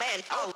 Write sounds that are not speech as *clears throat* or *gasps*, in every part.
man. Oh.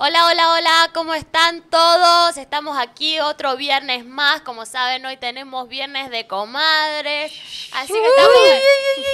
Hola, hola, hola. ¿Cómo están todos? Estamos aquí otro viernes más. Como saben, hoy tenemos viernes de comadres. Así que estamos.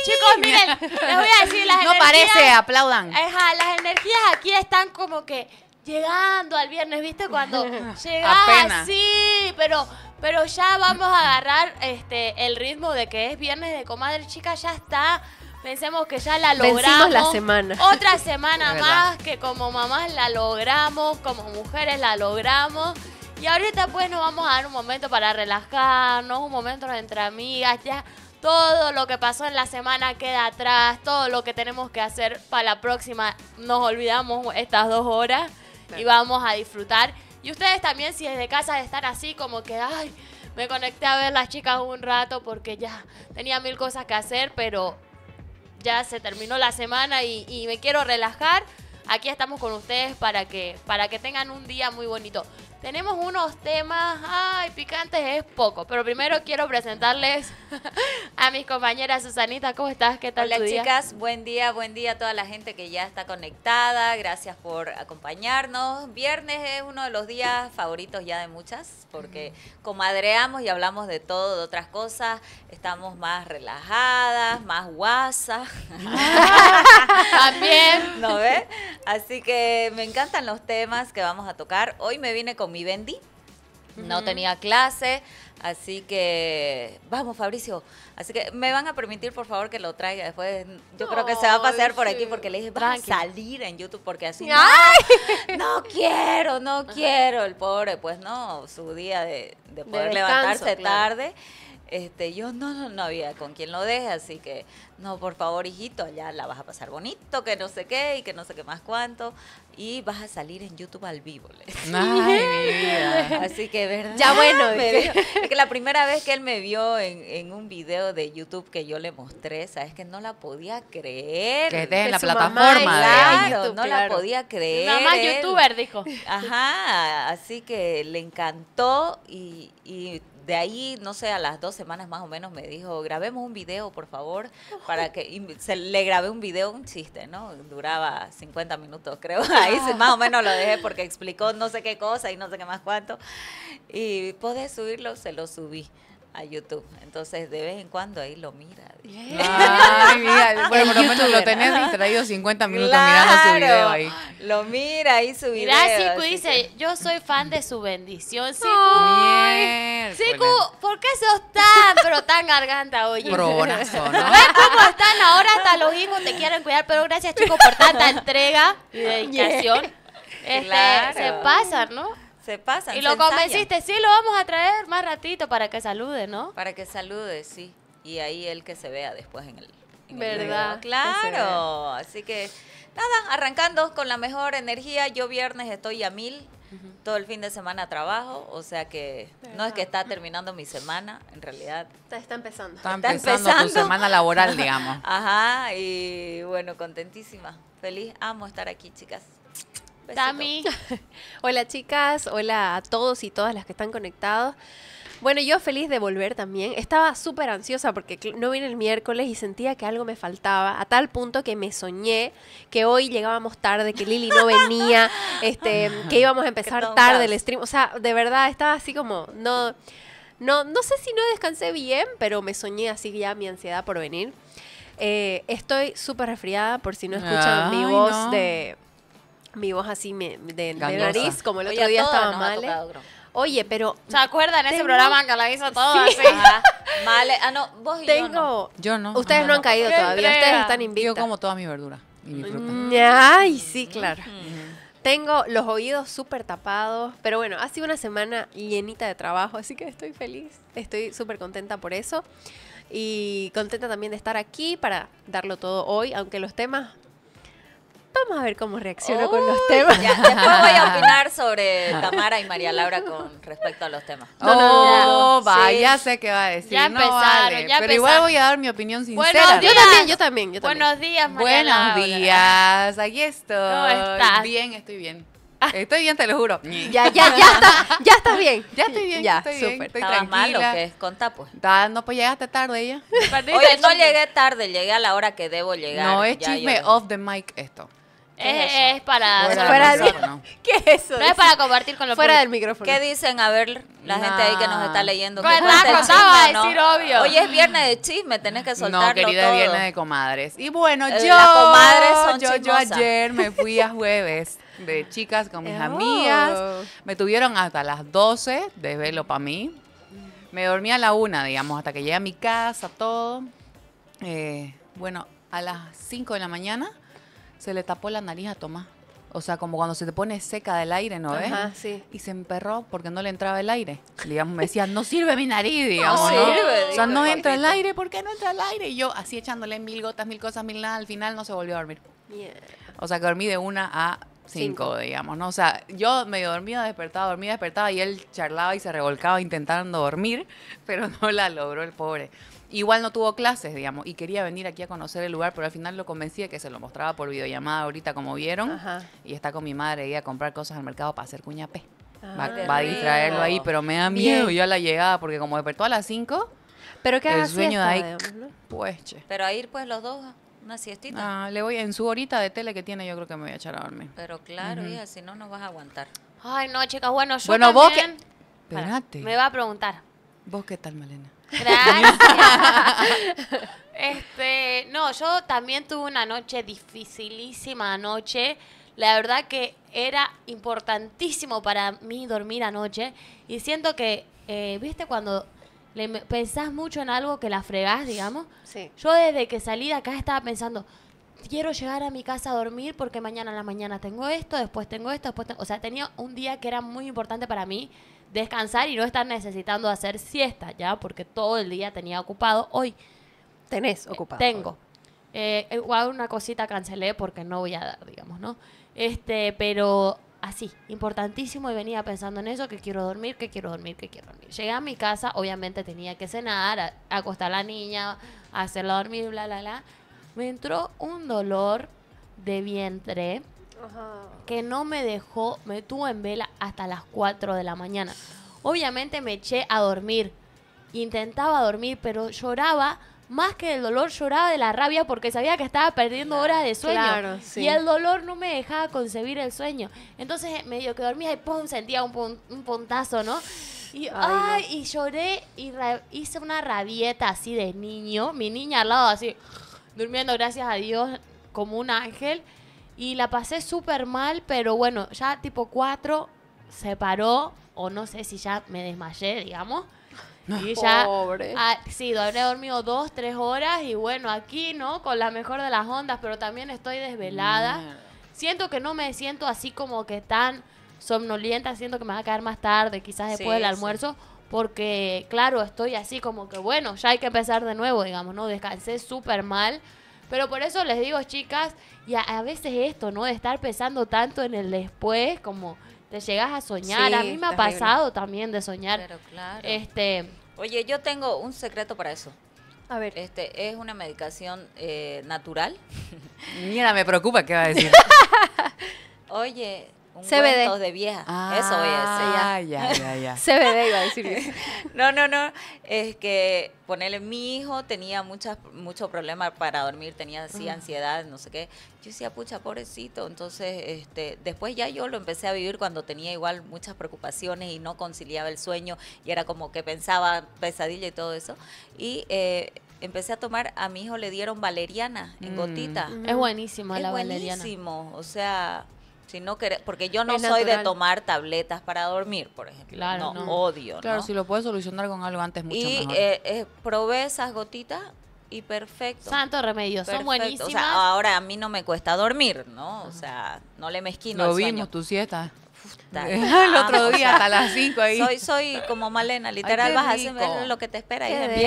Chicos, miren, les voy a decir las energías. No parece, aplaudan. las energías aquí están como que llegando al viernes, ¿viste? Cuando *laughs* llegamos, sí, pero pero ya vamos a agarrar este el ritmo de que es viernes de comadre, chicas, ya está Pensemos que ya la logramos. Vencimos la semana. Otra semana más que como mamás la logramos, como mujeres la logramos. Y ahorita pues nos vamos a dar un momento para relajarnos, un momento entre amigas, ya todo lo que pasó en la semana queda atrás, todo lo que tenemos que hacer para la próxima, nos olvidamos estas dos horas y vamos a disfrutar. Y ustedes también si es de casa de estar así como que, ay, me conecté a ver las chicas un rato porque ya tenía mil cosas que hacer, pero ya se terminó la semana y, me quiero relajar, aquí estamos con ustedes para que, para que tengan un día muy bonito. Tenemos unos temas, ay, picantes es poco, pero primero *laughs* quiero presentarles a mis compañeras. Susanita, ¿cómo estás? ¿Qué tal? Hola chicas, buen día, buen día a toda la gente que ya está conectada. Gracias por acompañarnos. Viernes es uno de los días favoritos ya de muchas, porque comadreamos y hablamos de todo, de otras cosas. Estamos más relajadas, más guasas. *laughs* También. ¿No ve? Así que me encantan los temas que vamos a tocar. Hoy me vine con mi Bendy. No tenía clase, así que vamos Fabricio. Así que me van a permitir por favor que lo traiga después. Yo creo que se va a pasar por aquí porque le dije, va a salir en YouTube porque así no, *laughs* no quiero, no quiero. El pobre, pues no, su día de, poder levantarse tarde. Este, yo no, no, no, había con quien lo deje, así que, no, por favor, hijito, allá la vas a pasar bonito, que no sé qué, y que no sé qué más cuánto y vas a salir en YouTube al vivo. Ay, Así que, ¿verdad? Ya bueno. es que la primera vez que él me vio en, un video de YouTube que yo le mostré, sabes que no la podía creer. Que de, la plataforma. Mamá, claro, no la podía creer. Nada más youtuber, dijo. Ajá, así que le encantó y, y de ahí, no sé, a las dos semanas más o menos me dijo, grabemos un video, por favor, para que se, le grabé un video, un chiste, ¿no? Duraba 50 minutos, creo. *laughs* Ahí más o menos lo dejé porque explicó no sé qué cosa y no sé qué más cuánto. Y podés subirlo, se lo subí a YouTube. Entonces, de vez en cuando ahí lo mira. *laughs* Ay, mira, *laughs* bueno, por lo menos lo tenés distraído 50 minutos mirando su video ahí. Lo mira ahí su video. Siku dice, yo soy fan de su bendición, Siku. Siku, ¿por qué sos tan, pero tan garganta, oye? Probonazo, ¿no? *laughs* cómo están ahora? Hasta los hijos te quieren cuidar, pero gracias, chicos, por tanta entrega y dedicación. Este, se pasa ¿no? Se pasan. Y lo convenciste, sí, lo vamos a traer más ratito para que salude, ¿no? Para que salude, sí. Y ahí el que se vea después en el. ¿Verdad? claro. Así que, nada, arrancando con la mejor energía. Yo viernes estoy a mil. Todo el fin de semana trabajo, o sea que no es que está terminando mi semana, en realidad. Está, empezando. Está, empezando tu semana laboral, digamos. *laughs* Ajá, y bueno, contentísima. Feliz, amo estar aquí, chicas. Tammy, *laughs* hola chicas, hola a todos y todas las que están conectados. Bueno, yo feliz de volver también. Estaba súper ansiosa porque no vine el miércoles y sentía que algo me faltaba, a tal punto que me soñé que hoy llegábamos tarde, que Lili no venía, *laughs* este, que íbamos a empezar tarde el stream. O sea, de verdad estaba así como, no, no, no sé si no descansé bien, pero me soñé así ya mi ansiedad por venir. Eh, estoy súper resfriada por si no escuchan Ay, mi voz de mi voz así me, de, nariz, como el otro día estaba mal. Oye, pero. ¿Se acuerdan ese programa que la hizo todo así? Male. Ah, no, vos y yo. No. Yo no. Ustedes no, han caído todavía. Ustedes están invitados Yo como toda mis verduras y mi fruta. Mm, ay, sí, claro. Tengo los oídos súper tapados, pero bueno, ha sido una semana llenita de trabajo, así que estoy feliz. Estoy súper contenta por eso. Y contenta también de estar aquí para darlo todo hoy, aunque los temas Vamos a ver cómo reacciono con los temas. Ya, después voy a *laughs* opinar sobre Tamara y María Laura con respecto a los temas. No, oh, no, sé qué va a decir. Ya no empezaron, vale, ya Pero igual voy a dar mi opinión sincera. Yo también, yo también, Buenos días, María Buenos días, aquí estoy. ¿Cómo estás? Bien, estoy bien. Estoy bien, te lo juro. Ya, ya, ya, está, ya estás bien. *laughs* Ya estoy bien, ya, estoy súper. Estoy Estaba tranquila. malo que contá, pues. Da, no, pues llegaste tarde ya. Oye, no llegué tarde, llegué a la hora que debo llegar. No, es chisme off the mic esto. Eh, es, para... Fuera, *laughs* ¿Qué es eso? No es para compartir con los Fuera del micrófono. ¿Qué dicen? A ver, la gente ahí que nos ah. está leyendo. Pues ¿qué decir obvio. Hoy es viernes de chisme, tenés que soltarlo No, querida, viernes de comadres. Y bueno, eh, yo... Las comadres son yo, ayer me fui a *laughs* jueves de chicas con mis amigas. Me tuvieron hasta las 12, de velo para mí. Me dormí a la una, digamos, hasta que llegué a mi casa, todo. Eh, bueno, a las 5 de la mañana se le tapó la nariz a Tomás. O sea, como cuando se te pone seca del aire, ¿no ves? Ajá, sí. Y se emperró porque no le entraba el aire. Digamos, me decía, no sirve mi nariz, digamos, ¿no? Sirve, o sea, no entra el aire, ¿por qué no entra el aire? Y yo así echándole mil gotas, mil cosas, mil nada, al final no se volvió a dormir. O sea, que dormí de una a cinco, digamos, ¿no? O sea, yo medio dormía, despertaba, dormía, despertaba, y él charlaba y se revolcaba intentando dormir, pero no la logró el pobre. Igual no tuvo clases, digamos, y quería venir aquí a conocer el lugar, pero al final lo convencí de que se lo mostraba por videollamada ahorita, como vieron. Y está con mi madre y a comprar cosas al mercado para hacer cuñapé. Ah, va, a distraerlo ahí, pero me da miedo yo a la llegada, porque como despertó a las 5, pero que el sueño de ahí, pues, che. Pero a ir pues los dos una siestita. Ah, le voy en su horita de tele que tiene, yo creo que me voy a echar a dormir. Pero claro, y si no, no vas a aguantar. Ay, no, chicas, bueno, yo Bueno, vos Me va a preguntar. ¿Vos qué tal, Malena? Gracias. este, no, yo también tuve una noche dificilísima anoche. La verdad que era importantísimo para mí dormir anoche. Y siento que, eh, ¿viste cuando le pensás mucho en algo que la fregás, digamos? Sí. Yo desde que salí de acá estaba pensando, quiero llegar a mi casa a dormir porque mañana a la mañana tengo esto, después tengo esto, O sea, tenía un día que era muy importante para mí descansar y no estar necesitando hacer siesta, ¿ya? Porque todo el día tenía ocupado hoy. ¿Tenés eh, ocupado? tengo. Eh, igual una cosita cancelé porque no voy a dar, digamos, ¿no? Este, pero así, importantísimo y venía pensando en eso, que quiero dormir, que quiero dormir, que quiero dormir. Llegué a mi casa, obviamente tenía que cenar, acostar a la niña, hacerla dormir, bla, bla, bla. Me entró un dolor de vientre que no me dejó, me tuvo en vela hasta las 4 de la mañana. Obviamente me eché a dormir, intentaba dormir, pero lloraba. Más que el dolor, lloraba de la rabia porque sabía que estaba perdiendo horas de sueño. Y el dolor no me dejaba concebir el sueño. Entonces, eh, medio que dormía y pum, sentía un, puntazo, ¿no? Y, ay, y lloré y hice una rabieta así de niño. Mi niña al lado así, durmiendo, gracias a Dios, como un ángel. Y la pasé súper mal, pero bueno, ya tipo 4 se paró, o no sé si ya me desmayé, digamos. y ya, pobre. Ah, sí, habré dormido dos, tres horas y bueno, aquí, ¿no? Con la mejor de las ondas, pero también estoy desvelada. Siento que no me siento así como que tan somnolienta, siento que me va a caer más tarde, quizás después del almuerzo, porque claro, estoy así como que bueno, ya hay que empezar de nuevo, digamos, ¿no? Descansé súper mal. Pero por eso les digo, chicas, y a, veces esto, ¿no? De estar pensando tanto en el después, como te llegas a soñar. a mí me ha pasado también de soñar. claro. Este, Oye, yo tengo un secreto para eso. A ver. Este, es una medicación eh, natural. *laughs* Mira, me preocupa qué va a decir. *laughs* Oye, un CBD. de vieja. Eso es. Ah, ya, ya, ya. *laughs* CBD iba a decir. *laughs* no, no, no. Es que ponerle, mi hijo tenía muchas, mucho problema para dormir, tenía así mm. ansiedad, no sé qué. Yo decía, pucha, pobrecito. Entonces, este, después ya yo lo empecé a vivir cuando tenía igual muchas preocupaciones y no conciliaba el sueño y era como que pensaba pesadilla y todo eso. Y eh, empecé a tomar, a mi hijo le dieron valeriana en gotita. Mm. Es buenísimo, la valeriana. Es buenísimo, o sea, no porque yo no soy de tomar tabletas para dormir, por ejemplo. Claro, no, no. odio. Claro, si lo puedes solucionar con algo antes mucho y, eh, eh, probé esas gotitas y perfecto. Santo remedio, son buenísimas. O sea, ahora a mí no me cuesta dormir, ¿no? O sea, no le mezquino. Lo vimos, sueño. tu siesta. *laughs* el otro día a las 5 ahí. Soy, soy como Malena, literal, vas a hacer lo que te espera y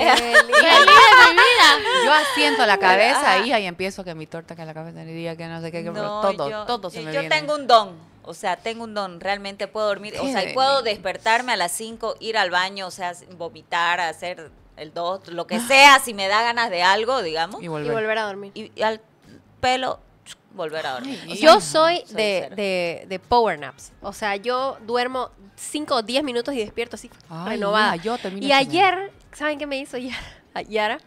Yo asiento la cabeza y ahí empiezo que mi torta que la cafetería, que no sé qué, que no, todo, yo, todo se me Yo tengo un don. O sea, tengo un don, realmente puedo dormir, o sea, puedo despertarme a las 5, ir al baño, o sea, vomitar, hacer el 2, lo que ah. sea, si me da ganas de algo, digamos. Y volver, a dormir. y al pelo volver a dormir. yo soy, de, de, power naps. O sea, yo duermo 5 o 10 minutos y despierto así, Ay, renovada. y ayer, ¿saben qué me hizo Yara? *laughs* Yara?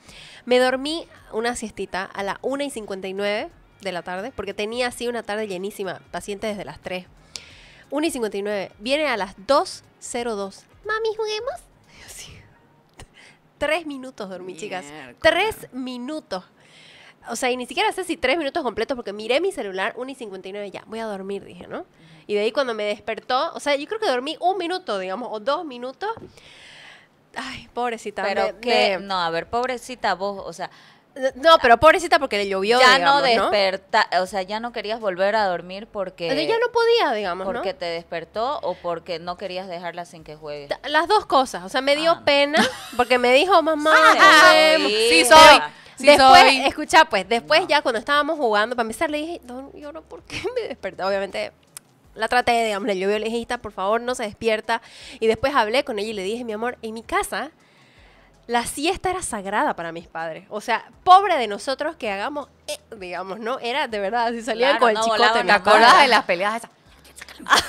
Me dormí una siestita a las 1 y 59 de la tarde, porque tenía así una tarde llenísima, paciente desde las 3. 1 y 59. Viene a las 2.02. Mami, juguemos. Así. *laughs* Tres minutos dormí, chicas. Tres minutos o sea, y ni siquiera sé si tres minutos completos, porque miré mi celular, 1 y 59, ya, voy a dormir, dije, ¿no? Y de ahí cuando me despertó, o sea, yo creo que dormí un minuto, digamos, o dos minutos. Ay, pobrecita. Pero que, no, a ver, pobrecita vos, o sea... No, pero pobrecita porque le llovió, Ya no desperta, o sea, ya no querías volver a dormir porque... Pero ya no podía, digamos, Porque te despertó o porque no querías dejarla sin que juegue. Las dos cosas, o sea, me dio ah. pena porque me dijo, mamá, *laughs* sí soy después, escucha, pues, después ya cuando estábamos jugando, para empezar le dije, Don, yo no, ¿por qué me desperté? Obviamente la traté, digamos, le llovió, le dije, por favor, no se despierta. Y después hablé con ella y le dije, mi amor, en mi casa la siesta era sagrada para mis padres. O sea, pobre de nosotros que hagamos, eh", digamos, ¿no? Era de verdad, si salían con el chicote. ¿Te acordás de las peleas esas? Ah,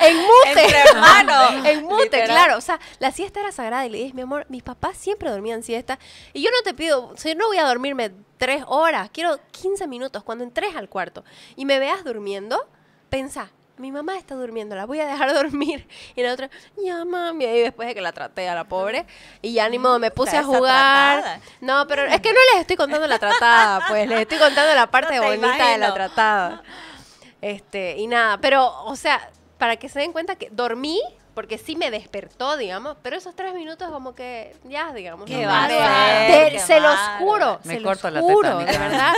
en mute. *laughs* en mute, claro. O sea, la siesta era sagrada y le dije, mi amor, mis papás siempre dormían siesta. Y yo no te pido, si no voy a dormirme tres horas, quiero 15 minutos. Cuando entres al cuarto y me veas durmiendo, pensá, mi mamá está durmiendo, la voy a dejar *laughs* dormir. Y la otra, ya mami, y después de que la traté a la pobre, y ya ni modo, me puse a jugar. No, pero es que no les estoy contando la tratada, pues les estoy contando la *laughs* parte bonita de la tratada. Este, y nada, pero, o sea, para que se den cuenta que dormí, porque sí me despertó, digamos, pero esos tres minutos como que ya, digamos, se los juro, se los la juro, de verdad.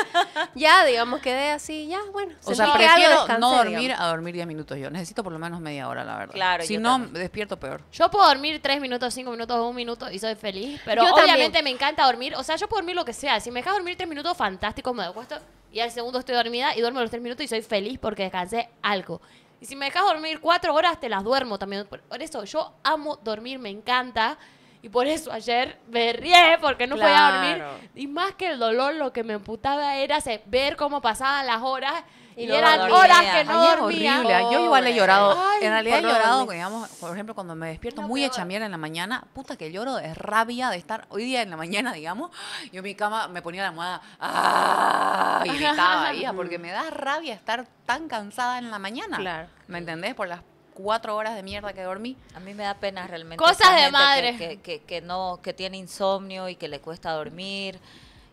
ya, digamos, quedé así, ya, bueno. O sea, prefiero no dormir a dormir diez minutos yo. Necesito por lo menos media hora, la verdad. Claro, si no, despierto peor. Yo puedo dormir tres minutos, cinco minutos, un minuto y soy feliz, pero obviamente me encanta dormir. O sea, yo puedo dormir lo que sea. Si me dejas dormir tres minutos, fantástico, me da acuesto y al segundo estoy dormida y duermo los tres minutos y soy feliz porque descansé algo. Y si me dejas dormir cuatro horas, te las duermo también. Por eso, yo amo dormir, me encanta. Y por eso ayer me rié porque no podía dormir. Y más que el dolor, lo que me emputaba era ver cómo pasaban las horas y, eran horas que no dormía. Yo igual he llorado. en realidad he llorado, digamos, por ejemplo, cuando me despierto muy hecha mierda en la mañana, puta que lloro de rabia de estar hoy día en la mañana, digamos, yo en mi cama me ponía la almohada ¡ah! y gritaba, ahí, *laughs* porque me da rabia estar tan cansada en la mañana. Claro. ¿Me entendés? Por las cuatro horas de mierda que dormí. A mí me da pena realmente. Cosas de madre. no, que tiene insomnio y que le cuesta dormir.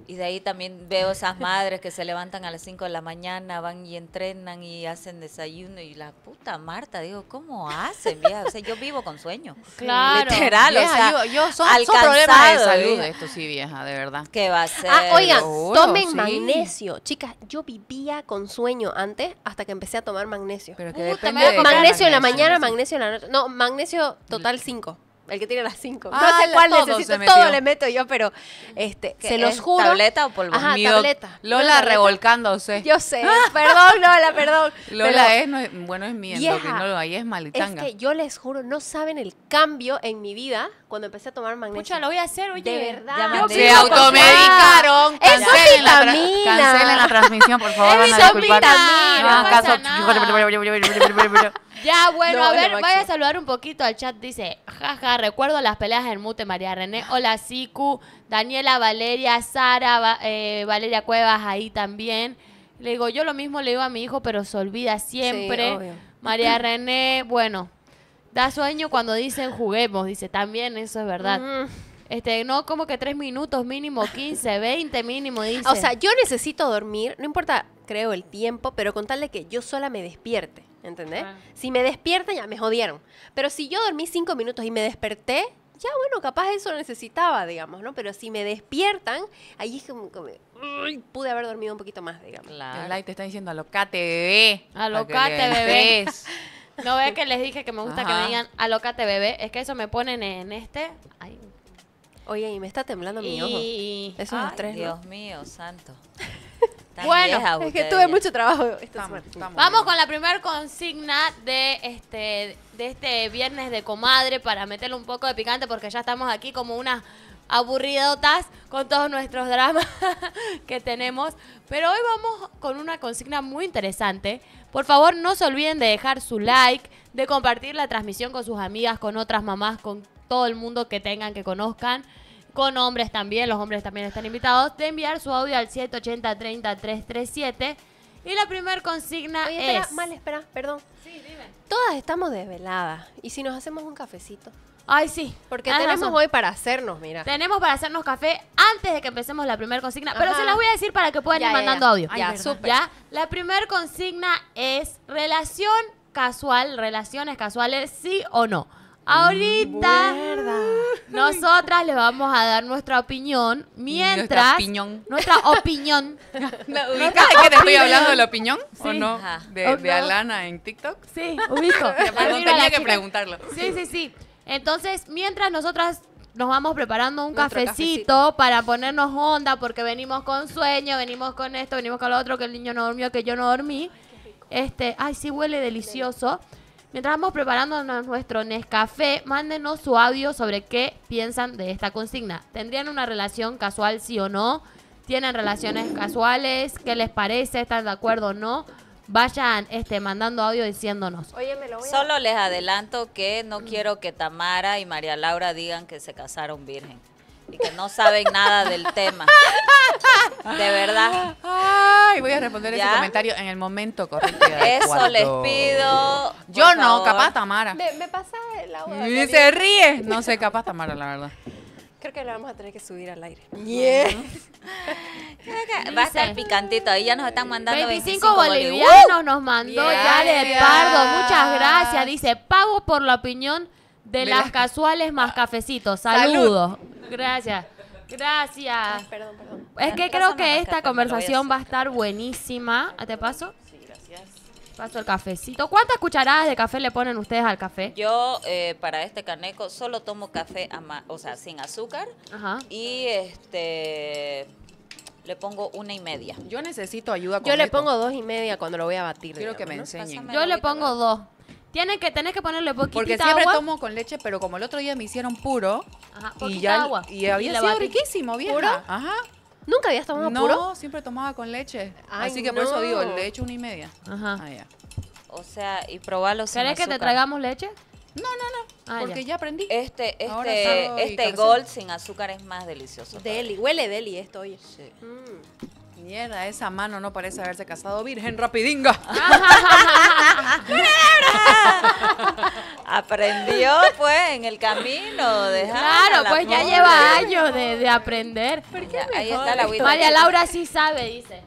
Y de ahí también veo esas madres que se levantan a las 5 de la mañana, van y entrenan y hacen desayuno. Y la puta Marta, digo, ¿cómo hacen? Vieja? O sea, yo vivo con sueño. Claro. Literal, o sea, yo, yo son, de salud esto sí, vieja, de verdad. ¿Qué va a ah, ser? Ah, oigan, tomen magnesio. Chicas, yo vivía con sueño antes hasta que empecé a tomar magnesio. Pero que depende magnesio, magnesio en la mañana, magnesio en la noche. No, magnesio total 5 el que tiene las cinco. Ah, no sé cuál necesito, todo le meto yo, pero este, se los juro. ¿Tableta o polvo? Ajá, Mío, tableta. Lola, revolcándose. Yo sé, perdón, Lola, perdón. Lola es, no bueno, es miedo Ahí que no lo hay, es malitanga. Es que yo les juro, no saben el cambio en mi vida cuando empecé a tomar magnesio. Escucha, lo voy a hacer, oye. De verdad. Se automedicaron. es vitamina. cancelen la transmisión, por favor. Es vitamina. No, ya, *laughs* bueno, a ver, voy a saludar un poquito al chat. Dice, jaja, recuerdo las peleas en Mute, María René. Hola, Siku, Daniela, Valeria, Sara, eh, Valeria Cuevas ahí también. Le digo, yo lo mismo le digo a mi hijo, pero se olvida siempre. María *clears throat* René, bueno, da sueño cuando dicen juguemos, dice, también eso es verdad. Este, no, como que tres minutos mínimo, 15, 20 mínimo, dice. O sea, yo necesito dormir, no importa, creo, el tiempo, pero con que yo sola me despierte. ¿entendés? Si me despiertan, ya me jodieron. Pero si yo dormí cinco minutos y me desperté, ya bueno, capaz eso necesitaba, digamos, ¿no? Pero si me despiertan, ahí es como, pude haber dormido un poquito más, digamos. te está diciendo, alocate, bebé. Alocate, bebé. no vea que les dije que me gusta que me digan alocate, bebé. Es que eso me ponen en este. Ay. Oye, y me está temblando mi ojo. Esos un tres. Dios mío, santo bueno, es que tuve mucho trabajo Vamos con la primera consigna de este, de este viernes de comadre para meterle un poco de picante porque ya estamos aquí como unas aburridotas con todos nuestros dramas *laughs* que tenemos. Pero hoy vamos con una consigna muy interesante. Por favor, no se olviden de dejar su like, de compartir la transmisión con sus amigas, con otras mamás, con todo el mundo que tengan, que conozcan con hombres también, los hombres también están invitados, de enviar su audio al 780 337 Y la primera consigna Oye, espera, Mal, espera, perdón. Sí, dime. Todas estamos desveladas. ¿Y si nos hacemos un cafecito? Ay, sí. Porque tenemos hoy para hacernos, mira. Tenemos para hacernos café antes de que empecemos la primera consigna. Pero se las voy a decir para que puedan ir mandando audio. ya, súper. la primer consigna es relación casual, relaciones casuales, sí o no. Ahorita nosotras le vamos a dar nuestra opinión mientras nuestra opinión nuestra opinión. *laughs* que te estoy hablando de la opinión o no ah. de, Alana en TikTok? Sí, ubico. *laughs* tenía que preguntarlo. Sí, sí, sí. Entonces, mientras nosotras nos vamos preparando un cafecito, para ponernos onda porque venimos con sueño, venimos con esto, venimos con lo otro, que el niño no durmió, que yo no dormí. Este, ay, sí huele delicioso. Mientras vamos preparando nuestro Nescafé, mándenos su audio sobre qué piensan de esta consigna. ¿Tendrían una relación casual sí o no? ¿Tienen relaciones casuales? ¿Qué les parece? ¿Están de acuerdo o no? Vayan este, mandando audio diciéndonos. Solo les adelanto que no quiero que Tamara y María Laura digan que se casaron virgen y que no saben nada del tema. De verdad. Ay, voy a responder ese comentario en el momento correcto. Eso les pido. Yo no, capaz Tamara. Me, me pasa la hora. Y se ríe. No sé, capaz Tamara, la verdad. Creo que la vamos a tener que subir al aire. Va a ser picantito. Ahí ya nos están mandando 25, bolivianos. Nos mandó ya de Pardo. Muchas gracias. Dice, pago por la opinión de, las, casuales más ah, cafecitos. Saludos. Gracias. Gracias. Es que creo que esta conversación va a estar buenísima. ¿Ah, ¿Te paso? Sí, gracias. Paso el cafecito. ¿Cuántas cucharadas de café le ponen ustedes al café? Yo eh, para este caneco solo tomo café, o sea, sin azúcar. Ajá. Y este le pongo una y media. Yo necesito ayuda con Yo le pongo dos y media cuando lo voy a batir. Quiero que me enseñen. Yo le pongo dos. Tienes que, tenés que ponerle agua. Porque siempre tomo con leche, pero como el otro día me hicieron puro. Ajá, y ya, agua. Y había sido riquísimo, vieja. Ajá. ¿Nunca habías tomado puro? No, siempre tomaba con leche. Así que por eso digo, echo una y media. Ajá. Ah, ya. O sea, y probarlo sin ¿Querés que te tragamos leche? No, no, no. Ah, porque ya. aprendí. Este, este, este gold sin azúcar es más delicioso. Deli, huele deli esto, oye. Sí. Mm. Mierda, esa mano no parece haberse casado virgen, rapidinga. *laughs* Aprendió, pues, en el camino. Claro, pues ya lleva años de, aprender. ¿Por ahí está la María Laura sí sabe, dice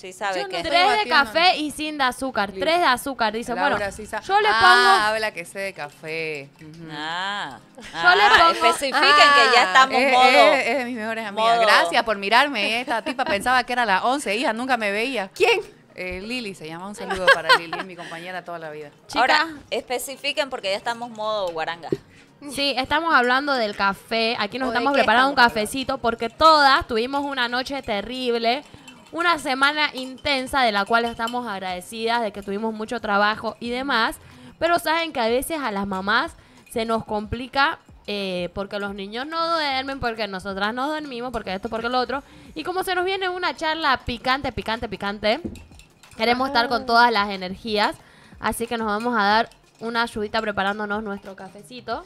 sí que... tres de café y sin de azúcar. Tres de azúcar. Dice, bueno, yo le pongo... Ah, habla que sé de café. ah, yo le ah, pongo... Especifiquen que ya ah. estamos Es de mis mejores amigas. Gracias por mirarme. Eh. Esta tipa pensaba que era la once hija. Nunca me veía. ¿Quién? Eh, Lili se llama, un saludo para Lili, mi compañera toda la vida. Ahora, especifiquen porque ya estamos modo guaranga. Sí, estamos hablando del café. Aquí nos estamos preparando un cafecito porque todas tuvimos una noche terrible una semana intensa de la cual estamos agradecidas, de que tuvimos mucho trabajo y demás. Pero saben que a veces a las mamás se nos complica eh, porque los niños no duermen, porque nosotras no dormimos, porque esto, porque lo otro. Y como se nos viene una charla picante, picante, picante, queremos estar con todas las energías. Así que nos vamos a dar una ayudita preparándonos nuestro cafecito.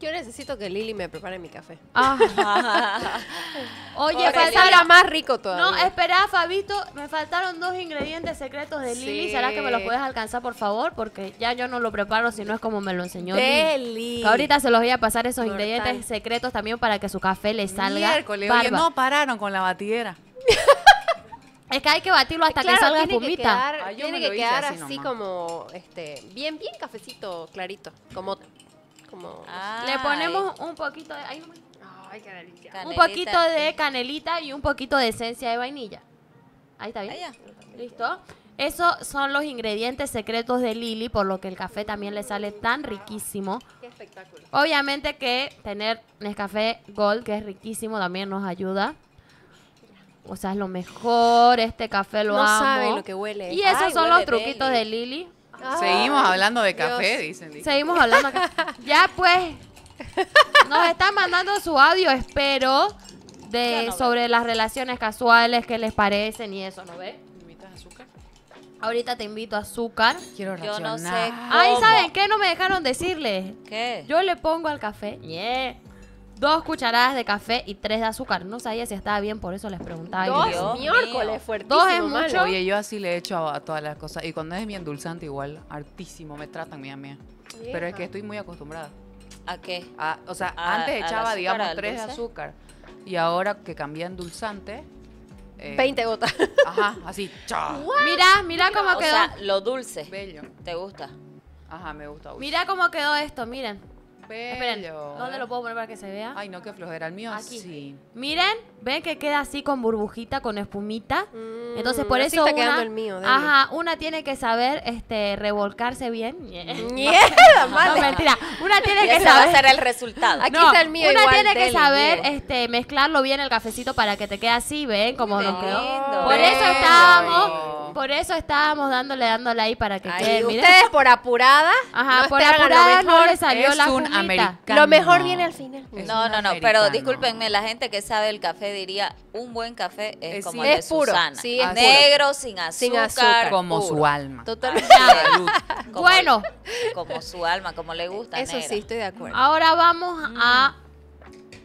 Yo necesito que Lili me prepare mi café. Ah. *laughs* Oye, Ah. Oye, salga más rico todavía. No, espera, Fabito, me faltaron dos ingredientes secretos de Lili. ¿Será que me los puedes alcanzar, por favor? Porque ya yo no lo preparo si no es como me lo enseñó Lili. Ahorita se los voy a pasar esos ingredientes secretos también para que su café le salga. Miércoles, oye, no pararon con la batidera. *laughs* Es que hay que batirlo hasta que salga espumita. tiene que ah, quedar así, así como este, bien, bien cafecito clarito, como le ponemos un poquito de... Un poquito de canelita y un poquito de esencia de vainilla. Ahí está bien. ¿Listo? Esos son los ingredientes secretos de Lili, por lo que el café también le sale tan riquísimo. Obviamente que tener Nescafé Gold, que es riquísimo, también nos ayuda. O sea, es lo mejor, este café lo amo. que huele. Y esos son los truquitos de Lili. Seguimos hablando de café, dicen. Seguimos hablando de café. ya pues, nos están mandando su audio, espero, de, sobre las relaciones casuales, que les parecen y eso, ¿no ves? invitas azúcar? Ahorita te invito a azúcar. Quiero Yo no sé. Ay, ¿saben qué? No me dejaron decirle. ¿Qué? Yo le pongo al café. Yeah dos cucharadas de café y tres de azúcar. No sabía si estaba bien, por eso les preguntaba. Dos miércoles, fuertes Dos es mucho. Oye, yo así le echo a, a, todas las cosas. Y cuando es mi endulzante, igual, hartísimo, me tratan, mía mía. Pero es que estoy muy acostumbrada. ¿A qué? o sea, antes echaba, digamos, tres de azúcar. Y ahora que cambié a endulzante, 20 eh, gotas. Ajá, *laughs* así. Chao. Mira, mira cómo quedó. lo dulce. Bello. ¿Te gusta? Ajá, me gusta. Mira cómo quedó esto, miren. ¿dónde lo puedo poner para que se vea? Ay, no, qué flojera. El mío Aquí. sí. Miren, ven que queda así con burbujita, con espumita. Mm, Entonces por eso ajá, una tiene que saber este revolcarse bien. *laughs* Mierda, no, mentira. Una tiene que Ese va a saber ser el resultado. Aquí está el mío una tiene que saber este mezclarlo bien el cafecito para que te quede así, ven, como Por eso estábamos por eso estábamos dándole, dándole ahí para que quede. Ustedes por apurada. Ajá, por apurada no le salió es la un americano. Lo mejor viene al final. no, no, no, pero discúlpenme, la gente que sabe el café diría, un buen café es, como el de Susana. Sí, es negro, sin azúcar. Sin azúcar como su alma. Totalmente. *laughs* bueno. Como su alma, como le gusta. Eso sí, estoy de acuerdo. Ahora vamos a mm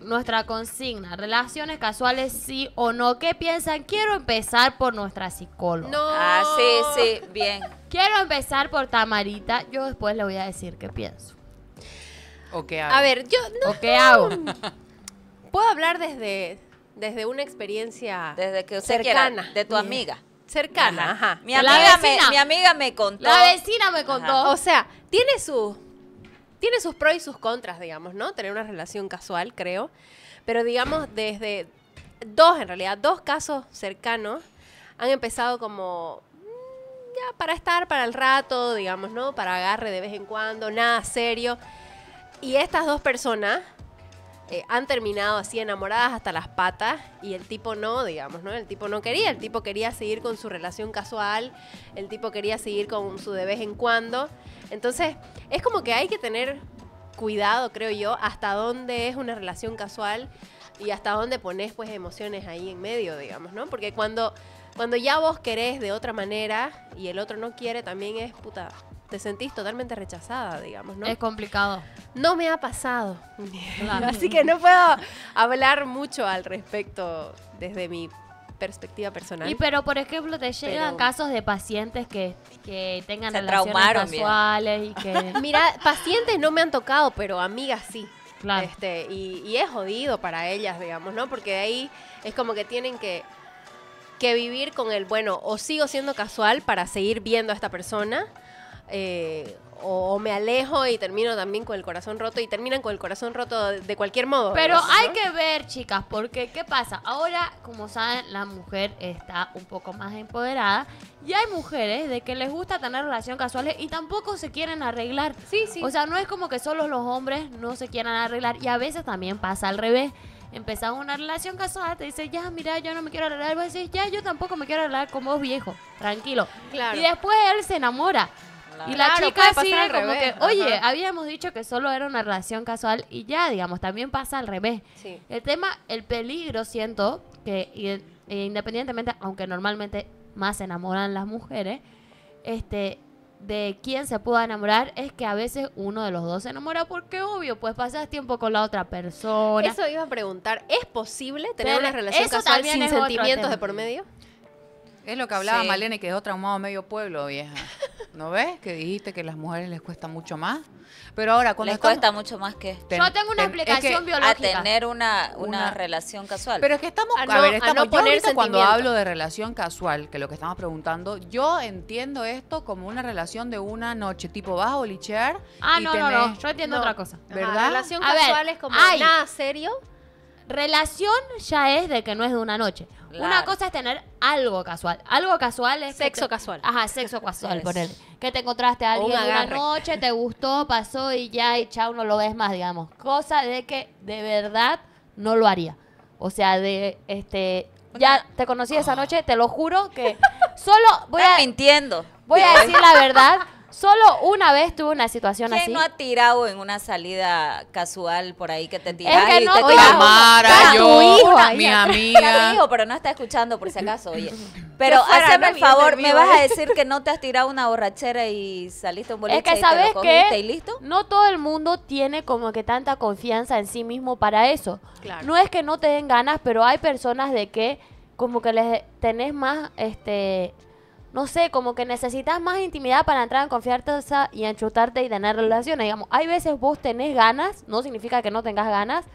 nuestra consigna, relaciones casuales sí o no. ¿Qué piensan? Quiero empezar por nuestra psicóloga. No. Ah, sí, sí, bien. Quiero empezar por Tamarita. Yo después le voy a decir qué pienso. ¿O qué hago? A ver, yo ¿O qué hago? Puedo hablar desde, desde una experiencia desde que usted cercana de tu amiga. Cercana, Mi, amiga me, mi amiga me contó. La vecina me contó. O sea, tiene su tiene sus pros y sus contras, digamos, ¿no? Tener una relación casual, creo. Pero digamos, desde dos, en realidad, dos casos cercanos han empezado como mm, ya para estar, para el rato, digamos, ¿no? Para agarre de vez en cuando, nada serio. Y estas dos personas eh, han terminado así enamoradas hasta las patas y el tipo no, digamos, ¿no? El tipo no quería, el tipo quería seguir con su relación casual, el tipo quería seguir con su de vez en cuando entonces, es como que hay que tener cuidado, creo yo, hasta dónde es una relación casual y hasta dónde pones pues emociones ahí en medio, digamos, ¿no? Porque cuando, cuando ya vos querés de otra manera y el otro no quiere, también es puta. Te sentís totalmente rechazada, digamos, ¿no? Es complicado. No me ha pasado. *laughs* Así que no puedo hablar mucho al respecto desde mi perspectiva personal. Y pero, por ejemplo, te llegan casos de pacientes que, tengan relaciones casuales y que... *laughs* Mira, pacientes no me han tocado, pero amigas sí. Claro. Este, y, es jodido para ellas, digamos, ¿no? Porque de ahí es como que tienen que que vivir con el, bueno, o sigo siendo casual para seguir viendo a esta persona, eh, o, me alejo y termino también con el corazón roto y terminan con el corazón roto de, cualquier modo. Pero hay que ver, chicas, porque ¿qué pasa? Ahora, como saben, la mujer está un poco más empoderada y hay mujeres de que les gusta tener relaciones casuales y tampoco se quieren arreglar. Sí, sí. O sea, no es como que solo los hombres no se quieran arreglar y a veces también pasa al revés empezamos una relación casual te dice, ya, mira, yo no me quiero arreglar. Y vos decís, ya, yo tampoco me quiero arreglar como vos, viejo. Tranquilo. Claro. Y después él se enamora. Y la chica como que, oye, habíamos dicho que solo era una relación casual y ya, digamos, también pasa al revés. El tema, el peligro, siento que e independientemente, aunque normalmente más se enamoran las mujeres, este de quién se pueda enamorar es que a veces uno de los dos se enamora porque obvio pues pasas tiempo con la otra persona eso iba a preguntar es posible tener una relación casual sin sentimientos de por medio es lo que hablaba Malene que es otra traumado medio pueblo, vieja. ¿No ves? Que dijiste que a las mujeres les cuesta mucho más. Pero ahora, cuando. Les cuesta mucho más que. yo tengo una explicación biológica. A tener una, una, relación casual. Pero es que estamos. A, ver, estamos. A no cuando hablo de relación casual, que lo que estamos preguntando, yo entiendo esto como una relación de una noche, tipo vas a bolichear. Ah, no, no, no. Yo entiendo otra cosa. ¿Verdad? relación casual es como nada serio. Relación ya es de que no es de una noche. Una cosa es tener algo casual. Algo casual es. Sexo casual. Ajá, sexo *laughs* casual, por él. Que te encontraste a alguien una noche, te gustó, pasó y ya, y chao, no lo ves más, digamos. Cosa de que de verdad no lo haría. O sea, de este. Ya te conocí esa ah. noche, te lo juro que solo *laughs* voy a. mintiendo. Voy a decir la verdad. Solo una vez tuve una situación ¿Quién no ha tirado en una salida casual por ahí que te tiras? Es que no, y te yo, hijo, mi *laughs* pero no está escuchando por si acaso, oye. Pero hazme el favor, me vas a *laughs* decir que no te has tirado una borrachera y saliste un boliche es que, ¿sabes y listo. No todo el mundo tiene como que tanta confianza en sí mismo para eso. Claro. No es que no te den ganas, pero hay personas de que como que les tenés más este no sé, como que necesitas más intimidad para entrar en confianza y enchutarte y tener relaciones. Digamos, hay veces vos tenés ganas, no significa que no tengas ganas,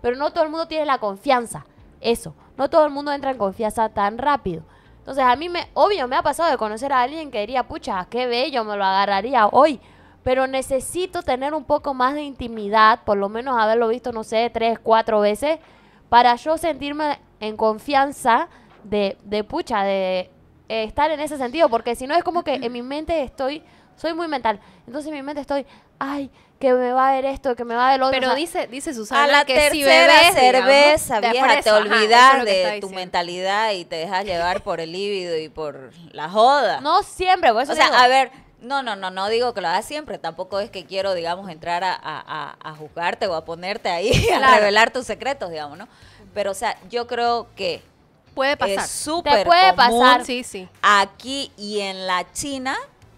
pero no todo el mundo tiene la confianza. Eso, no todo el mundo entra en confianza tan rápido. Entonces, a mí me, obvio, me ha pasado de conocer a alguien que diría, pucha, qué bello, me lo agarraría hoy. Pero necesito tener un poco más de intimidad, por lo menos haberlo visto, no sé, tres, cuatro veces, para yo sentirme en confianza de, de pucha, de eh, estar en ese sentido, porque si no es como que en *clears throat* mi mente estoy, soy muy mental, entonces en mi mente estoy, ay, que me va a ver esto, que me va a ver lo otro. Pero dice, dice Susana a la que si bebes, cerveza, vieja, te olvidar de tu mentalidad y te dejas llevar por el líbido y por la joda. No siempre, por eso O sea, a ver, no, no, no, no digo que lo hagas siempre. Tampoco es que quiero, digamos, entrar a, a, a juzgarte o a ponerte ahí, *laughs* a revelar tus secretos, digamos, ¿no? Pero, o sea, yo creo que Puede pasar. Es súper puede pasar. Sí, sí. Aquí y en la China,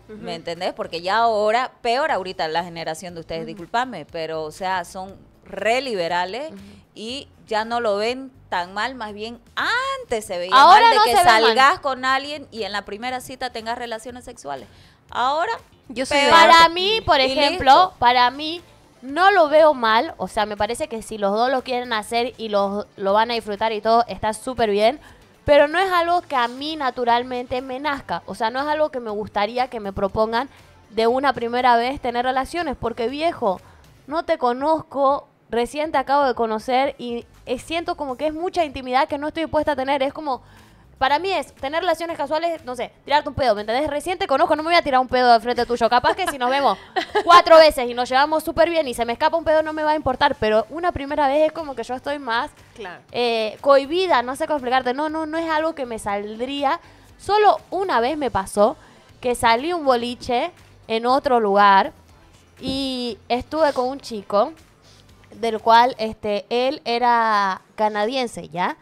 ¿me entendés? Porque ya ahora, peor ahorita la generación de ustedes, discúlpame, pero o sea, son re liberales y ya no lo ven tan mal, más bien antes se veía ahora mal de que salgas con alguien y en la primera cita tengas relaciones sexuales. Ahora, yo para mí, por ejemplo, para mí no lo veo mal, o sea, me parece que si los dos lo quieren hacer y lo van a disfrutar y todo, está súper bien. Pero no es algo que a mí naturalmente me nazca, o sea, no es algo que me gustaría que me propongan de una primera vez tener relaciones, porque viejo, no te conozco, recién te acabo de conocer y eh, siento como que es mucha intimidad que no estoy dispuesta a tener, es como para mí es tener relaciones casuales, no sé, tirarte un pedo, ¿me entendés? reciente conozco, no me voy a tirar un pedo de frente tuyo. Capaz que si nos vemos *laughs* cuatro veces y nos llevamos súper bien y se me escapa un pedo no me va a importar, pero una primera vez es como que yo estoy más eh, cohibida, no sé cómo explicarte. No, no, no es algo que me saldría. Solo una vez me pasó que salí un boliche en otro lugar y estuve con un chico del cual este él era canadiense, ¿ya?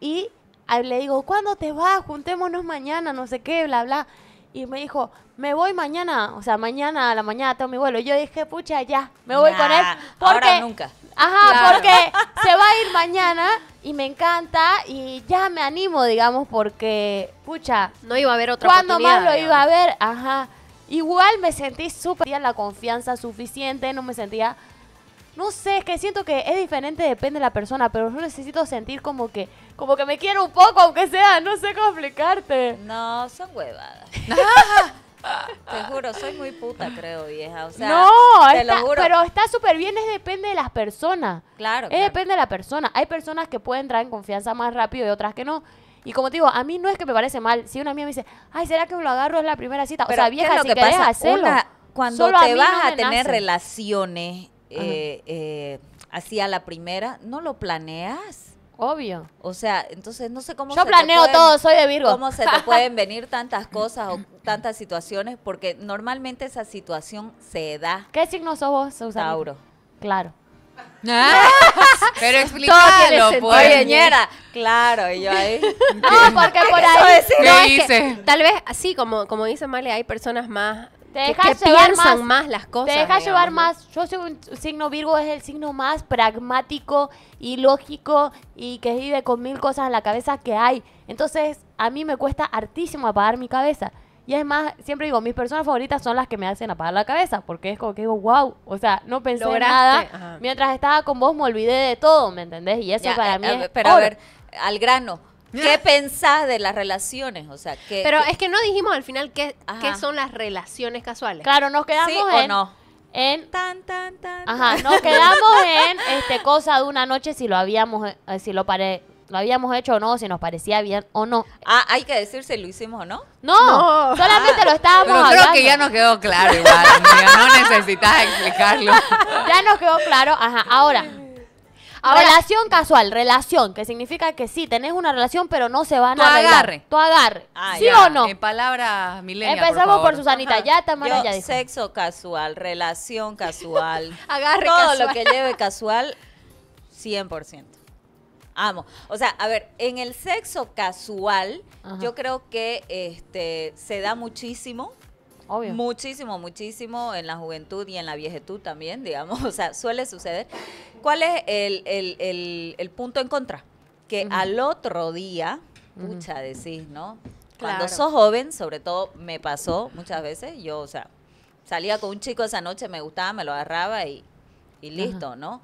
Y le digo, ¿cuándo te vas? Juntémonos mañana, no sé qué, bla, bla. Y me dijo, me voy mañana, o sea, mañana a la mañana tengo mi vuelo. Y yo dije, pucha, ya, me voy con él. ahora nunca. Ajá, porque se va a ir mañana y me encanta y ya me animo, digamos, porque, pucha. No iba a haber otra ¿Cuándo más lo iba a ver? Ajá. Igual me sentí súper, la confianza suficiente, no me sentía no sé, es que siento que es diferente, depende de la persona, pero yo necesito sentir como que, como que me quiero un poco, aunque sea, no sé cómo explicarte. No, son huevadas. *laughs* Te juro, soy muy puta, creo, vieja. O sea, no, te lo juro. pero está súper bien, es depende de las personas. Claro. Es depende de la persona. Hay personas que pueden traer en confianza más rápido y otras que no. Y como te digo, a mí no es que me parece mal. Si una mía me dice, ay, ¿será que me lo agarro en la primera cita? o sea, vieja, si que querés pasa? hacerlo. cuando te vas a, tener relaciones eh, eh así la primera, no lo planeas. Obvio. O sea, entonces no sé cómo. Yo se planeo todo, soy de Virgo. Cómo se te *laughs* pueden venir tantas cosas o tantas situaciones, porque normalmente esa situación se da. ¿Qué signo sos vos, Susana? Tauro. Claro. *laughs* Pero explícalo, pues. Claro, y yo ahí. *laughs* No, porque por ahí. No, es tal vez, así como, como dice Male, hay personas más te dejas llevar más, las cosas. Te dejas llevar más. Yo soy un signo Virgo, es el signo más pragmático y lógico y que vive con mil cosas en la cabeza que hay. Entonces, a mí me cuesta hartísimo apagar mi cabeza. Y es más, siempre digo, mis personas favoritas son las que me hacen apagar la cabeza, porque es como que digo, wow, o sea, no pensé nada. Mientras estaba con vos me olvidé de todo, ¿me entendés? Y eso para eh, mí... pero a ver, al grano ¿Qué pensás de las relaciones? O sea, que. Pero es que no dijimos al final qué, qué son las relaciones casuales. Claro, nos quedamos ¿Sí en. O no? En. Tan, Ajá, nos quedamos *laughs* en este, cosa de una noche si lo habíamos. Eh, lo pare, lo habíamos hecho o no, si nos parecía bien o no. Ah, hay que decir si lo hicimos o no. No, solamente lo estábamos pero hablando. Creo que ya nos quedó claro igual, no necesitas explicarlo. Ya nos quedó claro, ajá. Ahora, *laughs* A relación casual, relación, que significa que sí, tenés una relación, pero no se van a arreglar. agarre. Tú agarre. Ah, ¿Sí o no? En palabras milenias. Empezamos por, Susanita. Ya, Tamara, Yo, ya dijo. Sexo casual, relación casual. *laughs* agarre Todo lo que lleve casual, 100%. Amo. O sea, a ver, en el sexo casual, yo creo que este, se da muchísimo Muchísimo, muchísimo en la juventud y en la viejetud también, *laughs* digamos, o sea, suele suceder. ¿Cuál es el, punto en contra? Que al otro día, pucha, decís, ¿no? Cuando sos joven, sobre todo me pasó muchas veces, yo, o sea, salía con un chico esa noche, me gustaba, me lo agarraba y, listo, ¿no?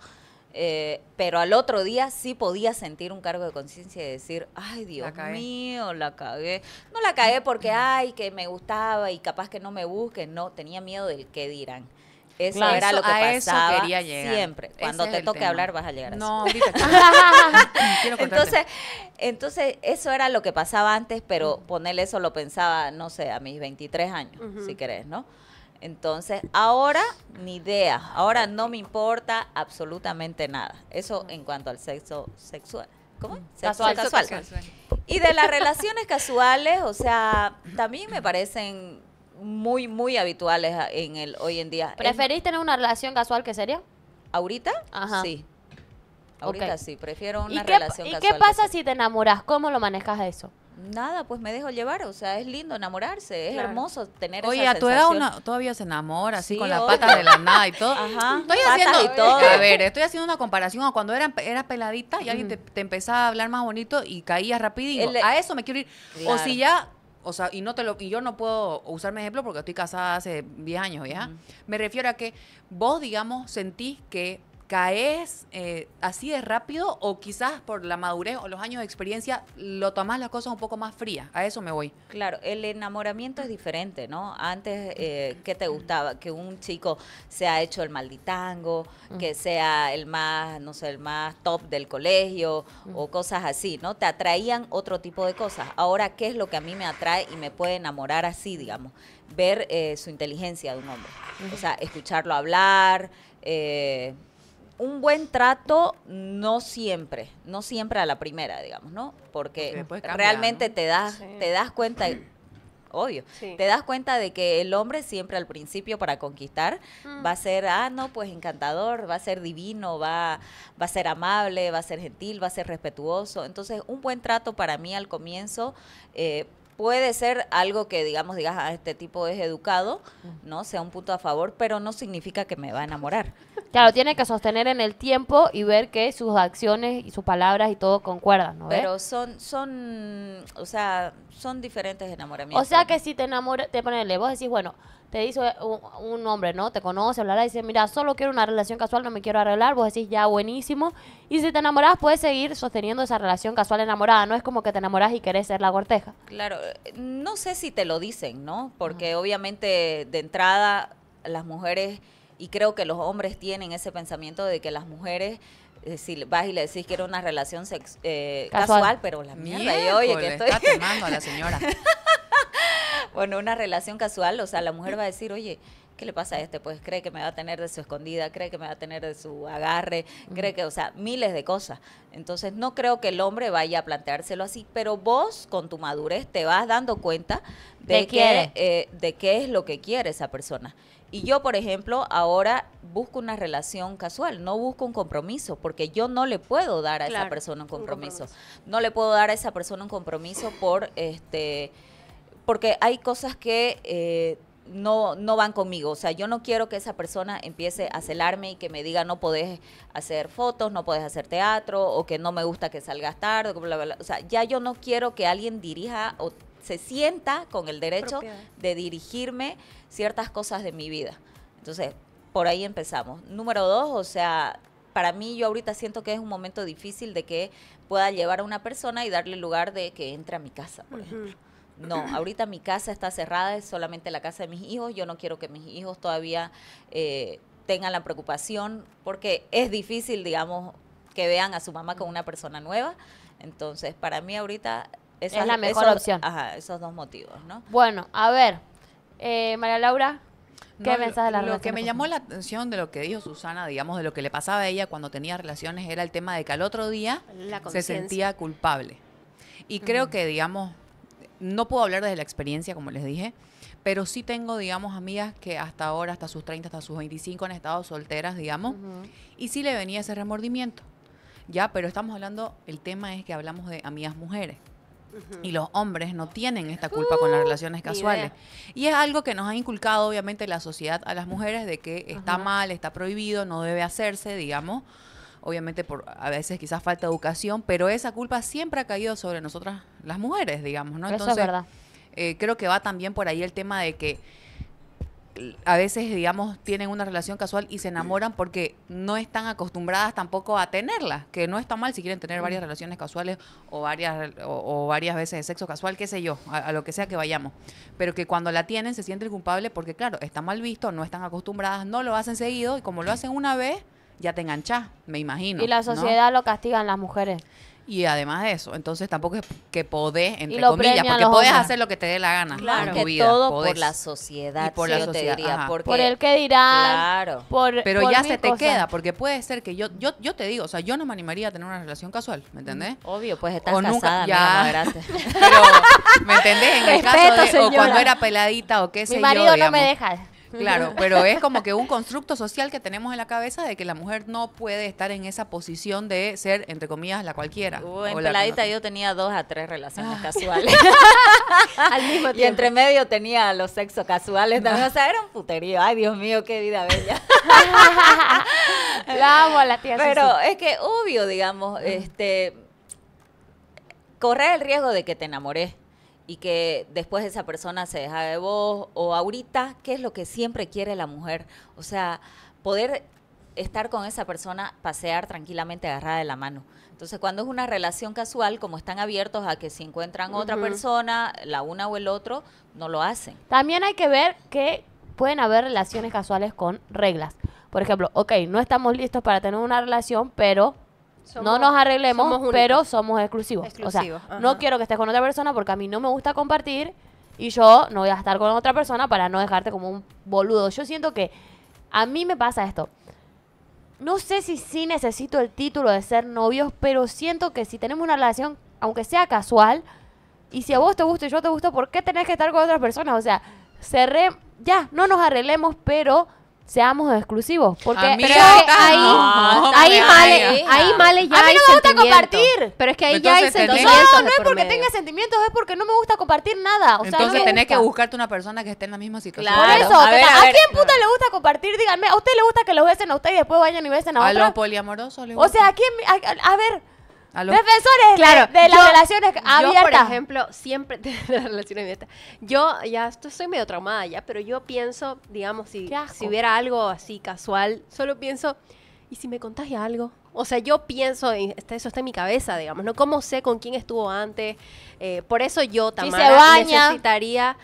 Eh, pero al otro día sí podía sentir un cargo de conciencia y decir, ay Dios mío, la cagué. No la cagué porque, mm. ay, que me gustaba y capaz que no me busquen. No, tenía miedo del que dirán. Eso era lo que pasaba siempre. Cuando te toque hablar vas a llegar a no, eso. *laughs* entonces, entonces, eso era lo que pasaba antes, pero mm. ponerle eso lo pensaba, no sé, a mis 23 años, si querés, ¿no? Entonces, ahora ni idea, ahora no me importa absolutamente nada. Eso en cuanto al sexo sexual. ¿Cómo? Casual, casual. Y de las relaciones casuales, o sea, también me parecen muy, muy habituales en el hoy en día. ¿Preferís tener una relación casual que sería? ¿Ahorita? Sí. Ahorita sí, prefiero una relación casual. ¿Y qué pasa si te enamoras? ¿Cómo lo manejas eso? nada, pues me dejo llevar. O sea, es lindo enamorarse, es hermoso tener Oye, esa a tu todavía se enamora, así con las pata de la nada y todo. Ajá, estoy haciendo, A ver, estoy haciendo una comparación a cuando era, era peladita y alguien te, empezaba a hablar más bonito y caías rapidito. a eso me quiero ir. O si ya o sea, y no te lo, y yo no puedo usarme ejemplo porque estoy casada hace 10 años, ¿ya? Me refiero a que vos, digamos, sentís que caes eh, así de rápido o quizás por la madurez o los años de experiencia lo tomas las cosas un poco más frías. A eso me voy. Claro, el enamoramiento es diferente, ¿no? Antes, eh, ¿qué te gustaba? Que un chico sea hecho el malditango, que sea el más, no sé, el más top del colegio o cosas así, ¿no? Te atraían otro tipo de cosas. Ahora, ¿qué es lo que a mí me atrae y me puede enamorar así, digamos? Ver eh, su inteligencia de un hombre. O sea, escucharlo hablar. Eh, un buen trato no siempre, no siempre a la primera, digamos, ¿no? Porque, realmente te das te das cuenta obvio. Te das cuenta de que el hombre siempre al principio para conquistar mm. va a ser, ah, no, pues encantador, va a ser divino, va, va a ser amable, va a ser gentil, va a ser respetuoso. Entonces, un buen trato para mí al comienzo eh, puede ser algo que, digamos, digas, a ah, este tipo es educado, ¿no? Sea un punto a favor, pero no significa que me va a enamorar. Claro, tiene que sostener en el tiempo y ver que sus acciones y sus palabras y todo concuerdan, ¿no? Pero son, son, o sea, son diferentes enamoramientos. O sea que si te enamora, te ponele, vos decís, bueno, te dice un, hombre, ¿no? Te conoce, hablará, dice, mira, solo quiero una relación casual, no me quiero arreglar, vos decís, ya, buenísimo. Y si te enamorás, puedes seguir sosteniendo esa relación casual enamorada, no es como que te enamorás y querés ser la corteja. Claro, no sé si te lo dicen, ¿no? Porque obviamente de entrada las mujeres y creo que los hombres tienen ese pensamiento de que las mujeres si vas y le decís que era una relación eh, casual. pero la mierda, y oye, que estoy... Está temando *laughs* a la señora. *laughs* bueno, una relación casual, o sea, la mujer va a decir, oye, ¿qué le pasa a este? Pues cree que me va a tener de su escondida, cree que me va a tener de su agarre, cree que, o sea, miles de cosas. Entonces, no creo que el hombre vaya a planteárselo así, pero vos, con tu madurez, te vas dando cuenta de, de eh, qué es lo que quiere esa persona. Y yo, por ejemplo, ahora busco una relación casual, no busco un compromiso, porque yo no le puedo dar a esa persona un compromiso. No le puedo dar a esa persona un compromiso por este porque hay cosas que eh, no, no van conmigo. O sea, yo no quiero que esa persona empiece a celarme y que me diga no podés hacer fotos, no podés hacer teatro, o que no me gusta que salgas tarde, O sea, ya yo no quiero que alguien dirija o se sienta con el derecho de dirigirme ciertas cosas de mi vida. Entonces, por ahí empezamos. Número dos, o sea, para mí yo ahorita siento que es un momento difícil de que pueda llevar a una persona y darle lugar de que entre a mi casa, por ejemplo. No, ahorita mi casa está cerrada, es solamente la casa de mis hijos. Yo no quiero que mis hijos todavía eh, tengan la preocupación, porque es difícil, digamos, que vean a su mamá con una persona nueva. Entonces, para mí ahorita esa es la mejor opción. Ajá, esos dos motivos, ¿no? Bueno, a ver, eh, María Laura, ¿Qué piensas pensás de relación? Lo que me llamó la atención de lo que dijo Susana, digamos, de lo que le pasaba a ella cuando tenía relaciones, era el tema de que al otro día se sentía culpable. Y creo que, digamos, no puedo hablar desde la experiencia, como les dije, pero sí tengo, digamos, amigas que hasta ahora, hasta sus 30, hasta sus 25 han estado solteras, digamos, y sí le venía ese remordimiento. Ya, pero estamos hablando, el tema es que hablamos de amigas mujeres. Y los hombres no tienen esta culpa con las uh, relaciones casuales. Y es algo que nos ha inculcado obviamente la sociedad a las mujeres de que está mal, está prohibido, no debe hacerse, digamos. Obviamente por a veces quizás falta educación, pero esa culpa siempre ha caído sobre nosotras las mujeres, digamos, ¿no? Entonces, verdad. Eh, creo que va también por ahí el tema de que a veces, digamos, tienen una relación casual y se enamoran porque no están acostumbradas tampoco a tenerla, que no está mal si quieren tener varias mm. relaciones casuales o varias, o, varias veces de sexo casual, qué sé yo, a, lo que sea que vayamos, pero que cuando la tienen se sienten culpables porque, claro, está mal visto, no están acostumbradas, no lo hacen seguido y como lo hacen una vez, ya te enganchas, me imagino. Y la sociedad lo castigan las mujeres. Y además de eso, entonces tampoco es que podés, entre comillas, porque podés hacer lo que te dé la gana claro. en tu vida. Todo por la sociedad, y por la sociedad, por el que dirá. claro. pero ya se te queda, porque puede ser que yo, yo, yo te digo, o sea, yo no me animaría a tener una relación casual, ¿me entendés? Mm, obvio, pues estás casada, nunca, ya, *laughs* pero, ¿me entendés? En el caso de, o cuando era peladita o qué sé Mi marido no me deja. Claro, *laughs* pero es como que un constructo social que tenemos en la cabeza de que la mujer no puede estar en esa posición de ser, entre comillas, la cualquiera. Uh, en peladita yo tenía dos a tres relaciones ah. casuales. *laughs* Y entre medio tenía los sexos casuales también. Ah. O sea, era un puterío. Ay, Dios mío, qué vida bella. *laughs* la amo a la tía Pero es que obvio, digamos, este correr el riesgo de que te enamores y que después esa persona se deja de vos o ahorita, ¿qué es lo que siempre quiere la mujer? O sea, poder estar con esa persona, pasear tranquilamente agarrada de la mano. Entonces, cuando es una relación casual, como están abiertos a que si encuentran otra persona, la una o el otro, no lo hacen. También hay que ver que pueden haber relaciones casuales con reglas. Por ejemplo, ok, no estamos listos para tener una relación, pero no nos arreglemos, pero somos exclusivos. o sea, no quiero que estés con otra persona porque a mí no me gusta compartir y yo no voy a estar con otra persona para no dejarte como un boludo. Yo siento que a mí me pasa esto. No sé si sí necesito el título de ser novios, pero siento que si tenemos una relación, aunque sea casual, y si a vos te gusta y yo te gusto, ¿por qué tenés que estar con otras personas? O sea, cerré, ya, no nos arreglemos, pero seamos exclusivos. Porque ahí, ahí, no male, ahí, ahí male ya. A mí no me gusta compartir. Pero es que ahí ya hay sentimientos. No, no es porque tenga sentimientos, es porque no me gusta compartir nada. O sea, Entonces tenés que buscarte una persona que esté en la misma situación. Claro. Por eso, a, quién puta le gusta compartir? Díganme, ¿a usted le gusta que los besen a usted y después vayan y besen a, otro? ¿A los poliamorosos le gusta? O sea, ¿a quién? a ver defensores *laughs* de, las relaciones abiertas. Yo, por ejemplo, siempre de relaciones abiertas. Yo ya estoy medio traumada ya, pero yo pienso, digamos, si, si hubiera algo así casual, solo pienso, ¿y si me contagia algo? O sea, yo pienso, eso está en mi cabeza, digamos, ¿no? ¿Cómo sé con quién estuvo antes? Eh, por eso yo, también necesitaría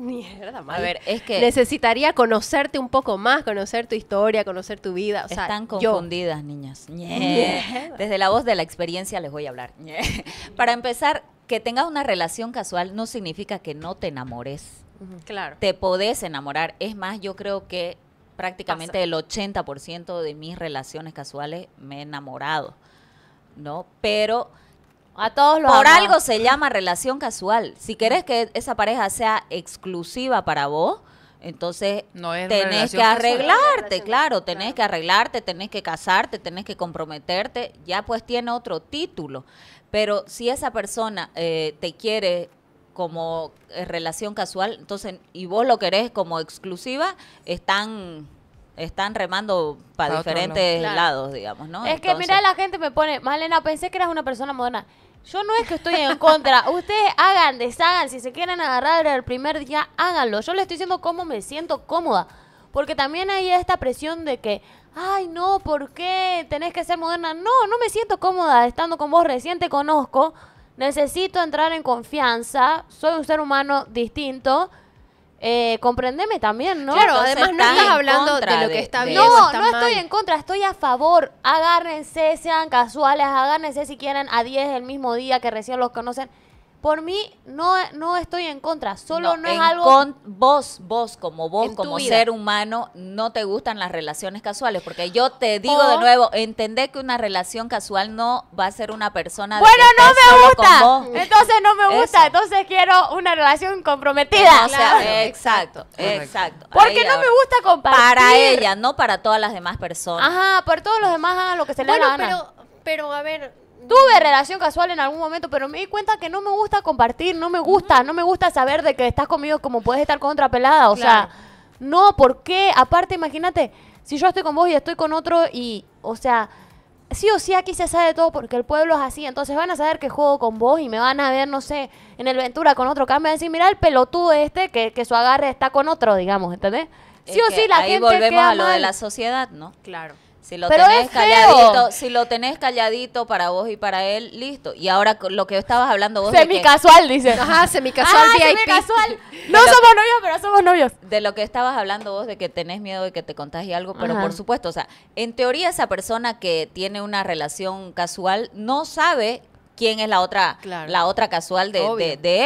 *laughs* Mierda, A ver, es que. Necesitaría conocerte un poco más, conocer tu historia, conocer tu vida. están confundidas, niñas. Desde la voz de la experiencia les voy a hablar. *laughs* Para empezar, que tengas una relación casual no significa que no te enamores. Claro. Te podés enamorar. Es más, yo creo que prácticamente el 80% de mis relaciones casuales me he enamorado. ¿No? Pero por algo se llama relación casual. Si querés que esa pareja sea exclusiva para vos, entonces tenés que arreglarte, claro, tenés que arreglarte, tenés que casarte, tenés que comprometerte, ya pues tiene otro título. Pero si esa persona eh, te quiere como eh, relación casual, entonces, y vos lo querés como exclusiva, están están remando para diferentes lados, digamos, ¿no? Es que mira, la gente me pone, Malena, pensé que eras una persona moderna. Yo no es que estoy en *laughs* contra. Ustedes hagan, deshagan. Si se quieren agarrar el primer día, háganlo. Yo les estoy diciendo cómo me siento cómoda. Porque también hay esta presión de que, ay, no, ¿por qué tenés que ser moderna? No, no me siento cómoda estando con vos. Recién te conozco. Necesito entrar en confianza. Soy un ser humano distinto. Eh, comprendeme también, ¿no? Claro, además no estás hablando de lo que está bien. No, no estoy en contra, estoy a favor. Agárrense, sean casuales, agárrense si quieren a 10 el mismo día que recién los conocen. Por mí no, no estoy en contra, solo no, es algo... vos, vos como vos, como ser humano, no te gustan las relaciones casuales, porque yo te digo de nuevo, entender que una relación casual no va a ser una persona... Bueno, no me gusta, entonces no me gusta, entonces quiero una relación comprometida. Eh, exacto, exacto. Porque no me gusta compartir. Para ella, no para todas las demás personas. Ajá, para todos los demás hagan lo que se le Pero, pero a ver, Tuve relación casual en algún momento, pero me di cuenta que no me gusta compartir, no me gusta, no me gusta saber de que estás conmigo como puedes estar con otra pelada. O sea, no, porque, Aparte, imagínate, si yo estoy con vos y estoy con otro y, o sea, sí o sí aquí se sabe todo porque el pueblo es así. Entonces van a saber que juego con vos y me van a ver, no sé, en el Ventura con otro cambio. Van a decir, mira el pelotudo este que, su agarre está con otro, digamos, ¿entendés? Sí o sí la gente. Ahí volvemos a lo de la sociedad, ¿no? Claro. Si lo tenés calladito, si lo tenés calladito para vos y para él, listo. Y ahora lo que estabas hablando vos Semicasual, que... dice. Ajá, ah, semicasual VIP. Semicasual. *laughs* No somos novios, pero somos novios. De lo que estabas hablando vos de que tenés miedo de que te contagie algo, pero por supuesto, o sea, en teoría esa persona que tiene una relación casual no sabe quién es la otra, la otra casual de,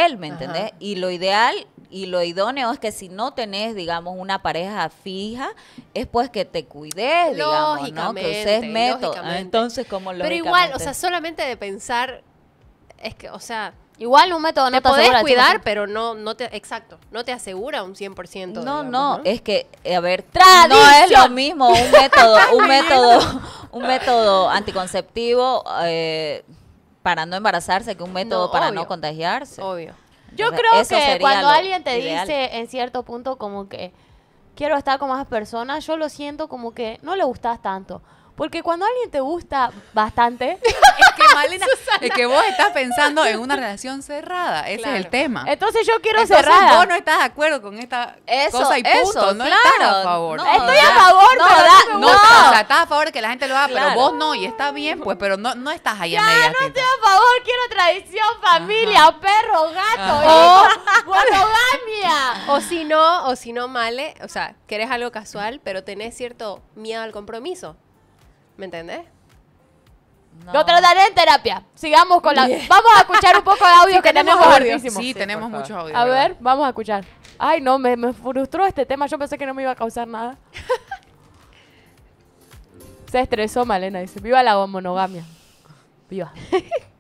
él, ¿me entendés? Y lo ideal y lo idóneo es que si no tenés, digamos, una pareja fija, es pues que te cuides, digamos, ¿no? Que uses método. Ah, entonces, como lo Pero igual, o sea, solamente de pensar, es que, o sea... Igual un método no te, te cuidar, pero no, no te, exacto, no te asegura un 100%. No, no, no, es que, eh, a ver, ¡Tradición! no es lo mismo un método, un *laughs* método, un método anticonceptivo eh, para no embarazarse que un método para no contagiarse. Obvio. Yo creo que cuando alguien te dice en cierto punto como que quiero estar con más personas, yo lo siento como que no le gustas tanto. Porque cuando alguien te gusta bastante, *laughs* es que Malena, es que vos estás pensando en una relación cerrada, ese es el tema. Entonces yo quiero Entonces, cerrada. Vos no estás de acuerdo con esta cosa y punto, no estás a favor. Estoy a favor, no, pero no, no, o sea, estás a favor de que la gente lo haga, pero vos no y está bien, pues, pero no, no estás ahí a medias. No estoy a favor, quiero tradición, familia, perro, gato, hijo, oh. monogamia. *laughs* O si no, o si no, Male, o sea, querés algo casual, pero tenés cierto miedo al compromiso. ¿Me entendés? No. Lo trataré en terapia. Sigamos con la. *laughs* Vamos a escuchar un poco de audio que tenemos audio. Sí, tenemos mucho audio. A ver, vamos a escuchar. Ay, no, me, me, frustró este tema. Yo pensé que no me iba a causar nada. *laughs* Se estresó Malena. Dice: Viva la monogamia. Viva. *laughs*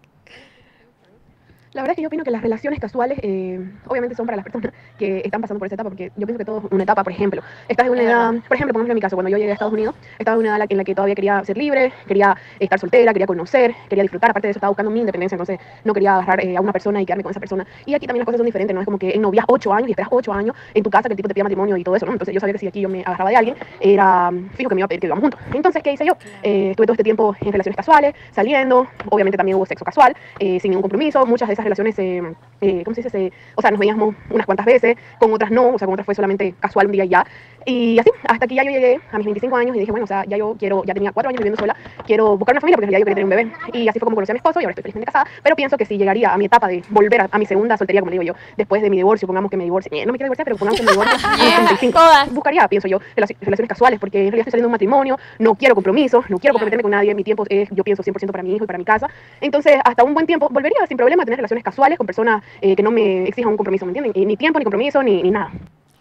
La verdad es que yo opino que las relaciones casuales, eh, obviamente son para las personas que están pasando por esa etapa, porque yo pienso que todo es una etapa, por ejemplo. Estás en una edad, por ejemplo, pongamos en mi caso, cuando yo llegué a Estados Unidos, estaba en una edad en la que todavía quería ser libre, quería estar soltera, quería conocer, quería disfrutar, aparte de eso estaba buscando mi independencia, entonces no quería agarrar eh, a una persona y quedarme con esa persona. Y aquí también las cosas son diferentes, no es como que novias ocho años y esperas ocho años en tu casa que el tipo te pida matrimonio y todo eso, Entonces yo sabía que si aquí yo me agarraba de alguien, era mm, fijo que me iba a pedir que vivamos juntos. Entonces, ¿qué hice yo? Eh, estuve todo este tiempo en relaciones casuales, saliendo, obviamente también hubo sexo casual, sin ningún compromiso, muchas de esas relaciones, eh, eh, ¿cómo se dice? o sea, nos veíamos unas cuantas veces, con otras no, o sea, con otras fue solamente casual un día y ya, y así, hasta aquí ya yo llegué a mis 25 años y dije, bueno, o sea, ya yo quiero, ya tenía 4 años viviendo sola, quiero buscar una familia porque ya yo quería tener un bebé. Y así fue como conocí a mi esposo y ahora estoy felizmente casada, pero pienso que si llegaría a mi etapa de volver a, mi segunda soltería, como le digo yo, después de mi divorcio, pongamos que me divorcie, eh, no me quiero divorciar, pero pongamos que me divorcie, *laughs* buscaría, pienso yo, relaciones casuales porque en realidad estoy saliendo de un matrimonio, no quiero compromisos, no quiero comprometerme con nadie, mi tiempo es, yo pienso 100% para mi hijo y para mi casa. Entonces, hasta un buen tiempo volvería sin problema a tener relaciones casuales con personas eh, que no me exijan un compromiso, ¿me entienden? Eh, ni tiempo, ni compromiso, ni nada.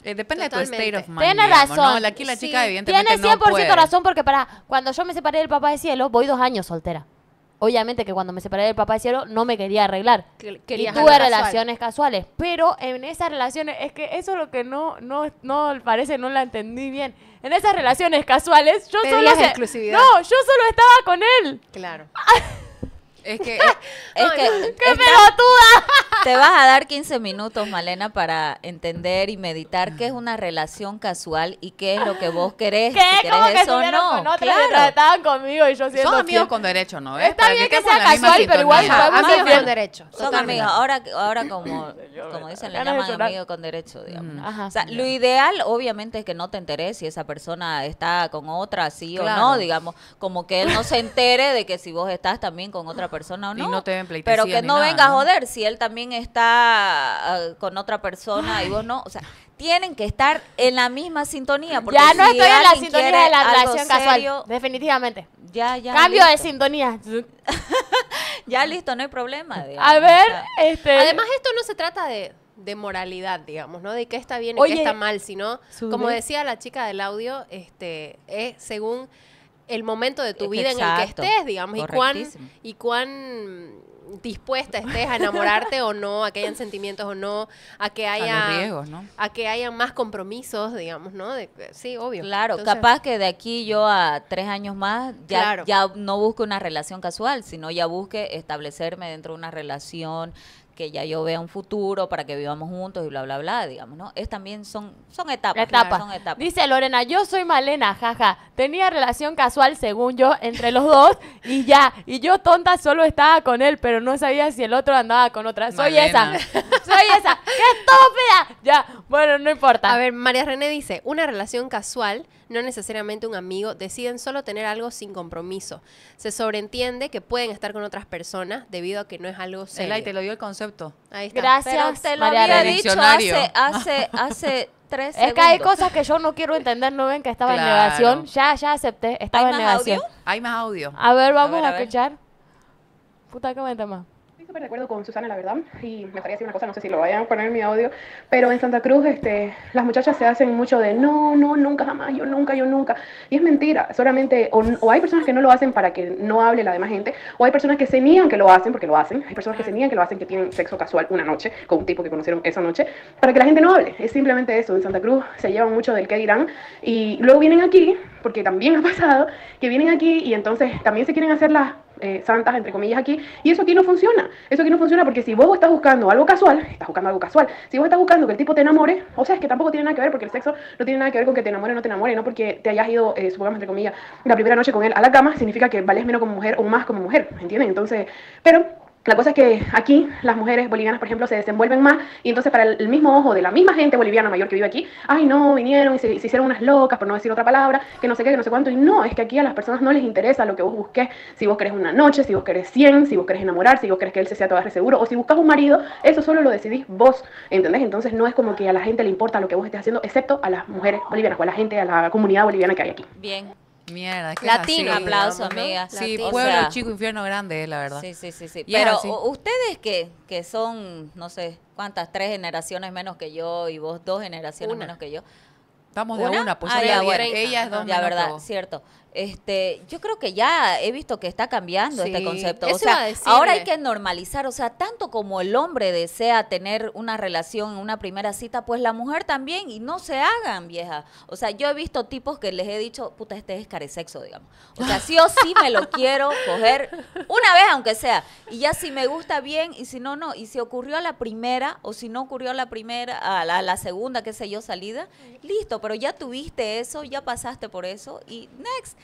Eh, depende de tu state of mind. Tiene razón. ¿no? Aquí la chica Tiene 100% razón porque para cuando yo me separé del papá de cielo, voy dos años soltera. Obviamente que cuando me separé del papá de cielo no me quería arreglar. Quería y tuve relaciones casuales. Pero en esas relaciones, es que eso es lo que no, no, no parece, no la entendí bien. En esas relaciones casuales, yo solo. no, yo solo estaba con él. Claro. *laughs* Es que. *laughs* Es, que ¡Qué pelotuda! *laughs* te vas a dar 15 minutos, Malena, para entender y meditar qué es una relación casual y qué es lo que vos *laughs* querés. Si querés eso que no. Con otra claro. estaban conmigo y yo siento. Son amigos con derecho, ¿no? Está bien que, sea casual, pero igual podemos amigos con derecho. Son amigos. Ahora, ahora como, como dicen, le llaman amigos con derecho, digamos. o sea, lo ideal, obviamente, es que no te enteres si esa persona está con otra, sí o no, digamos. Como que él no se entere de que si vos estás también con otra persona persona o no. Y no te Pero que no venga a joder si él también está ah, con otra persona y vos no. O sea, tienen que estar en la misma sintonía. ya no estoy en la sintonía de la relación casual. definitivamente. Ya, ya. Cambio de sintonía. *laughs* ya listo, no hay problema. a ver, este... Además, esto no se trata de moralidad, digamos, ¿no? De qué está bien y qué está mal, sino, como decía la chica del audio, este, es según el momento de tu vida en el que estés, digamos, y cuán, y cuán dispuesta estés a enamorarte o no, a que hayan sentimientos o no, a que haya que más compromisos, digamos, ¿no? sí, obvio. Claro, capaz que de aquí yo a tres años más ya, ya no busque una relación casual, sino ya busque establecerme dentro de una relación que ya yo vea un futuro para que vivamos juntos y bla bla bla, digamos, ¿no? Es también son son etapas, etapa. son etapas. Dice Lorena, "Yo soy Malena, jaja. Tenía relación casual según yo entre los dos y ya, y yo tonta solo estaba con él, pero no sabía si el otro andaba con otra. Soy esa. *laughs* Soy esa. ¡Qué estúpida! Ya, bueno, no importa. A ver, María René dice, "Una relación casual no necesariamente un amigo, deciden solo tener algo sin compromiso. Se sobreentiende que pueden estar con otras personas debido a que no es algo serio. te lo dio el concepto. Ahí está. Gracias, lo había dicho hace, hace, hace *laughs* tres segundos. Es que hay cosas que yo no quiero entender, no ven que estaba en negación. Ya, ya acepté, estaba ¿Hay en más negación. Audio? Hay más audio. A ver, vamos a, escuchar. Puta, comenta más súper de acuerdo con Susana, la verdad, y me gustaría decir una cosa, no sé si lo vayan a poner en mi audio, pero en Santa Cruz este, las muchachas se hacen mucho de no, no, nunca, jamás, yo nunca, yo nunca, y es mentira, solamente, o, hay personas que no lo hacen para que no hable la demás gente, o hay personas que se niegan que lo hacen, porque lo hacen, hay personas que se niegan que lo hacen, que tienen sexo casual una noche, con un tipo que conocieron esa noche, para que la gente no hable, es simplemente eso, en Santa Cruz se llevan mucho del qué dirán, y luego vienen aquí, porque también ha pasado, que vienen aquí y entonces también se quieren hacer las eh, santas, entre comillas, aquí, y eso aquí no funciona. Eso aquí no funciona porque si vos estás buscando algo casual, estás buscando algo casual. Si vos estás buscando que el tipo te enamore, o sea, es que tampoco tiene nada que ver porque el sexo no tiene nada que ver con que te enamore o no te enamore, no porque te hayas ido, eh, supongamos, entre comillas, la primera noche con él a la cama, significa que vales menos como mujer o más como mujer, ¿entienden? Entonces, pero la cosa es que aquí las mujeres bolivianas, por ejemplo, se desenvuelven más y entonces para el, mismo ojo de la misma gente boliviana mayor que vive aquí, ay no, vinieron y se, hicieron unas locas, por no decir otra palabra, que no sé qué, que no sé cuánto. Y no, es que aquí a las personas no les interesa lo que vos busques, si vos querés una noche, si vos querés 100, si vos querés enamorar, si vos querés que él se sea todo seguro, o si buscas un marido, eso solo lo decidís vos, ¿entendés? Entonces no es como que a la gente le importa lo que vos estés haciendo, excepto a las mujeres bolivianas o a la gente, a la comunidad boliviana que hay aquí. Bien. Mierda, qué Latino, aplauso, amiga. Sí, pueblo chico, infierno grande, eh, la verdad. Sí, sí, sí, sí. Pero ustedes que, que son, no sé, cuántas, tres generaciones menos que yo y vos dos generaciones menos que yo. Estamos de una, una pues ah, ya, ella es dos. La verdad, cierto. Este, yo creo que ya he visto que está cambiando este concepto. O sea, ahora hay que normalizar, o sea, tanto como el hombre desea tener una relación en una primera cita, pues la mujer también, y no se hagan, vieja. O sea, yo he visto tipos que les he dicho, puta, este es sexo, digamos. O sea, sí o sí me lo *laughs* quiero coger una vez, aunque sea. Y ya si me gusta bien, y si no, no. Y si ocurrió a la primera, o si no ocurrió a la primera, a la segunda, qué sé yo, salida, listo, pero ya tuviste eso, ya pasaste por eso, y next.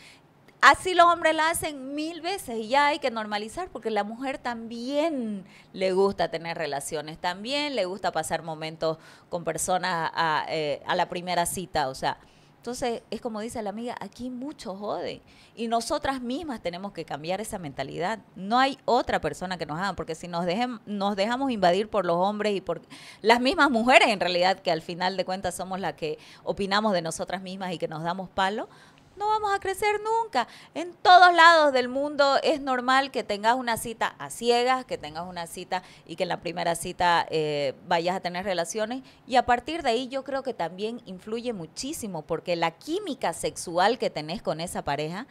Así los hombres la hacen mil veces y ya hay que normalizar porque la mujer también le gusta tener relaciones, también le gusta pasar momentos con personas a, eh, la primera cita, o sea, entonces, es como dice la amiga, aquí mucho jode. Y nosotras mismas tenemos que cambiar esa mentalidad. No hay otra persona que nos haga, porque si nos, nos dejamos invadir por los hombres y por las mismas mujeres, en realidad, que al final de cuentas somos las que opinamos de nosotras mismas y que nos damos palo, no vamos a crecer nunca. En todos lados del mundo es normal que tengas una cita a ciegas, que tengas una cita y que en la primera cita eh, vayas a tener relaciones. Y a partir de ahí yo creo que también influye muchísimo porque la química sexual que tenés con esa pareja,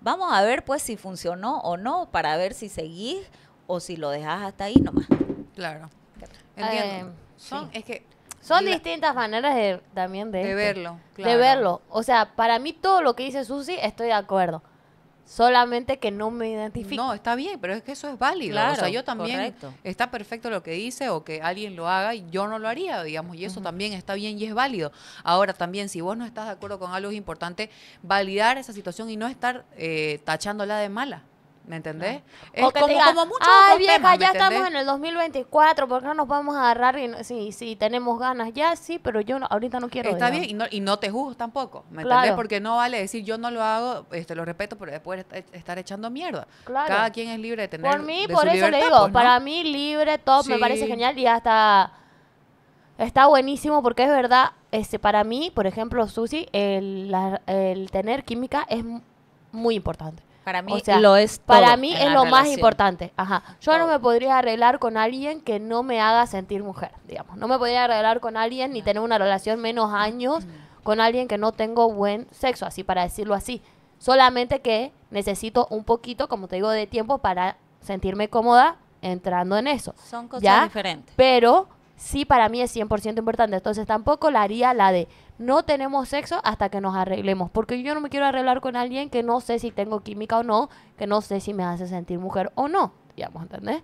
vamos a ver pues si funcionó o no para ver si seguís o si lo dejas hasta ahí nomás. Claro. Entiendo. Eh, Son, es que son distintas maneras también de, este, verlo. De verlo. O sea, para mí todo lo que dice Susi estoy de acuerdo. Solamente que no me identifico. No, está bien, pero es que eso es válido. o sea, yo también está perfecto lo que dice o que alguien lo haga y yo no lo haría, digamos, y eso también está bien y es válido. Ahora también, si vos no estás de acuerdo con algo, es importante validar esa situación y no estar eh, tachándola de mala. ¿Me entendés? Es como, muchos Ay, vieja, ya estamos en el 2024, ¿por qué no nos vamos a agarrar? Y, sí, sí, tenemos ganas, ya sí, pero yo ahorita no quiero. Está bien, y no, te juzgo tampoco, ¿me entendés? Porque no vale decir yo no lo hago, este, lo respeto, pero después estar echando mierda. Claro. Cada quien es libre de tener. Por mí, por eso le digo, pues, para mí libre, todo me parece genial y hasta está buenísimo porque es verdad, este, para mí, por ejemplo, Susi, el tener química es muy importante. Para mí lo es Para mí es lo más importante. Ajá. Yo no me podría arreglar con alguien que no me haga sentir mujer, digamos. No me podría arreglar con alguien ni tener una relación menos años mm. con alguien que no tengo buen sexo, así para decirlo así. Solamente que necesito un poquito, como te digo, de tiempo para sentirme cómoda entrando en eso. Son cosas diferentes. Pero sí para mí es 100% importante. Entonces tampoco la haría la de no tenemos sexo hasta que nos arreglemos, porque yo no me quiero arreglar con alguien que no sé si tengo química o no, que no sé si me hace sentir mujer o no, digamos, ¿entendés?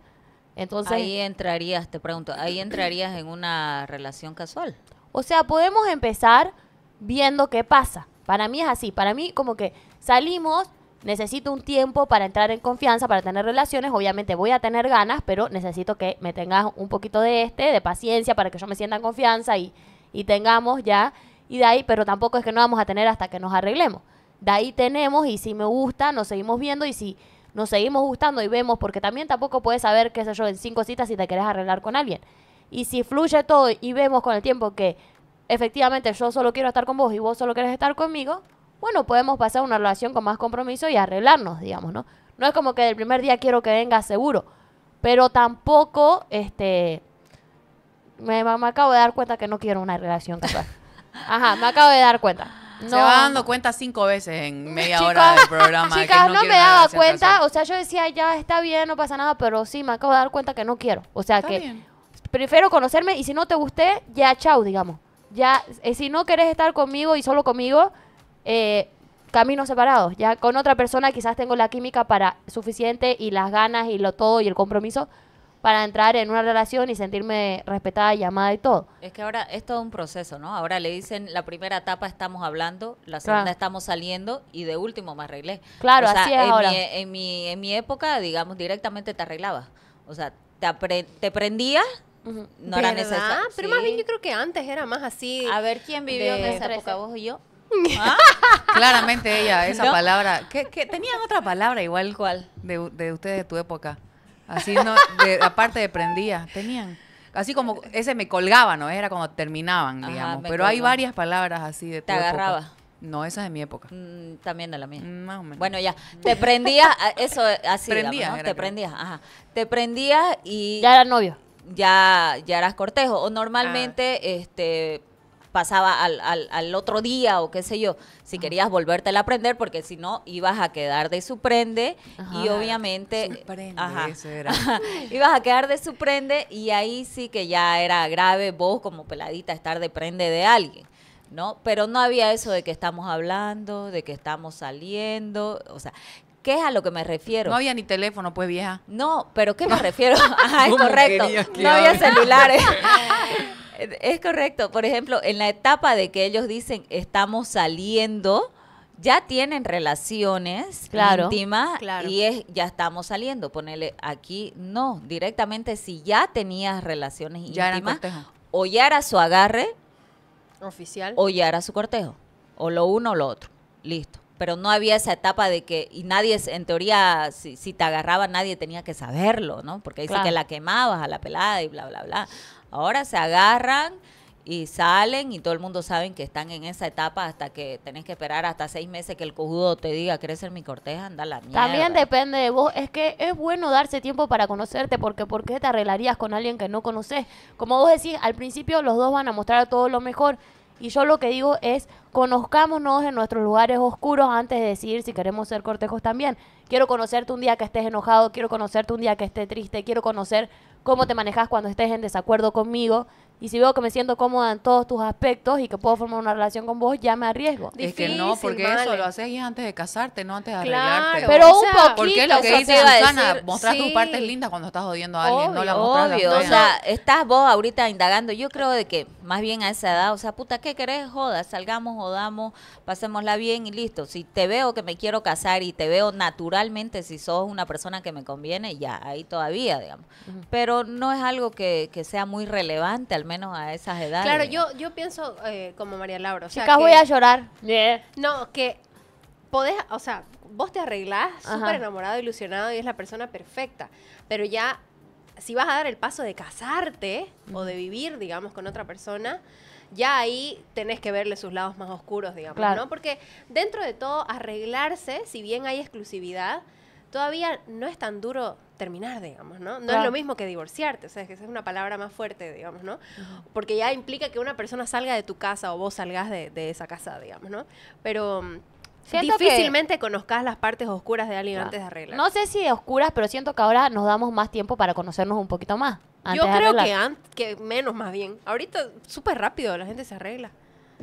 Entonces ahí entrarías, te pregunto, ahí entrarías en una relación casual. O sea, podemos empezar viendo qué pasa. Para mí es así, para mí como que salimos necesito un tiempo para entrar en confianza, para tener relaciones. Obviamente voy a tener ganas, pero necesito que me tengas un poquito de este, de paciencia, para que yo me sienta en confianza y, tengamos ya. Y de ahí, pero tampoco es que no vamos a tener hasta que nos arreglemos. De ahí tenemos y si me gusta, nos seguimos viendo y si nos seguimos gustando y vemos, porque también tampoco puedes saber, qué sé yo, en cinco citas si te querés arreglar con alguien. Y si fluye todo y vemos con el tiempo que efectivamente yo solo quiero estar con vos y vos solo querés estar conmigo, bueno, podemos pasar a una relación con más compromiso y arreglarnos, digamos, ¿no? No es como que del primer día quiero que venga seguro, pero tampoco, este, me, me acabo de dar cuenta que no quiero una relación casual. *laughs* Ajá, me acabo de dar cuenta. No. Se va dando cuenta cinco veces en *laughs* media hora del programa. Chicas, no, me daba cuenta. O sea, yo decía, ya está bien, no pasa nada, pero sí, me acabo de dar cuenta que no quiero. O sea, que prefiero conocerme y si no te gusté, ya chau, digamos. Ya, eh, si no querés estar conmigo y solo conmigo, eh, caminos separados. Ya con otra persona quizás tengo la química para suficiente y las ganas y lo todo y el compromiso para entrar en una relación y sentirme respetada, y llamada y todo. Es que ahora es todo un proceso, ¿no? Ahora le dicen la primera etapa estamos hablando, la segunda estamos saliendo y de último me arreglé. Claro, así es en ahora. en, mi, en mi época, digamos, directamente te arreglabas. O sea, te, te prendías no era necesario. Pero más bien yo creo que antes era más así. A ver quién vivió en esa época, vos y yo. *laughs* Claramente ella, esa palabra. que tenían otra palabra igual cual de, ustedes de tu época? Así, no, de, aparte de prendía, tenían. Así como ese me colgaba, ¿no? Era cuando terminaban, digamos. Pero hay varias palabras así de tu Te agarraba. No, esa es de mi época. Mm, también de la mía. Mm, más o menos. Bueno, ya. Te prendías, eso así. Prendías. Te prendías, ajá. Te prendías y. Ya eras novio. Ya, ya eras cortejo. O normalmente, ah. este pasaba al, al, otro día o qué sé yo, si querías volvértela a aprender, porque si no, ibas a quedar de su prende y obviamente... ajá, eso era. *laughs* ibas a quedar de su prende y ahí sí que ya era grave vos como peladita estar de prende de alguien. ¿No? Pero no había eso de que estamos hablando, de que estamos saliendo, o sea, ¿Qué es a lo que me refiero? No había ni teléfono, pues vieja. No, pero ¿qué me refiero? *laughs* Ajá, es correcto. No había celulares. *laughs* Es correcto. Por ejemplo, en la etapa de que ellos dicen estamos saliendo, ya tienen relaciones íntimas y es ya estamos saliendo. Ponele aquí, no, directamente si ya tenías relaciones íntimas, o ya era su agarre oficial o ya era su cortejo, o lo uno o lo otro. Listo. Pero no había esa etapa de que, y nadie, en teoría, si, te agarraba, nadie tenía que saberlo, ¿no? Porque dice que la quemabas a la pelada y bla, bla, bla. Ahora se agarran y salen y todo el mundo sabe que están en esa etapa hasta que tenés que esperar hasta seis meses que el cojudo te diga, ¿quieres ser mi corteja? Anda la mierda. También depende de vos. Es que es bueno darse tiempo para conocerte porque ¿por qué te arreglarías con alguien que no conoces? Como vos decís, al principio los dos van a mostrar todo lo mejor. Y yo lo que digo es, conozcámonos en nuestros lugares oscuros antes de decir si queremos ser cortejos también. Quiero conocerte un día que estés enojado, quiero conocerte un día que estés triste, quiero conocer cómo te manejas cuando estés en desacuerdo conmigo. Y si veo que me siento cómoda en todos tus aspectos y que puedo formar una relación con vos, ya me arriesgo. es que no, porque eso lo haces antes de casarte, no antes de claro, Pero un poquito. Porque lo que dice Susana, mostrar tus partes lindas cuando estás odiando a alguien, no la mostras Obvio, o sea, estás vos ahorita indagando. Yo creo de que más bien a esa edad, o sea, puta, ¿qué querés? Joda, salgamos, jodamos, pasémosla bien y listo. Si te veo que me quiero casar y te veo naturalmente, si sos una persona que me conviene, ya, ahí todavía, digamos. Pero no es algo que, que sea muy relevante al menos a esas edades. Claro, yo, yo pienso eh, como María Laura. Acá voy a llorar. No, que podés, o sea, vos te arreglás súper enamorado, ilusionado y es la persona perfecta, pero ya si vas a dar el paso de casarte o de vivir, digamos, con otra persona, ya ahí tenés que verle sus lados más oscuros, digamos, ¿no? Porque dentro de todo, arreglarse, si bien hay exclusividad, todavía no es tan duro terminar, digamos, ¿no? No es lo mismo que divorciarte, o sea, es que esa es una palabra más fuerte, digamos, ¿no? Porque ya implica que una persona salga de tu casa o vos salgas de, esa casa, digamos, ¿no? Pero... Mm, difícilmente conozcas las partes oscuras de alguien antes de arreglar. No sé si oscuras, pero siento que ahora nos damos más tiempo para conocernos un poquito más. Yo creo que, que menos más bien. Ahorita súper rápido la gente se arregla.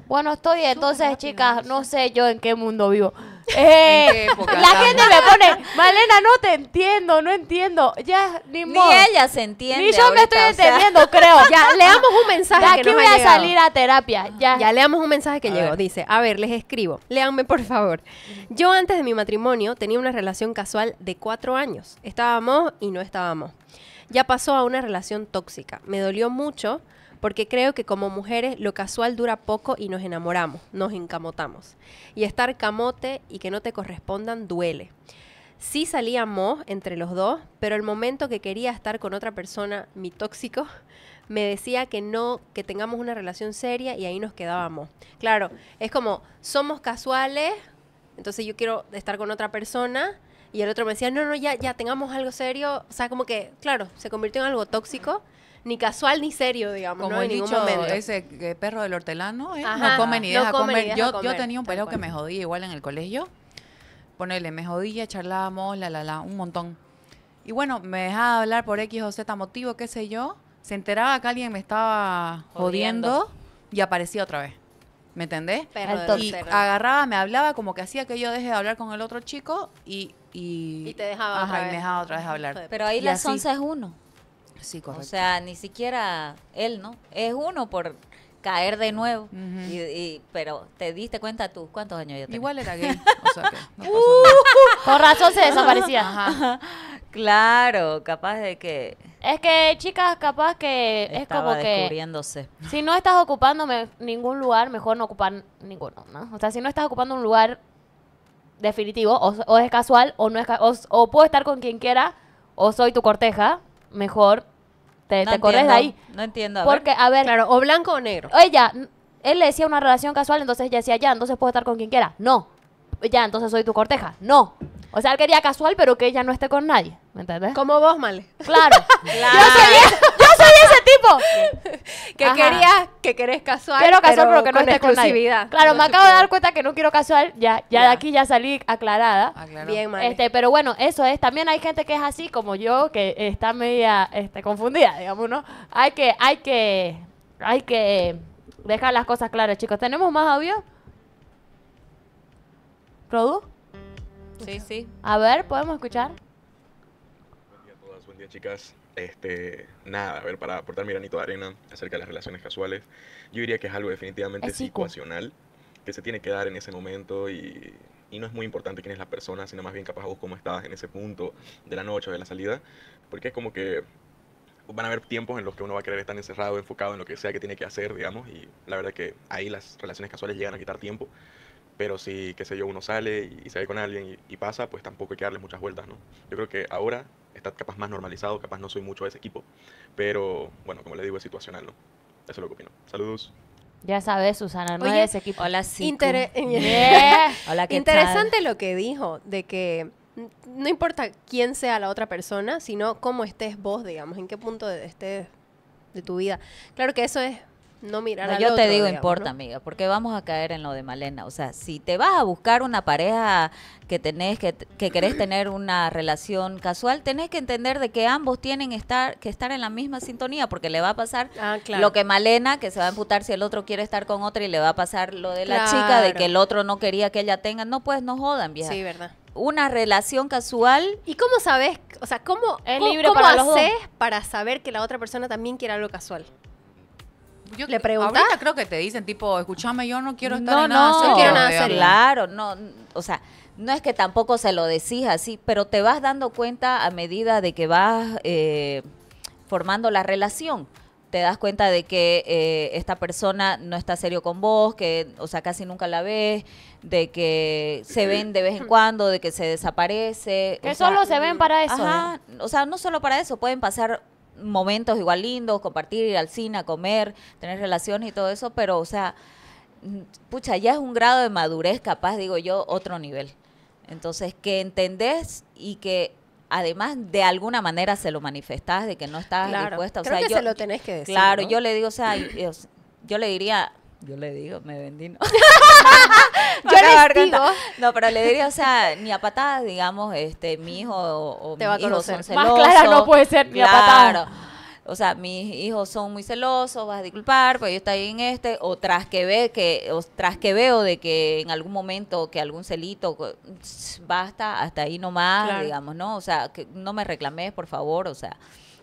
Bueno, estoy entonces, chicas, no sé yo en qué mundo vivo. *laughs* la gente me pone, Malena, no te entiendo, no entiendo. Ya, ni, ni ella se entiende. Ni yo me estoy entendiendo, creo. *laughs* Ya, leamos un mensaje. De aquí voy a salir a terapia. Ya. ya, leamos un mensaje que llegó. Dice: A ver, les escribo. Leanme, por favor. Yo antes de mi matrimonio tenía una relación casual de cuatro años. Estábamos y no estábamos. Ya pasó a una relación tóxica. Me dolió mucho porque creo que como mujeres lo casual dura poco y nos enamoramos, nos encamotamos. Y estar camote y que no te correspondan duele. Sí salíamos entre los dos, pero el momento que quería estar con otra persona, mi tóxico, *laughs* me decía que no, que tengamos una relación seria y ahí nos quedábamos. Claro, es como, somos casuales, entonces yo quiero estar con otra persona, y el otro me decía, no, no, ya, ya, tengamos algo serio. O sea, como que, claro, se convirtió en algo tóxico ni casual ni serio, digamos, Como he dicho, Ese perro del hortelano ¿eh? no come ni deja, comer. yo, tenía un pelo que me jodía igual en el colegio. Ponele, me jodía, charlábamos, la, la, la, un montón. Y bueno, me dejaba hablar por X o Z motivo, qué sé yo. Se enteraba que alguien me estaba jodiendo, y aparecía otra vez. ¿Me entendés? y agarraba, me hablaba, como que hacía que yo deje de hablar con el otro chico y. Y, te dejaba. Ajá, Y me dejaba otra vez hablar. Pero ahí las 11 es uno. O sea, ni siquiera él, ¿no? Es uno por caer de nuevo. pero te diste cuenta tú, ¿cuántos años yo tengo? Igual era gay. *laughs* o sea que uh. razón se desaparecía. Claro, capaz de que... Es que, chicas, capaz que es como que... descubriéndose. Si no estás ocupando ningún lugar, mejor no ocupar ninguno, ¿no? O sea, si no estás ocupando un lugar definitivo, o, es casual, o no es o puedo estar con quien quiera, o soy tu corteja, mejor ¿Te, corres de ahí? No entiendo. Porque, a ver. Claro, o blanco o negro. Ella, él le decía una relación casual, entonces ella decía, ya, entonces puedo estar con quien quiera. No. Ya, entonces soy tu corteja. No. O sea, él quería casual, pero que ella no esté con nadie. ¿Me entiendes? Como vos, Male. Claro. *laughs* yo *laughs* que quería querías, que querés casual. Quiero casual, pero, que no esté exclusividad. Claro, me acabo de dar cuenta que no quiero casual. Ya, ya, de aquí ya salí aclarada. Ah, Bien, Este, pero bueno, eso es. También hay gente que es así como yo, que está media este, confundida, digamos, ¿no? Hay que, hay que, hay que dejar las cosas claras, chicos. ¿Tenemos más audio? ¿Produ? Sí, sí. A ver, ¿podemos escuchar? Buen día a todas, buen día, chicas. Este, nada, a ver, para aportar mi granito de arena acerca de las relaciones casuales, yo diría que es algo definitivamente situacional que se tiene que dar en ese momento y, no es muy importante quién es la persona, sino más bien capaz vos cómo estabas en ese punto de la noche o de la salida, porque es como que van a haber tiempos en los que uno va a querer estar encerrado, enfocado en lo que sea que tiene que hacer, digamos, y la verdad que ahí las relaciones casuales llegan a quitar tiempo, pero si, qué sé yo, uno sale y, y se ve con alguien y, pasa, pues tampoco hay que darle muchas vueltas, ¿no? Yo creo que ahora está capaz más normalizado, capaz no soy mucho de ese equipo, pero bueno, como le digo, es situacional, ¿no? Eso es lo que opino. Saludos. Ya sabes, Susana, no Oye, es ese equipo. Hola, sí. *laughs* *laughs* ¿qué Interesante lo que dijo, de que no importa quién sea la otra persona, sino cómo estés vos, digamos, en qué punto estés de tu vida. Claro que eso es no mirar a yo te digo importa amiga porque vamos a caer en lo de Malena o sea si te vas a buscar una pareja que tenés que, querés tener una relación casual tenés que entender de que ambos tienen estar que estar en la misma sintonía porque le va a pasar ah, lo que Malena que se va a emputar si el otro quiere estar con otra y le va a pasar lo de la chica de que el otro no quería que ella tenga no pues no jodan vieja sí verdad una relación casual. ¿Y cómo sabes? O sea, ¿cómo, para haces para saber que la otra persona también quiere algo casual? yo, ¿Le preguntas? Ahorita creo que te dicen, tipo, escúchame, yo no quiero estar no, en no, no, quiero nada Claro, no, o sea, no es que tampoco se lo decís así, pero te vas dando cuenta a medida de que vas eh, formando la relación te das cuenta de que eh, esta persona no está serio con vos, que, o sea, casi nunca la ves, de que se ven de vez en cuando, de que se desaparece. Que solo se ven para eso. Ajá, o sea, no solo para eso, pueden pasar momentos igual lindos, compartir, ir al cine, a comer, tener relaciones y todo eso, pero, o sea, pucha, ya es un grado de madurez capaz, digo yo, otro nivel. Entonces, que entendés y que además de alguna manera se lo manifestás de que no estás dispuesta. O se lo tenés que decir. Claro, yo le digo, o sea, yo le diría, yo le digo, me vendí, ¿no? *laughs* yo le digo. No, pero le diría, o sea, ni a patadas, digamos, este, mi hijo o, mis hijos son celosos. Más clara no puede ser, ni a patadas. O sea, mis hijos son muy celosos, vas a disculpar, pues yo estoy en este, o tras que ve que, o que veo de que en algún momento que algún celito, basta, hasta ahí nomás, digamos, ¿no? O sea, que no me reclames, por favor, o sea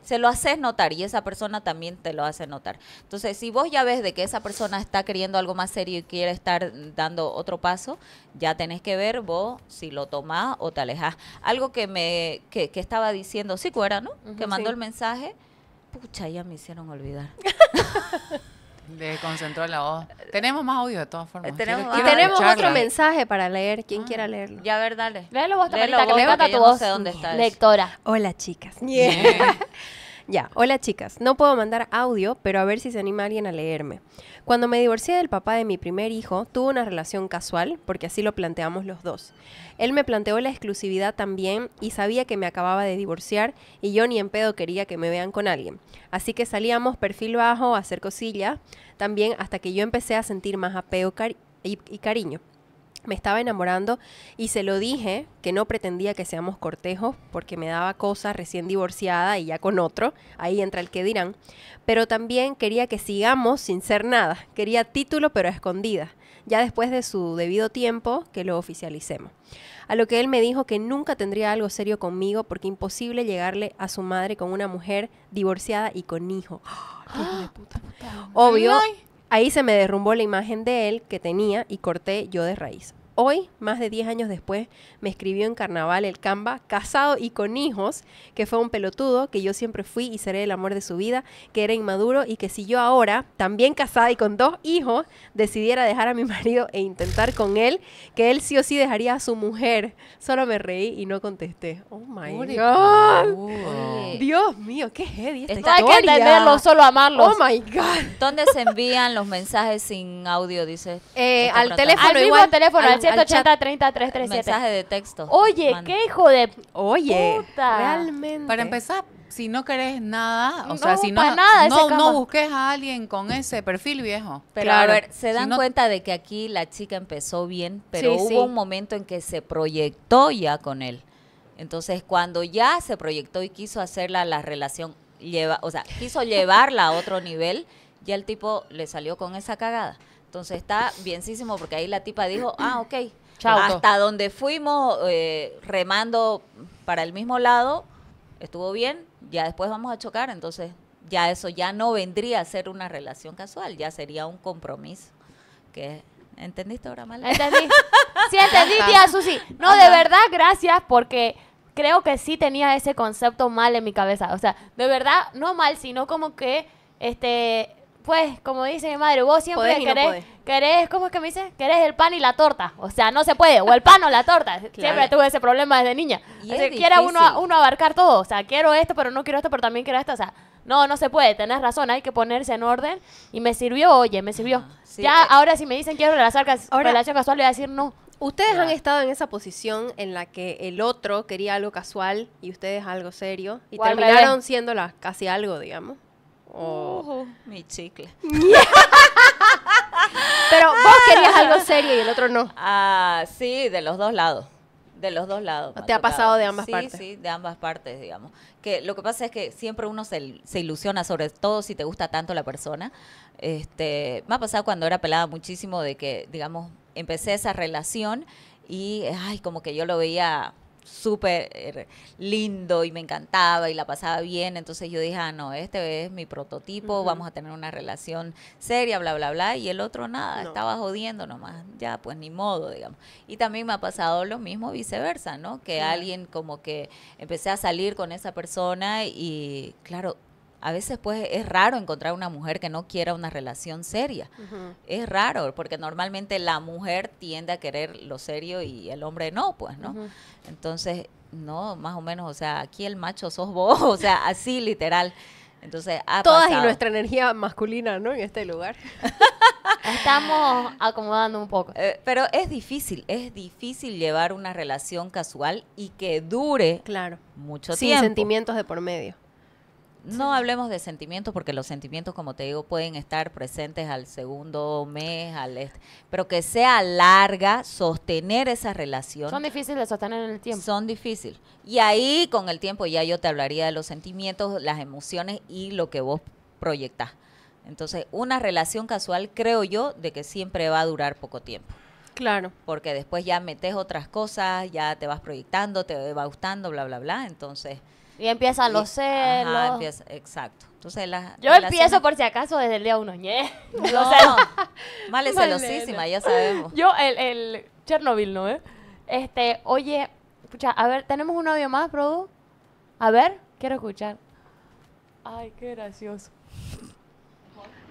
se lo haces notar y esa persona también te lo hace notar. Entonces, si vos ya ves de que esa persona está queriendo algo más serio y quiere estar dando otro paso, ya tenés que ver vos si lo tomás o te alejás. Algo que me que, que estaba diciendo, sí, Cuera, ¿no? que mandó el mensaje, pucha, ya me hicieron olvidar. *laughs* Le concentró la voz. Tenemos más audio de todas formas. Y eh, tenemos otro mensaje para leer. quien ah. quiera leerlo? Ya, a ver, dale. Léelo vos, voz. que, no dónde está Lectora. Hola, chicas. *laughs* Ya, hola chicas, no puedo mandar audio, pero a ver si se anima alguien a leerme. Cuando me divorcié del papá de mi primer hijo, tuve una relación casual, porque así lo planteamos los dos. Él me planteó la exclusividad también y sabía que me acababa de divorciar y yo ni en pedo quería que me vean con alguien. Así que salíamos perfil bajo a hacer cosillas, también hasta que yo empecé a sentir más apego y cariño me estaba enamorando y se lo dije que no pretendía que seamos cortejos porque me daba cosas recién divorciada y ya con otro, ahí entra el que dirán, pero también quería que sigamos sin ser nada, quería título pero escondida ya después de su debido tiempo que lo oficialicemos. A lo que él me dijo que nunca tendría algo serio conmigo porque imposible llegarle a su madre con una mujer divorciada y con hijo. *gasps* ¡Ah! *gasps* Obvio, Ahí se me derrumbó la imagen de él que tenía y corté yo de raíz hoy, más de 10 años después, me escribió en carnaval el Camba, casado y con hijos, que fue un pelotudo, que yo siempre fui y seré el amor de su vida, que era inmaduro y que si yo ahora, también casada y con dos hijos, decidiera dejar a mi *laughs* marido e intentar con él, que él sí o sí dejaría a su mujer. Solo me reí y no contesté. Oh my God. Dios mío, qué heavy esta Está Hay que entenderlo, solo amarlos. Oh my God. ¿Dónde se envían los mensajes sin audio, Dice. Eh, al teléfono. Al mismo teléfono, 180 30 337 Mensaje de texto. Oye, qué hijo de Oye, puta. Realmente. Para empezar, si no querés nada, o sea, si no, no, busques a alguien con ese perfil viejo. Pero a ver, se dan cuenta de que aquí la chica empezó bien, pero hubo un momento en que se proyectó ya con él. Entonces, cuando ya se proyectó y quiso hacerla la relación, lleva, o sea, quiso llevarla a otro nivel, ya el tipo le salió con esa cagada. Entonces está bienísimo porque ahí la tipa dijo, ah, ok, hasta donde fuimos eh, remando para el mismo lado, estuvo bien, ya después vamos a chocar, entonces ya eso ya no vendría a ser una relación casual, ya sería un compromiso. Que, ¿Entendiste ahora, mal? Entendí. *laughs* Sí, entendí, tía Susi. No, de verdad, gracias porque creo que sí tenía ese concepto mal en mi cabeza. O sea, de verdad, no mal, sino como que este pues, como dice mi madre, vos siempre querés, querés, ¿cómo es que me dice? Querés el pan y la torta. O sea, no se puede, o el pan o la torta. *laughs* Siempre tuve ese problema desde niña. Y o uno, uno abarcar todo. O sea, quiero esto, pero no quiero esto, pero también quiero esto. O sea, no, no se puede, tenés razón, hay que ponerse en orden. Y me sirvió, oye, me sirvió. Ah, ya, eh. ahora si me dicen quiero relación, casual, voy a decir no. Ustedes han estado en esa posición en la que el otro quería algo casual y ustedes algo serio y terminaron siendo casi algo, digamos. Oh, mi chicle. *laughs* Pero vos querías algo serio y el otro no. Ah, sí, de los dos lados. De los dos lados. ¿Te ha pasado de ambas partes? Sí, sí, de ambas partes, digamos. Que lo que pasa es que siempre uno se, ilusiona, sobre todo si te gusta tanto la persona. Este, me ha pasado cuando era pelada muchísimo de que, digamos, empecé esa relación y, ay, como que yo lo veía súper eh, lindo y me encantaba y la pasaba bien. Entonces yo dije, ah, no, este es mi prototipo, vamos a tener una relación seria, bla, bla, bla. Y el otro nada, estaba jodiendo nomás. Ya, pues ni modo, digamos. Y también me ha pasado lo mismo viceversa, ¿no? Que alguien como que empecé a salir con esa persona y, claro, a veces pues es raro encontrar una mujer que no quiera una relación seria. Es raro, porque normalmente la mujer tiende a querer lo serio y el hombre no, pues, ¿no? Entonces, no, más o menos, o sea, aquí el macho sos vos, *laughs* o sea, así literal. Entonces, ha Todas y nuestra energía masculina, ¿no? En este lugar. *laughs* Estamos acomodando un poco. Eh, pero es difícil, es difícil llevar una relación casual y que dure claro. mucho tiempo. Sin sentimientos de por medio. No hablemos de sentimientos, porque los sentimientos, como te digo, pueden estar presentes al segundo mes, al pero que sea larga, sostener esa relación. Son difíciles de sostener en el tiempo. Son difíciles. Y ahí, con el tiempo, ya yo te hablaría de los sentimientos, las emociones y lo que vos proyectas. Entonces, una relación casual, creo yo, de que siempre va a durar poco tiempo. Claro. Porque después ya metes otras cosas, ya te vas proyectando, te va gustando, bla, bla, bla. Entonces y empiezan los celos. exacto. Entonces, Yo empiezo por si acaso desde el día uno, ñe. No, *laughs* *laughs* *laughs* es celosísima, ya sabemos. Yo, el, el Chernobyl, ¿no? Eh? Este, oye, escucha, a ver, ¿tenemos un audio más, bro A ver, quiero escuchar. Ay, qué gracioso.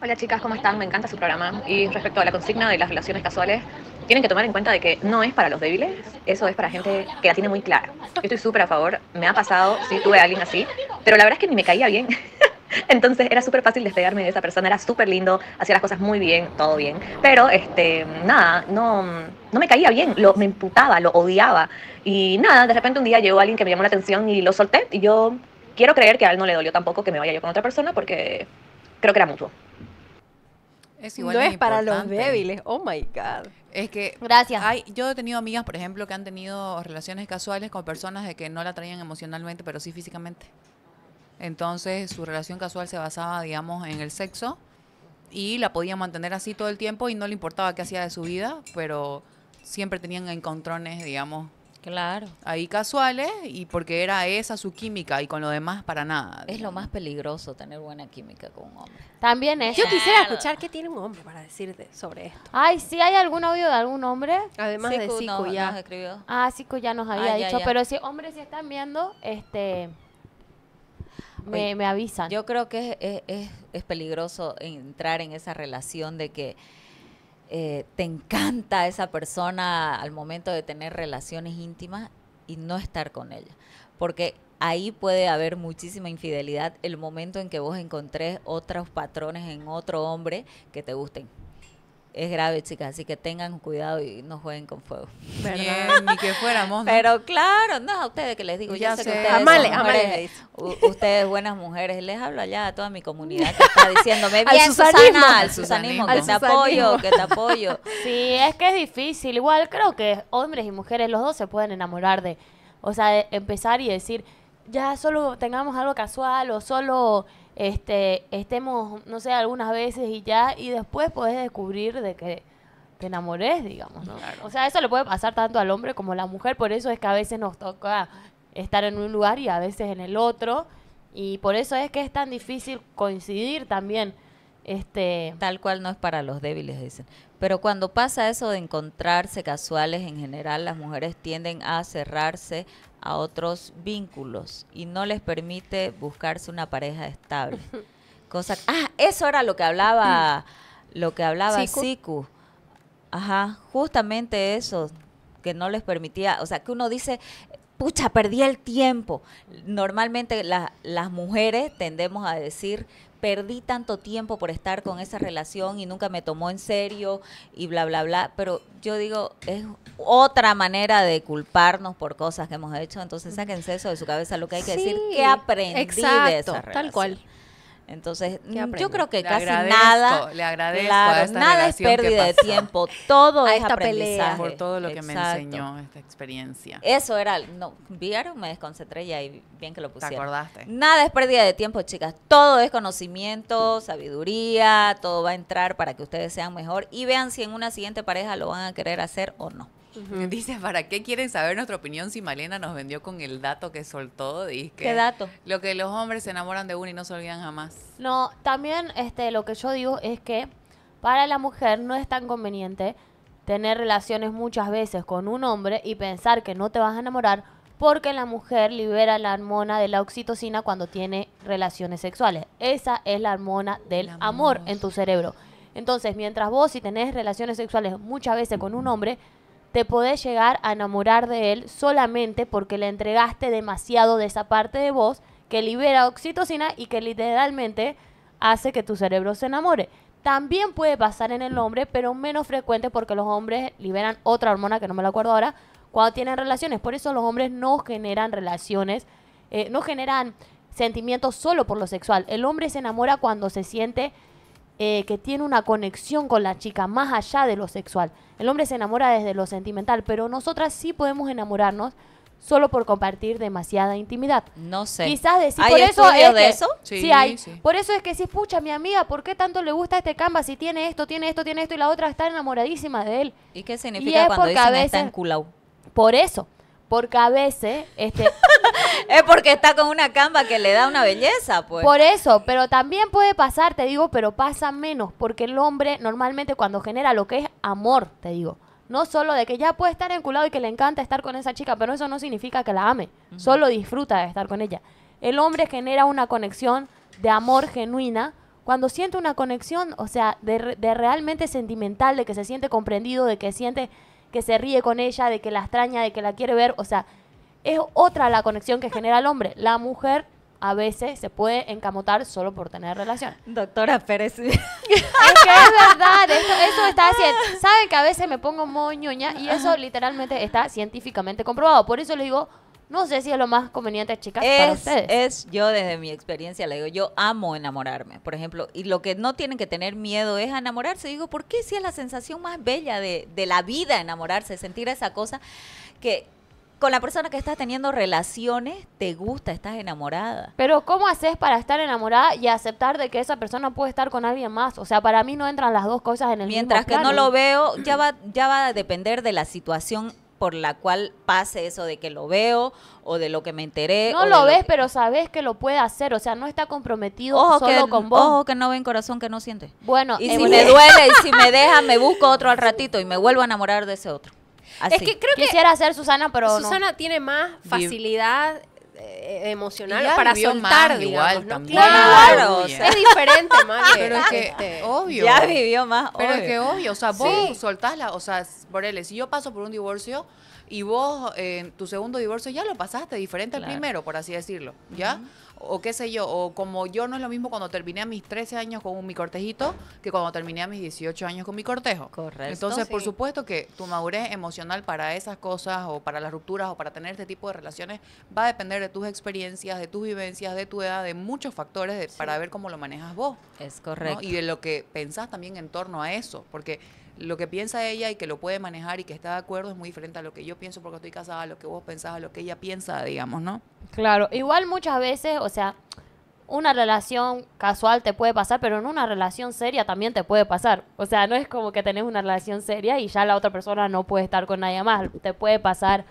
Hola chicas, ¿cómo están? Me encanta su programa. Y respecto a la consigna de las relaciones casuales, tienen que tomar en cuenta de que no es para los débiles, eso es para gente que la tiene muy clara. Yo estoy súper a favor, me ha pasado, sí tuve a alguien así, pero la verdad es que ni me caía bien. *laughs* Entonces era súper fácil despegarme de esa persona, era súper lindo, hacía las cosas muy bien, todo bien. Pero, este, nada, no, no me caía bien, lo, me imputaba, lo odiaba. Y nada, de repente un día llegó alguien que me llamó la atención y lo solté. Y yo quiero creer que a él no le dolió tampoco que me vaya yo con otra persona porque creo que era mutuo. Es igual no es para los débiles, oh my God. Es que. Hay, yo he tenido amigas, por ejemplo, que han tenido relaciones casuales con personas de que no la traían emocionalmente, pero sí físicamente. Entonces, su relación casual se basaba, digamos, en el sexo y la podía mantener así todo el tiempo y no le importaba qué hacía de su vida, pero siempre tenían encontrones, digamos, Claro. Ahí casuales y porque era esa su química y con lo demás para nada. Es lo más peligroso tener buena química con un hombre. También es. Yo quisiera escuchar qué tiene un hombre para decirte sobre esto. Ay, sí, ¿hay algún audio de algún hombre? Además de Sico ya. Nos Ah, ya nos había dicho. Pero si hombres si están viendo, este... Me, me avisan. Yo creo que es, es, es peligroso entrar en esa relación de que eh, te encanta esa persona al momento de tener relaciones íntimas y no estar con ella. Porque ahí puede haber muchísima infidelidad el momento en que vos encontrés otros patrones en otro hombre que te gusten es grave, chicas, así que tengan cuidado y no jueguen con fuego. Ni que fuéramos. Pero claro, no es a ustedes que les digo, ya, sé, que ustedes ustedes buenas mujeres, les hablo allá a toda mi comunidad que está diciéndome *laughs* bien al Susana, al Susanismo, que te apoyo, que te apoyo. Sí, es que es difícil, igual creo que hombres y mujeres los dos se pueden enamorar de, o sea, empezar y decir, ya solo tengamos algo casual o solo este, estemos, no sé, algunas veces y ya, y después podés descubrir de que te enamorés, digamos, O sea, eso le puede pasar tanto al hombre como a la mujer, por eso es que a veces nos toca estar en un lugar y a veces en el otro, y por eso es que es tan difícil coincidir también. Este... Tal cual no es para los débiles, dicen. Pero cuando pasa eso de encontrarse casuales en general, las mujeres tienden a cerrarse a otros vínculos y no les permite buscarse una pareja estable. *laughs* Cosa, ah, eso era lo que hablaba, *clears throat* lo que hablaba Siku. Ajá, justamente eso, que no les permitía, o sea, que uno dice, pucha, perdí el tiempo. Normalmente las mujeres tendemos a decir, perdí tanto tiempo por estar con esa relación y nunca me tomó en serio y bla, bla, bla. Pero yo digo, es otra manera de culparnos por cosas que hemos hecho. Entonces mm. sáquense eso de su cabeza, lo que hay que decir, que aprendí de esa relación. Tal cual. Entonces, mm, yo creo que casi nada. Le agradezco nada es pérdida de tiempo. *laughs* Todo es aprendizaje. Por todo lo que me enseñó esta experiencia. Eso era. No, ¿Vieron? Me desconcentré y ahí bien que lo pusieron. ¿Te acordaste? Nada es pérdida de tiempo, chicas. Todo es conocimiento, sabiduría. Todo va a entrar para que ustedes sean mejor y vean si en una siguiente pareja lo van a querer hacer o no. *laughs* Dice, ¿para qué quieren saber nuestra opinión si Malena nos vendió con el dato que soltó? Dice ¿Qué dato? Lo que los hombres se enamoran de uno y no se olvidan jamás. No, también este, lo que yo digo es que para la mujer no es tan conveniente tener relaciones muchas veces con un hombre y pensar que no te vas a enamorar porque la mujer libera la hormona de la oxitocina cuando tiene relaciones sexuales. Esa es la hormona del amor. amor en tu cerebro. Entonces, mientras vos si tenés relaciones sexuales muchas veces con un hombre, te podés llegar a enamorar de él solamente porque le entregaste demasiado de esa parte de vos que libera oxitocina y que literalmente hace que tu cerebro se enamore. También puede pasar en el hombre, pero menos frecuente porque los hombres liberan otra hormona que no me la acuerdo ahora cuando tienen relaciones. Por eso los hombres no generan relaciones, eh, no generan sentimientos solo por lo sexual. El hombre se enamora cuando se siente eh, que tiene una conexión con la chica más allá de lo sexual. El hombre se enamora desde lo sentimental, pero nosotras sí podemos enamorarnos solo por compartir demasiada intimidad. No sé. Quizás decir, ¿Hay por eso de eso? Sí, hay. Por eso es que si escucha pucha, mi amiga, ¿por qué tanto le gusta este canvas? Si tiene esto, tiene esto, tiene esto, y la otra está enamoradísima de él. ¿Y qué significa cuando dicen en Por eso. Porque a veces, este... *laughs* es porque está con una cama que le da una belleza, pues. Por eso, pero también puede pasar, te digo, pero pasa menos, porque el hombre normalmente cuando genera lo que es amor, te digo, no solo de que ya puede estar enculado y que le encanta estar con esa chica, pero eso no significa que la ame, solo disfruta de estar con ella. El hombre genera una conexión de amor genuina cuando siente una conexión, o sea, de realmente sentimental, de que se siente comprendido, de que siente que se ríe con ella, de que la extraña, de que la quiere ver. O sea, es otra la conexión que genera el hombre. La mujer a veces se puede encamotar solo por tener relación. Doctora Pérez. *laughs* Es que es verdad, eso, está haciendo. Saben que a veces me pongo moñoña y eso literalmente está científicamente comprobado. Por eso le digo, no sé si es lo más conveniente, chicas, es, para ustedes. Es, yo desde mi experiencia le digo, yo amo enamorarme, por ejemplo, y lo que no tienen que tener miedo es enamorarse. Digo, ¿por qué si es la sensación más bella de, de la vida enamorarse, sentir esa cosa que, con la persona que estás teniendo relaciones, te gusta, estás enamorada. Pero ¿cómo haces para estar enamorada y aceptar de que esa persona puede estar con alguien más? O sea, para mí no entran las dos cosas en el mismo mismo Mientras que no lo veo, ya *clears throat* va ya va a depender de la situación por la cual pase eso de que lo veo o de lo que me enteré. No lo ves, pero sabes que lo puede hacer, o sea, no está comprometido solo con vos. Ojo que no ven corazón que no siente. Bueno, y eh, si me duele y si me *laughs* deja, me busco otro al ratito y me vuelvo a enamorar de ese otro. Así. Es que creo Quisiera hacer ser Susana, pero Susana tiene más facilidad eh, emocional para soltar igual también claro es diferente más *laughs* pero es que este, obvio ya vivió más pero obvio. es que obvio o sea vos sí. soltás la o sea él si yo paso por un divorcio y vos, en eh, tu segundo divorcio ya lo pasaste, diferente al primero, por así decirlo, ¿ya? O qué sé yo, o como yo no es lo mismo cuando terminé a mis 13 años con mi cortejito que cuando terminé a mis 18 años con mi cortejo. Correcto. Entonces, por supuesto que tu madurez emocional para esas cosas o para las rupturas o para tener este tipo de relaciones va a depender de tus experiencias, de tus vivencias, de tu edad, de muchos factores para ver cómo lo manejas vos. Es correcto. Y de lo que pensás también en torno a eso, porque lo que piensa ella y que lo puede manejar y que está de acuerdo es muy diferente a lo que yo pienso porque estoy casada, a lo que vos pensás, a lo que ella piensa, digamos, ¿no? Claro, igual muchas veces, o sea, una relación casual te puede pasar, pero en una relación seria también te puede pasar. O sea, no es como que tenés una relación seria y ya la otra persona no puede estar con nadie más. Te puede pasar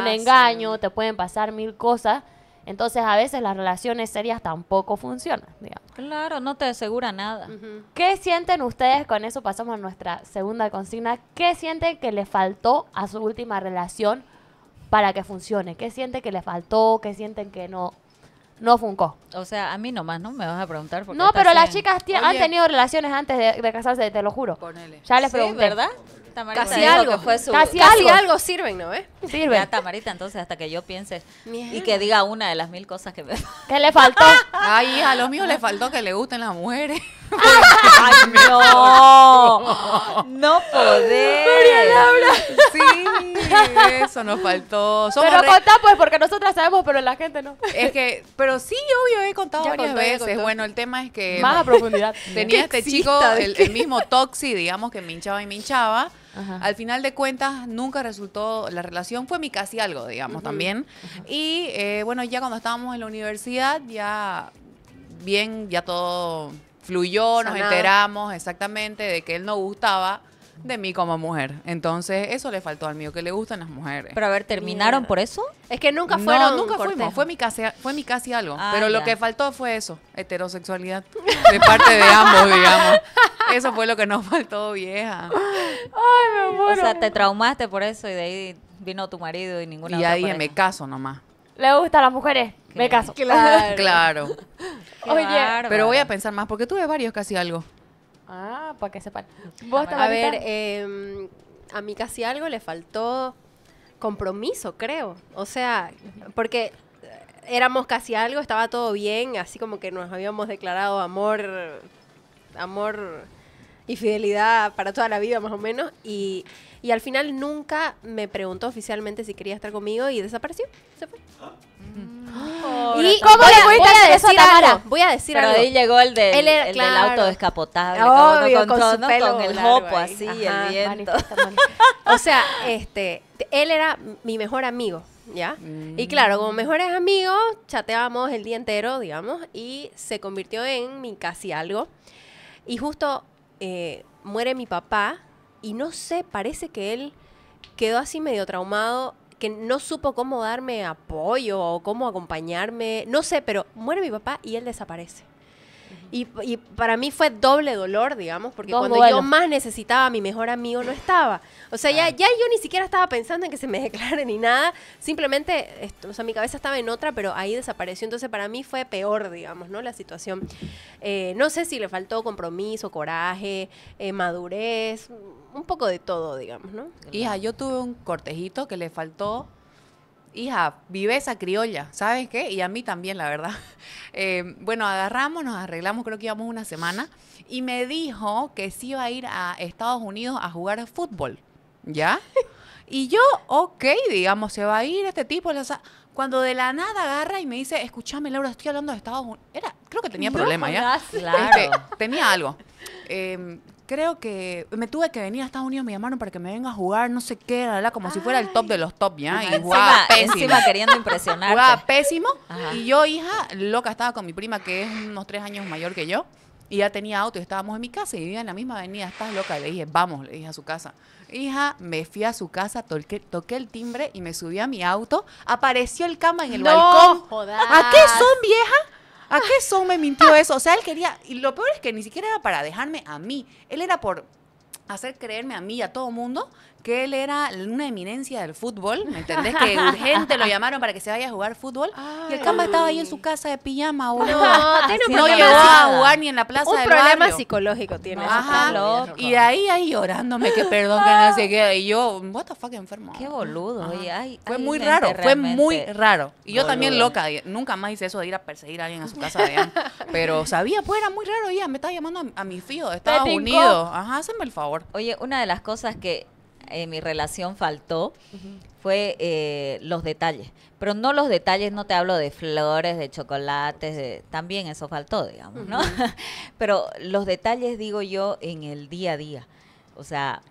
un engaño, te pueden pasar mil cosas entonces a veces las relaciones serias tampoco funcionan, digamos. Claro, no te asegura nada. ¿Qué sienten ustedes? Con eso pasamos a nuestra segunda consigna. ¿Qué sienten que le faltó a su última relación para que funcione? ¿Qué sienten que le faltó? ¿Qué sienten que no, no funcó. O sea, a mí nomás, ¿no? Me vas a preguntar. no, pero las chicas han tenido relaciones antes de, casarse, te lo juro. Ponele. Ya les sí, ¿verdad? casi algo casi, algo. sirven, ¿no? Eh? Sirven. Ya, Tamarita, entonces hasta que yo piense y que diga una de las mil cosas que me... *laughs* ¿Qué le faltó? Ay, a los mío le faltó que le gusten las mujeres. *laughs* Ay, no. No podés. Sí, eso nos faltó. pero contá pues porque nosotras sabemos, pero la gente no. Es que, pero sí, obvio, he contado varias veces. Bueno, el tema es que... Más a profundidad. Tenía este chico, el, mismo Toxi, digamos, que me hinchaba y me hinchaba al final de cuentas, nunca resultó, la relación fue mi casi algo, digamos, también. Y eh, bueno, ya cuando estábamos en la universidad, ya bien, ya todo fluyó, nos enteramos exactamente de que él no gustaba de mí como mujer. Entonces, eso le faltó al mío, que le gustan las mujeres. Pero a ver, ¿terminaron por eso? Es que nunca fueron. nunca fuimos. Fue mi casi, fue mi casi algo. Ah, pero lo que faltó fue eso: heterosexualidad. De parte de ambos, digamos. Eso fue lo que nos faltó, vieja. Ay, me muero. O sea, te traumaste por eso y de ahí vino tu marido y ninguna y Y ya dije, me caso nomás. Le gustan las mujeres. Me caso. Claro. claro. Oye, pero voy a pensar más porque tuve varios casi algo. Ah, para que sepan. a ver, em, a mí casi algo le faltó compromiso, creo. O sea, porque eh, éramos casi algo, estaba todo bien, así como que nos habíamos declarado amor, amor y fidelidad para toda la vida más o menos. Y, y al final nunca me preguntó oficialmente si quería estar conmigo y desapareció, se fue. ¿Y cómo le voy, a, decir a Voy a decir Pero ahí llegó el, del, el, auto descapotable. con, el hopo así, el viento. o sea, este, él era mi mejor amigo. ¿ya? Y mm. claro, como mejores amigos, chateábamos el día entero, digamos, y se convirtió en mi casi algo. Y justo eh, muere mi papá y no sé, parece que él quedó así medio traumado no supo cómo darme apoyo o cómo acompañarme, no sé, pero muere mi papá y él desaparece. Y, para mí fue doble dolor, digamos, porque cuando yo más necesitaba, mi mejor amigo no estaba. O sea, ya, yo ni siquiera estaba pensando en que se me *laughs* declare ni nada. Simplemente, o sea, mi cabeza estaba en otra, pero ahí desapareció. Entonces, para mí fue peor, digamos, ¿no? La situación. Eh, no sé si le faltó compromiso, coraje, eh, madurez un poco de todo, digamos, ¿no? Hija, yo tuve un cortejito que le faltó hija, vive esa criolla, ¿sabes qué? Y a mí también, la verdad. *laughs* Eh, bueno, agarramos, nos arreglamos, creo que íbamos una semana, y me dijo que sí iba a ir a Estados Unidos a jugar fútbol, ¿ya? *laughs* Y yo, ok, digamos, se va a ir este tipo, cuando de la nada agarra y me dice, escúchame, Laura, estoy hablando de Estados Unidos. Era, creo que tenía problema, ¿ya? Este, claro. tenía algo. Eh, creo que me tuve que venir a Estados Unidos, mi hermano para que me venga a jugar, no sé qué, la, como si fuera el top de los top, ¿ya? Y jugaba pésimo. Encima Jugaba pésimo. Y yo, hija, loca, estaba con mi prima, que es unos tres años mayor que yo, y ya tenía auto y estábamos en mi casa y vivía en la misma avenida, estás loca. Le dije, vamos, le dije a su casa. Hija, me fui a su casa, toqué, el timbre y me subí a mi auto. Apareció el cama en el balcón. ¿A qué son, vieja? ¿A qué son me mintió *laughs* eso? O sea, él quería, y lo peor es que ni siquiera era para dejarme a mí, él era por hacer creerme a mí y a todo mundo que él era una eminencia del fútbol, ¿me entendés? Que urgente lo llamaron para que se vaya a jugar fútbol. Y el Camba estaba ahí en su casa de pijama, boludo. No, tiene un llegó a jugar ni en la plaza un problema psicológico tiene. ajá. Y ahí, ahí llorándome, que perdón, que no sé qué. Y yo, what the fuck, enfermo. Qué boludo. Oye, ay, fue muy raro, fue muy raro. Y yo también loca, nunca más hice eso de ir a perseguir a alguien a su casa de Pero sabía, pues era muy raro. Ella me estaba llamando a, mi fijo de Estados Unidos. Ajá, hacenme el favor. Oye, una de las cosas que eh, mi relación faltó fue eh, los detalles. Pero no los detalles, no te hablo de flores, de chocolates, también eso faltó, digamos, ¿no? *laughs* Pero los detalles, digo yo, en el día a día. O sea,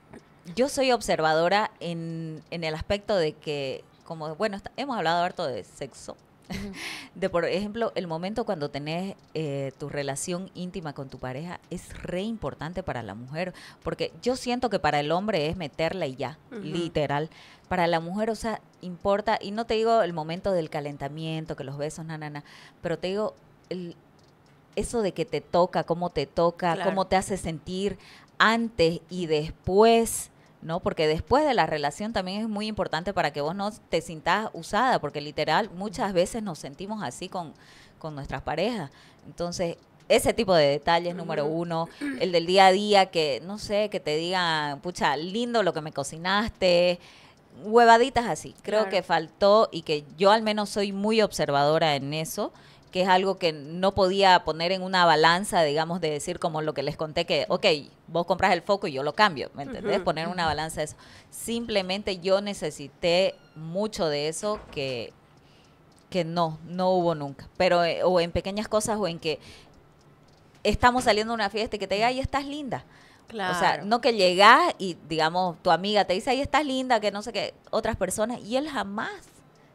yo soy observadora en, en el aspecto de que, como, bueno, hemos hablado harto de sexo, *laughs* De por ejemplo, el momento cuando tenés eh, tu relación íntima con tu pareja es re importante para la mujer, porque yo siento que para el hombre es meterla y ya, literal. Para la mujer, o sea, importa, y no te digo el momento del calentamiento, que los besos, na, na, pero te digo eso de que te toca, cómo te toca, cómo te hace sentir antes y después ¿no? Porque después de la relación también es muy importante para que vos no te sintas usada, porque literal muchas veces nos sentimos así con, con nuestras parejas. Entonces, ese tipo de detalles, número uno, el del día a día, que no sé, que te digan, pucha, lindo lo que me cocinaste, huevaditas así. Creo que faltó y que yo al menos soy muy observadora en eso que es algo que no podía poner en una balanza, digamos, de decir como lo que les conté, que, ok, vos compras el foco y yo lo cambio, ¿me entendés? Poner en una balanza eso. Simplemente yo necesité mucho de eso que, que no, no hubo nunca. Pero, eh, o en pequeñas cosas, o en que estamos saliendo a una fiesta y que te diga, ay, estás linda. Claro. O sea, no que llegás y, digamos, tu amiga te dice, ay, estás linda, que no sé qué, otras personas, y él jamás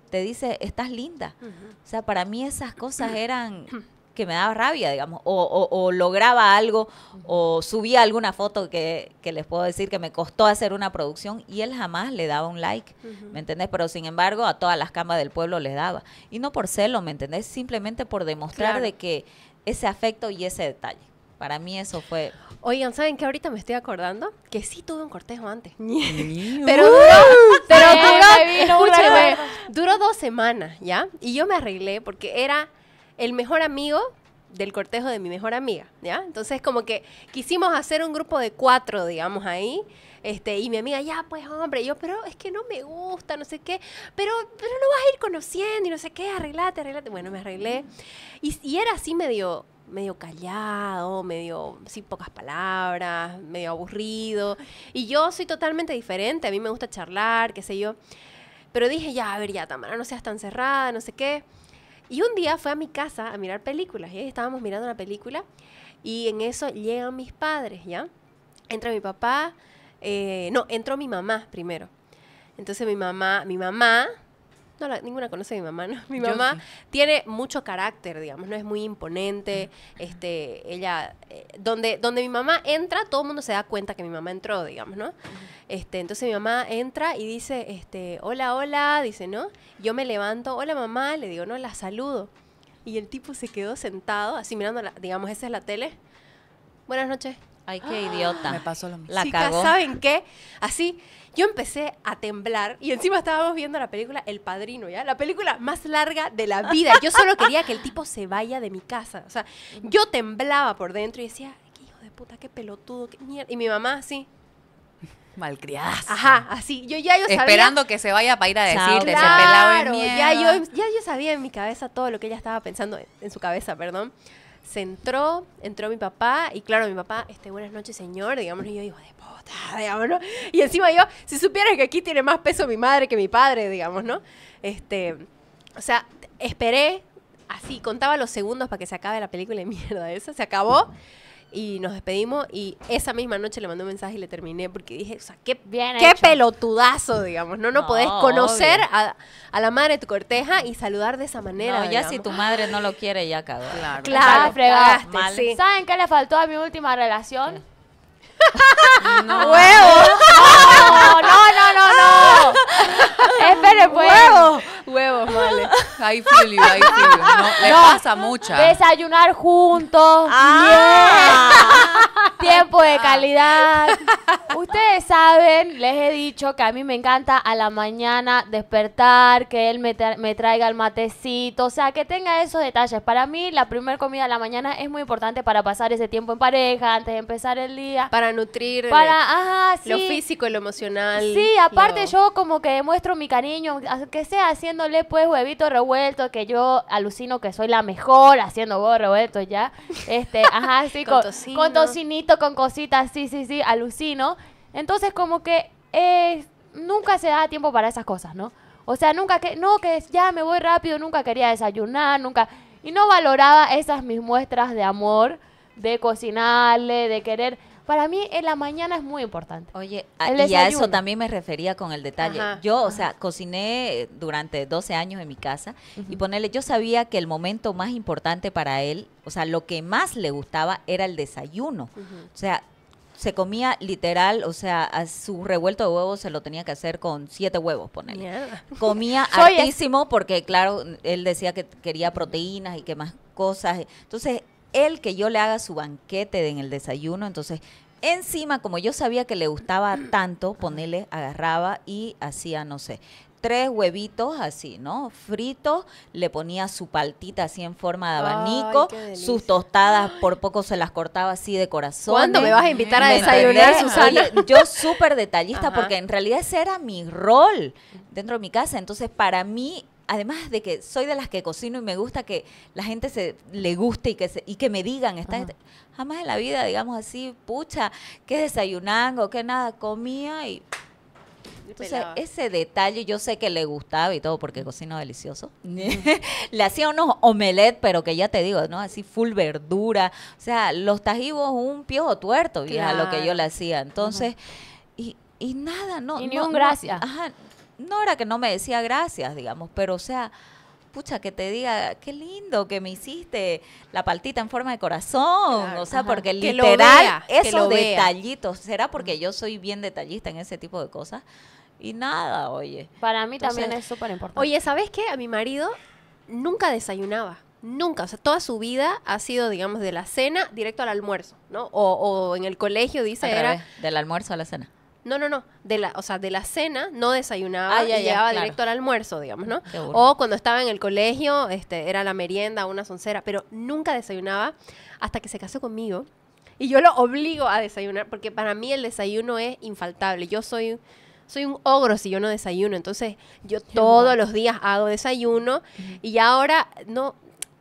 te dice, estás linda. O sea, para mí esas cosas *clears throat* eran que me daba rabia, digamos, o, lograba algo, o subía alguna foto que, les puedo decir que me costó hacer una producción y él jamás le daba un like, ¿me entendés? Pero sin embargo a todas las camas del pueblo les daba. Y no por celo, ¿me entendés? Simplemente por demostrar de que ese afecto y ese detalle. Para mí eso fue Oigan, ¿saben qué? ahorita me estoy acordando? Que sí tuve un cortejo antes. *laughs* *laughs* pero duró, duró dos semanas, ¿ya? Y yo me arreglé porque era el mejor amigo del cortejo de mi mejor amiga, ¿ya? Entonces como que quisimos hacer un grupo de cuatro, digamos, ahí. Este, y mi amiga, ya, pues hombre, yo, pero es que no me gusta, no sé qué, pero, pero no vas a ir conociendo y no sé qué, arreglate, arreglate. Bueno, me arreglé. y era así medio medio callado, medio sin pocas palabras, medio aburrido. Y yo soy totalmente diferente, a mí me gusta charlar, qué sé yo. Pero dije, ya, a ver, ya, Tamara, no seas tan cerrada, no sé qué. Y un día fue a mi casa a mirar películas, y estábamos mirando una película, y en eso llegan mis padres, ¿ya? Entra mi papá, eh, no, entró mi mamá primero. Entonces mi mamá, mi mamá no, ninguna conoce a mi mamá, ¿no? *laughs* Mi mamá tiene mucho carácter, digamos, no es muy imponente. Este, ella, eh, donde, donde mi mamá entra, todo el mundo se da cuenta que mi mamá entró, digamos, ¿no? Este, entonces mi mamá entra y dice, este, hola, hola, dice, ¿no? Yo me levanto, hola mamá, le digo, no, la saludo. Y el tipo se quedó sentado, así mirando, la, digamos, esa es la tele. Buenas noches. Ay, qué ¡Ah! idiota. Me pasó La Chicas, ¿saben qué? Así, yo empecé a temblar y encima estábamos viendo la película El Padrino, ¿ya? La película más larga de la vida. Yo solo quería que el tipo se vaya de mi casa. O sea, yo temblaba por dentro y decía, qué hijo de puta, qué pelotudo, qué mierda. Y mi mamá así, malcriada. Ajá, así. Yo ya yo sabía. Esperando que se vaya para ir a decirte, Ya yo, ya yo sabía en mi cabeza todo lo que ella estaba pensando, en, su cabeza, perdón. Se entró, entró mi papá, y claro, mi papá, este, buenas noches, señor, digamos, y yo digo, de y encima yo, si supieras que aquí tiene más peso mi madre que mi padre, digamos, ¿no? Este, o sea, esperé, así, contaba los segundos para que se acabe la película de mierda esa, se acabó y nos despedimos y esa misma noche le mandé un mensaje y le terminé porque dije, o sea, qué, Bien qué pelotudazo, digamos, ¿no? No, podés conocer a, la madre de tu corteja y saludar de esa manera. No, ya si tu madre no lo quiere, ya acabó Claro, claro, fregaste. ¿Saben qué le faltó a mi última relación? *laughs* No. ¡Huevo! No, no, no, no. *laughs* Espere, pues. ¡Huevo! Huevos, vale. Ahí filio, ahí filio. No, pasa mucha. Desayunar juntos. Ah. *laughs* Tiempo de ah. calidad. Ustedes saben, les he dicho que a mí me encanta a la mañana despertar, que él me, me traiga el matecito, o sea, que tenga esos detalles. Para mí, la primera comida de la mañana es muy importante para pasar ese tiempo en pareja, antes de empezar el día. Para nutrir para, lo físico y lo emocional. Sí, aparte yo como que demuestro mi cariño, que sea haciendo le pues huevito revuelto, que yo alucino que soy la mejor haciendo huevos revueltos ya. Este, *laughs* ajá, con, tocinito, con cositas, sí, sí, sí, alucino. Entonces como que eh, nunca se da tiempo para esas cosas, ¿no? O sea, nunca que, no, que ya me voy rápido, nunca quería desayunar, nunca. Y no valoraba esas mis muestras de amor, de cocinarle, de querer para mí, en la mañana es muy importante. Oye, ah, y a eso también me refería con el detalle. yo, o sea, cociné durante 12 años en mi casa y ponerle, yo sabía que el momento más importante para él, o sea, lo que más le gustaba era el desayuno. O sea, se comía literal, o sea, a su revuelto de huevos se lo tenía que hacer con siete huevos, ponele. Comía altísimo *laughs* porque, claro, él decía que quería proteínas y que más cosas. Entonces, el que yo le haga su banquete en el desayuno, entonces encima, como yo sabía que le gustaba *clears throat* tanto, ponele, agarraba y hacía, no sé, tres huevitos así, ¿no? Fritos, le ponía su paltita así en forma de abanico, sus tostadas por poco se las cortaba así de corazón. ¿Cuándo me vas a invitar a desayunar, yo súper detallista porque en realidad ese era mi rol dentro de mi casa, entonces para mí además de que soy de las que cocino y me gusta que la gente se le guste y que, y que me digan, está, jamás en la vida, digamos así, pucha, que desayunando, que nada, comía y... Entonces, ese detalle yo sé que le gustaba y todo porque cocino delicioso. Mm. *laughs* le hacía unos omelet, pero que ya te digo, ¿no? Así full verdura. O sea, los tajivos, un piojo tuerto, ya lo que yo le hacía. Entonces, y, y, nada, no. Y ni un gracias. ajá, no era que no me decía gracias, digamos, pero o sea, pucha, que te diga, qué lindo que me hiciste la paltita en forma de corazón, o sea, porque literal, eso esos detallitos, será porque mm. yo soy bien detallista en ese tipo de cosas, y nada, oye. Para mí también es súper importante. Oye, ¿sabes qué? A mi marido nunca desayunaba. Nunca, o sea, toda su vida ha sido, digamos, de la cena directo al almuerzo, ¿no? O, en el colegio dice del almuerzo a la cena. No, no, no. De la, o sea, de la cena no desayunaba ah, ya, y llegaba directo al almuerzo, digamos, ¿no? O cuando estaba en el colegio, este, era la merienda, una soncera, pero nunca desayunaba hasta que se casó conmigo. Y yo lo obligo a desayunar, porque para mí el desayuno es infaltable. Yo soy soy un ogro si yo no desayuno. Entonces, yo todos los días hago desayuno y ahora no,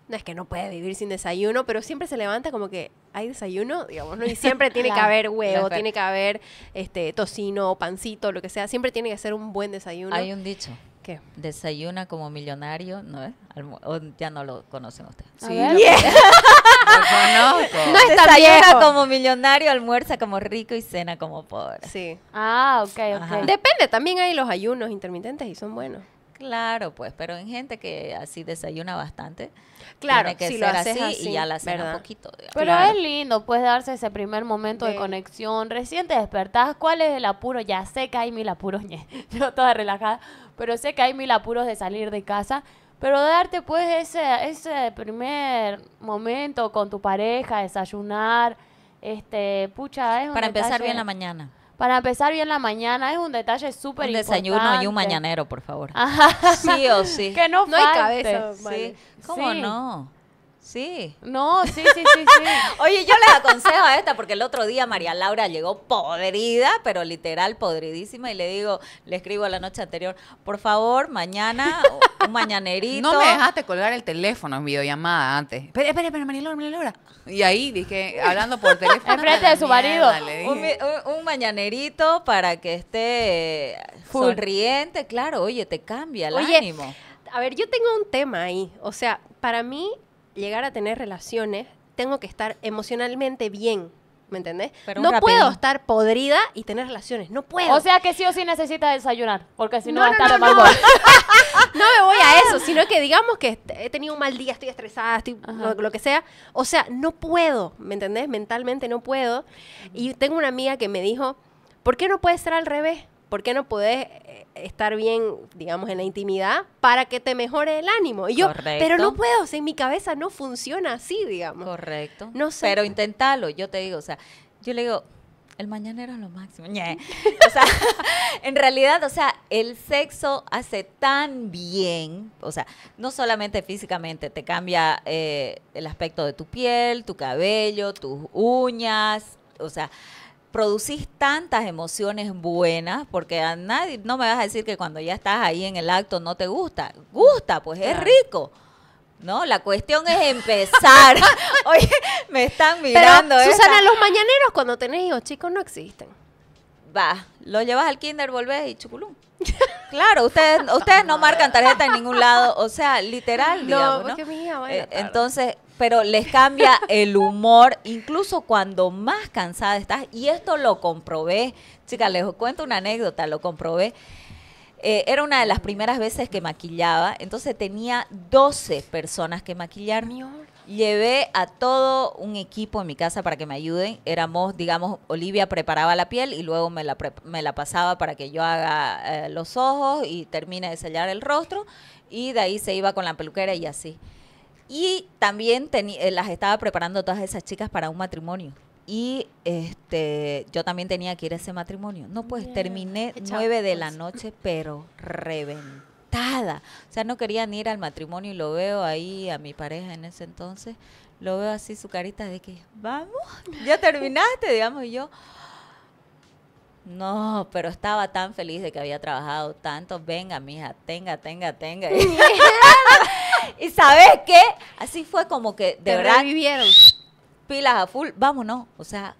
no es que no puede vivir sin desayuno, pero siempre se levanta como que hay desayuno, digamos, Y siempre *laughs* tiene que haber huevo, tiene que haber este tocino, pancito, lo que sea, siempre tiene que ser un buen desayuno. Hay un dicho. ¿Qué? Desayuna como millonario, ¿no es? ya no lo conocen ustedes. Sí. No, *laughs* no está como millonario, almuerza como rico y cena como pobre. Sí. Ah, ok, ok. Depende, también hay los ayunos intermitentes y son buenos. Claro, pues, pero en gente que así desayuna bastante, Claro, que si lo así, y ya la ¿verdad? poquito. Pero es lindo, pues, darse ese primer momento de, conexión. Recién te despertás, ¿cuál es el apuro? Ya sé que hay mil apuros, *laughs* yo toda relajada, pero sé que hay mil apuros de salir de casa. Pero darte, pues, ese, ese primer momento con tu pareja, desayunar, este, pucha, es un Para empezar bien la mañana. Para empezar bien la mañana es un detalle súper importante. Un desayuno y un mañanero, por favor. Sí o sí. *laughs* que no, no hay cabeza. Sí. ¿Cómo no? Sí. No, sí, sí, sí, sí. *laughs* Oye, yo les aconsejo a esta porque el otro día María Laura llegó podrida, pero literal podridísima y le digo, le escribo a la noche anterior, por favor, mañana un mañanerito. No me dejaste colgar el teléfono en videollamada antes. Espera, espera, María Laura, María Laura. Y ahí dije, hablando por *laughs* teléfono. Enfrente de su marido. Un, mañanerito para que esté sonriente, claro, oye, te cambia el ánimo. A ver, yo tengo un tema ahí. O sea, para mí llegar a tener relaciones, tengo que estar emocionalmente bien. ¿Me entendés? no puedo estar podrida y tener relaciones. No puedo. O sea que sí o sí necesita desayunar, porque si no, no va a estar no, *laughs* no, me voy a eso, sino que digamos que he tenido un mal día, estoy estresada, estoy lo, que sea. O sea, no puedo, ¿me entendés? Mentalmente no puedo. Y tengo una amiga que me dijo, ¿por qué no puedes estar al revés? ¿por qué no puedes eh, estar bien, digamos, en la intimidad para que te mejore el ánimo? Y yo, pero no puedo, o sea, en mi cabeza no funciona así, digamos. Correcto. No sé. Pero intentalo, yo te digo, o sea, yo le digo, el mañanero es lo máximo. *laughs* O sea, en realidad, o sea, el sexo hace tan bien, o sea, no solamente físicamente, te cambia eh, el aspecto de tu piel, tu cabello, tus uñas, o sea, producís tantas emociones buenas, porque a nadie, no me vas a decir que cuando ya estás ahí en el acto no te gusta. Gusta, pues es rico. No, la cuestión es empezar. *laughs* *laughs* Oye, me están mirando. Susana, los mañaneros cuando tenés hijos chicos no existen. Va, lo llevas al kinder, volvés y chupulum *laughs* Claro, ustedes, ustedes no marcan tarjeta en ningún lado, o sea, literal, digamos, ¿no? Eh, entonces, pero les cambia el humor, incluso cuando más cansada estás. Y esto lo comprobé, chicas. les cuento una anécdota, lo comprobé. Eh, era una de las primeras veces que maquillaba, entonces tenía 12 personas que maquillar. Llevé a todo un equipo en mi casa para que me ayuden. Éramos, digamos, Olivia preparaba la piel y luego me la, pasaba para que yo haga eh, los ojos y termine de sellar el rostro. Y de ahí se iba con la peluquera y así. Y también eh, las estaba preparando todas esas chicas para un matrimonio. Y este, yo también tenía que ir a ese matrimonio. No, pues terminé nueve de pues. la noche, pero reventada. O sea, no querían ir al matrimonio y lo veo ahí a mi pareja en ese entonces. Lo veo así su carita de que, vamos, ya terminaste, digamos, y yo. No, pero estaba tan feliz de que había trabajado tanto. Venga, mija, tenga, tenga, tenga. *laughs* *laughs* *laughs* y sabes qué, así fue como que de verdad vivieron pilas a full, vámonos, o sea,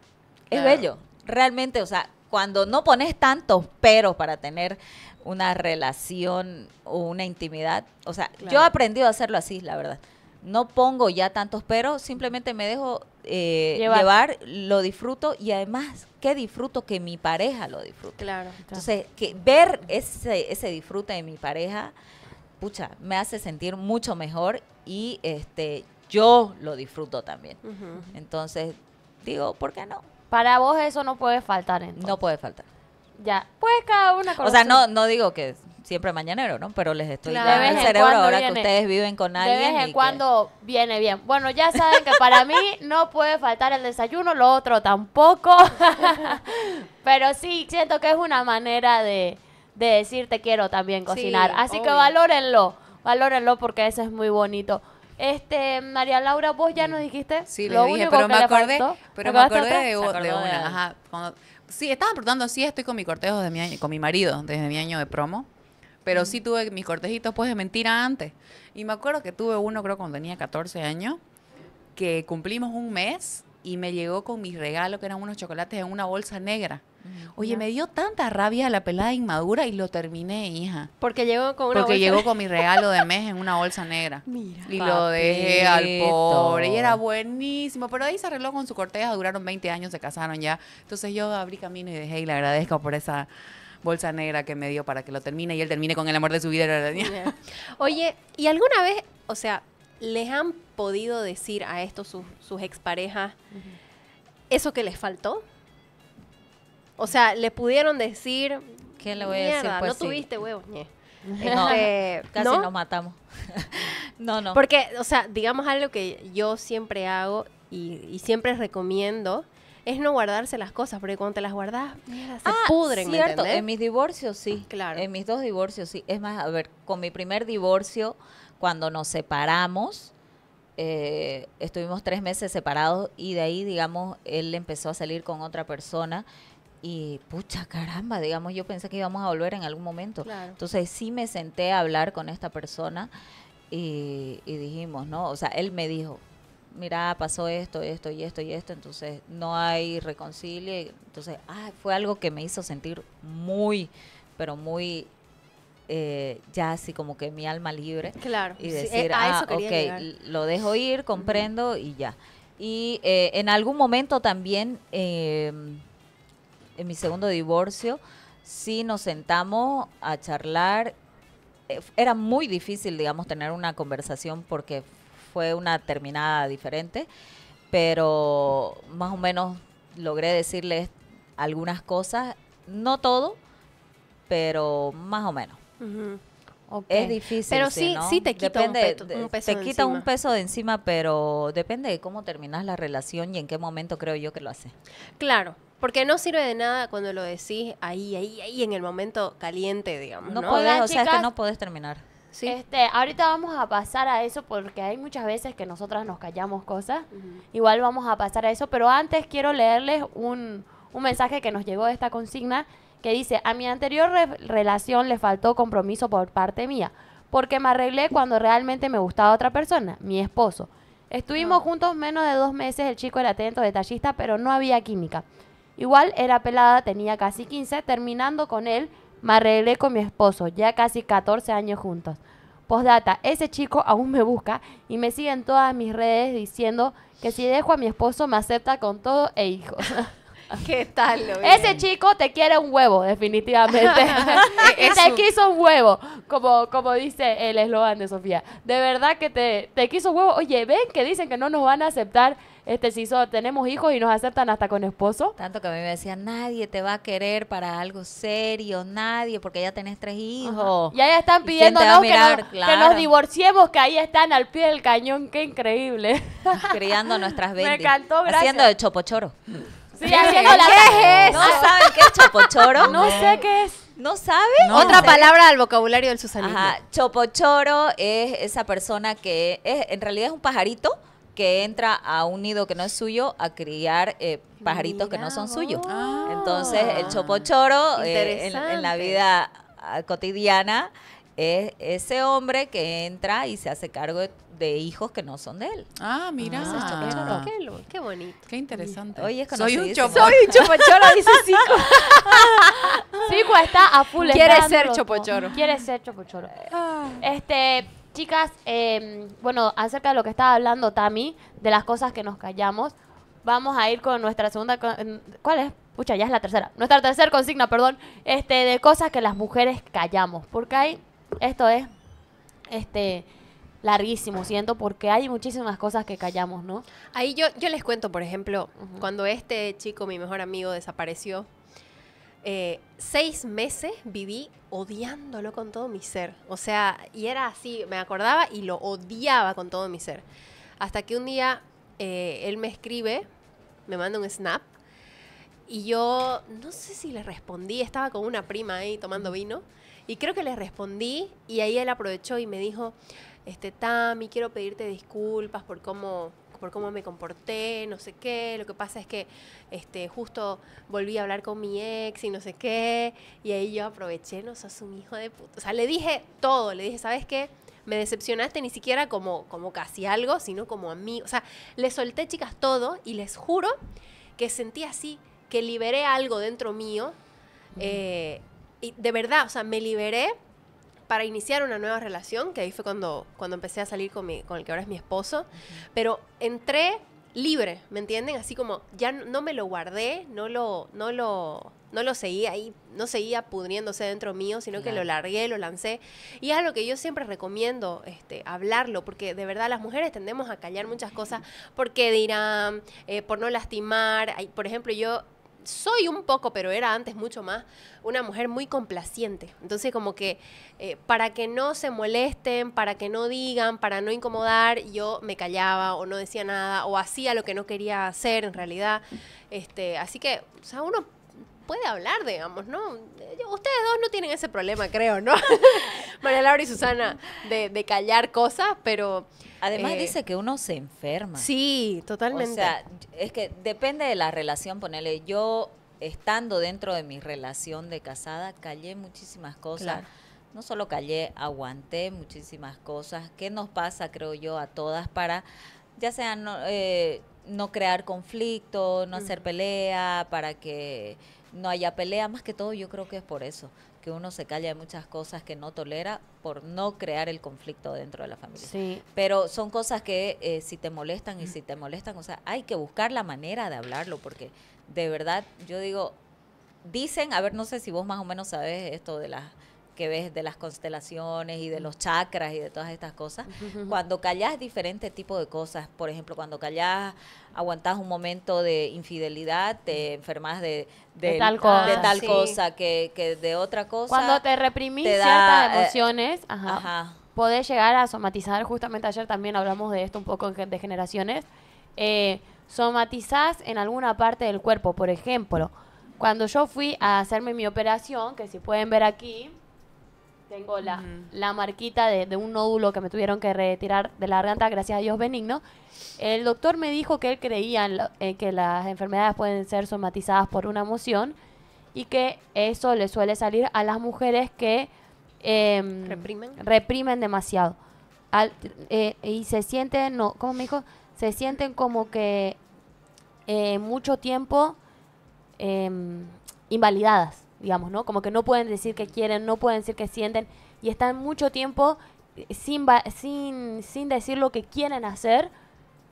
es bello, realmente, o sea, cuando no pones tantos peros para tener una relación o una intimidad, o sea, yo he aprendido a hacerlo así, la verdad. No pongo ya tantos peros, simplemente me dejo eh, llevar. lo disfruto y además que disfruto que mi pareja lo disfrute. Entonces, que ver ese disfrute de mi pareja pucha, me hace sentir mucho mejor y este, yo lo disfruto también. Entonces, digo, ¿por qué no? Para vos eso no puede faltar, No puede faltar. Ya, pues cada una con O sea, no, no digo que siempre mañanero, ¿no? Pero les estoy dando el cerebro ahora que ustedes viven con alguien. De vez en cuando viene bien. Bueno, ya saben que para mí *laughs* no puede faltar el desayuno, lo otro tampoco. *laughs* Pero sí, siento que es una manera de, de decirte quiero también cocinar. Así que valórenlo, valórenlo porque eso es muy bonito. Este, María Laura, vos ya nos dijiste. Sí, lo dije, pero me acordé, pero me acordé de, una. sí, estaba preguntando, sí, estoy con mi cortejo de mi año, con mi marido desde mi año de promo. Pero sí tuve mis cortejitos pues de mentira antes. Y me acuerdo que tuve uno, creo, cuando tenía 14 años, que cumplimos un mes y me llegó con mis regalos, que eran unos chocolates en una bolsa negra. Oye, me dio tanta rabia la pelada inmadura y lo terminé, hija. Porque llegó con una Porque llegó con mi regalo de mes en una bolsa negra. *laughs* Mira. Y lo dejé al pobre. Y era buenísimo. Pero ahí se arregló con su corteja, duraron 20 años, se casaron ya. Entonces yo abrí camino y dejé y le agradezco por esa bolsa negra que me dio para que lo termine y él termine con el amor de su vida. Oye, ¿y alguna vez, o sea, les han podido decir a estos sus, exparejas eso que les faltó? O sea, le pudieron decir. ¿Qué le voy a decir? no pues tuviste huevos, este, *laughs* casi nos matamos. *laughs* no, no. Porque, o sea, digamos algo que yo siempre hago y, siempre recomiendo es no guardarse las cosas, porque cuando te las guardas, mira, se ah, pudren, cierto. en mis divorcios sí. Claro. En mis dos divorcios sí. Es más, a ver, con mi primer divorcio, cuando nos separamos, eh, estuvimos tres meses separados y de ahí, digamos, él empezó a salir con otra persona y pucha caramba, digamos, yo pensé que íbamos a volver en algún momento. Entonces sí me senté a hablar con esta persona y, dijimos, ¿no? O sea, él me dijo, mira, pasó esto, esto y esto y esto, entonces no hay reconcilio. Entonces, ah, fue algo que me hizo sentir muy, pero muy... Eh, ya así como que mi alma libre claro. y eh, decir, ah, ok, lo dejo ir, comprendo y ya. Y eh, en algún momento también em, en mi segundo divorcio, sí nos sentamos a charlar. Eh, era muy difícil, digamos, tener una conversación porque fue una terminada diferente, pero más o menos logré decirles algunas cosas, no todo, pero más o menos. Es difícil. Pero sí, sí te quita un, peso. Te quita un peso de encima, pero depende de cómo terminas la relación y en qué momento creo yo que lo hace. Claro, porque no sirve de nada cuando lo decís ahí, ahí, ahí, en el momento caliente, digamos. No, podés, o sea, que no podés terminar. ¿Sí? Este, ahorita vamos a pasar a eso porque hay muchas veces que nosotras nos callamos cosas. Igual vamos a pasar a eso, pero antes quiero leerles un, un mensaje que nos llegó de esta consigna que dice, a mi anterior relación le faltó compromiso por parte mía, porque me arreglé cuando realmente me gustaba otra persona, mi esposo. Estuvimos ah. juntos menos de dos meses, el chico era atento, detallista, pero no había química. Igual era pelada, tenía casi 15, terminando con él, me arreglé con mi esposo, ya casi 14 años juntos. Postdata, ese chico aún me busca y me sigue en todas mis redes diciendo que si dejo a mi esposo me acepta con todo e hijos. *laughs* ¿Qué tal? Ese chico te quiere un huevo, definitivamente. *laughs* *laughs* y te quiso un huevo, como, como dice el eslogan de Sofía. De verdad que te, quiso un huevo. Oye, ven que dicen que no nos van a aceptar este si tenemos hijos y nos aceptan hasta con esposo. Tanto que a mí me decían, nadie te va a querer para algo serio, nadie, porque ya tenés tres hijos. Y ya están pidiendo que, nos, que, nos, divorciemos, que ahí están al pie del cañón, qué increíble. *laughs* Criando nuestras ventas. Me encantó, gracias. Haciendo de chopochoro. Sí, ¿Qué es eso? ¿No saben qué es chopochoro? No sé qué es. ¿No saben? Otra palabra del vocabulario del Susanito. Ajá. Chopochoro es esa persona que en realidad es un pajarito que entra a un nido que no es suyo a criar eh, pajaritos que no son suyos. Entonces, el ah. chopochoro eh, en la vida ah, cotidiana es ese hombre que entra y se hace cargo de, hijos que no son de él. Ah, mira. Ah, qué, qué, qué, bonito. Qué interesante. Soy un chopo. Soy un chopochoro, dice Cico. *laughs* Cico está a full. Quiere ser chopochoro. Quiere ser chopochoro. Ah. Este, chicas, em, bueno, acerca de lo que estaba hablando Tami, de las cosas que nos callamos, vamos a ir con nuestra segunda... ¿Cuál es? Pucha, ya es la tercera. Nuestra tercera consigna, perdón. Este, de cosas que las mujeres callamos. Porque hay esto es este larguísimo, siento, porque hay muchísimas cosas que callamos, ¿no? Ahí yo, les cuento, por ejemplo, cuando este chico, mi mejor amigo, desapareció, eh, seis meses viví odiándolo con todo mi ser. O sea, y era así, me acordaba y lo odiaba con todo mi ser. Hasta que un día eh, él me escribe, me manda un snap, y yo no sé si le respondí, estaba con una prima ahí tomando vino. Y creo que le respondí y ahí él aprovechó y me dijo, este, Tami, quiero pedirte disculpas por cómo por cómo me comporté, no sé qué, lo que pasa es que este, justo volví a hablar con mi ex y no sé qué, y ahí yo aproveché, no sos un hijo de puta. O sea, le dije todo, le dije, ¿sabes qué? me decepcionaste ni siquiera como, como casi algo, sino como a mí. O sea, le solté, chicas, todo y les juro que sentí así, que liberé algo dentro mío. Eh, y de verdad, o sea, me liberé para iniciar una nueva relación, que ahí fue cuando, cuando empecé a salir con, mi, el que ahora es mi esposo, pero entré libre, ¿me entienden? Así como ya no me lo guardé, no lo, no lo, no lo seguía ahí, no seguía pudriéndose dentro mío, sino que lo largué, lo lancé. Y es algo que yo siempre recomiendo, este, hablarlo, porque de verdad las mujeres tendemos a callar muchas cosas porque dirán, eh, por no lastimar. Por ejemplo, yo soy un poco, pero era antes mucho más, una mujer muy complaciente. Entonces, como que eh, para que no se molesten, para que no digan, para no incomodar, yo me callaba o no decía nada o hacía lo que no quería hacer en realidad. Este, así que, o sea, uno puede hablar, digamos, ¿no? Eh, ustedes dos no tienen ese problema, creo, ¿no? *laughs* María Laura y Susana, de, de callar cosas, pero Además eh, dice que uno se enferma. Sí, totalmente. O sea, es que depende de la relación, ponele, yo estando dentro de mi relación de casada, callé muchísimas cosas. No solo callé, aguanté muchísimas cosas. ¿Qué nos pasa, creo yo, a todas para ya sea eh, no, crear conflicto, no hacer pelea, para que no haya pelea, más que todo yo creo que es por eso, que uno se calla de muchas cosas que no tolera por no crear el conflicto dentro de la familia. Pero son cosas que eh, si te molestan y si te molestan, o sea, hay que buscar la manera de hablarlo, porque de verdad yo digo, dicen, a ver, no sé si vos más o menos sabes esto de las que ves de las constelaciones y de los chakras y de todas estas cosas. Cuando callas diferentes tipos de cosas, por ejemplo, cuando callas, aguantás un momento de infidelidad, te enfermas de, de, tal cosa, que, de otra cosa. Cuando te reprimís ciertas eh, emociones, podés llegar a somatizar, justamente ayer también hablamos de esto un poco de generaciones, eh, somatizás en alguna parte del cuerpo, por ejemplo, cuando yo fui a hacerme mi operación, que si pueden ver aquí, tengo la, marquita de, un nódulo que me tuvieron que retirar de la garganta, gracias a Dios benigno. El doctor me dijo que él creía que las enfermedades pueden ser somatizadas por una emoción y que eso le suele salir a las mujeres que em, reprimen. demasiado. Eh, y se sienten, no, ¿cómo me dijo? Se sienten como que eh, mucho tiempo em, invalidadas digamos, ¿no? Como que no pueden decir que quieren, no pueden decir que sienten y están mucho tiempo eh, sin, sin, sin decir lo que quieren hacer.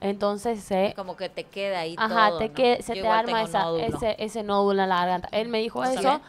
Entonces se... como que te queda ahí Ajá, te se te arma Ese, ese nódulo en la garganta. Él me dijo eso.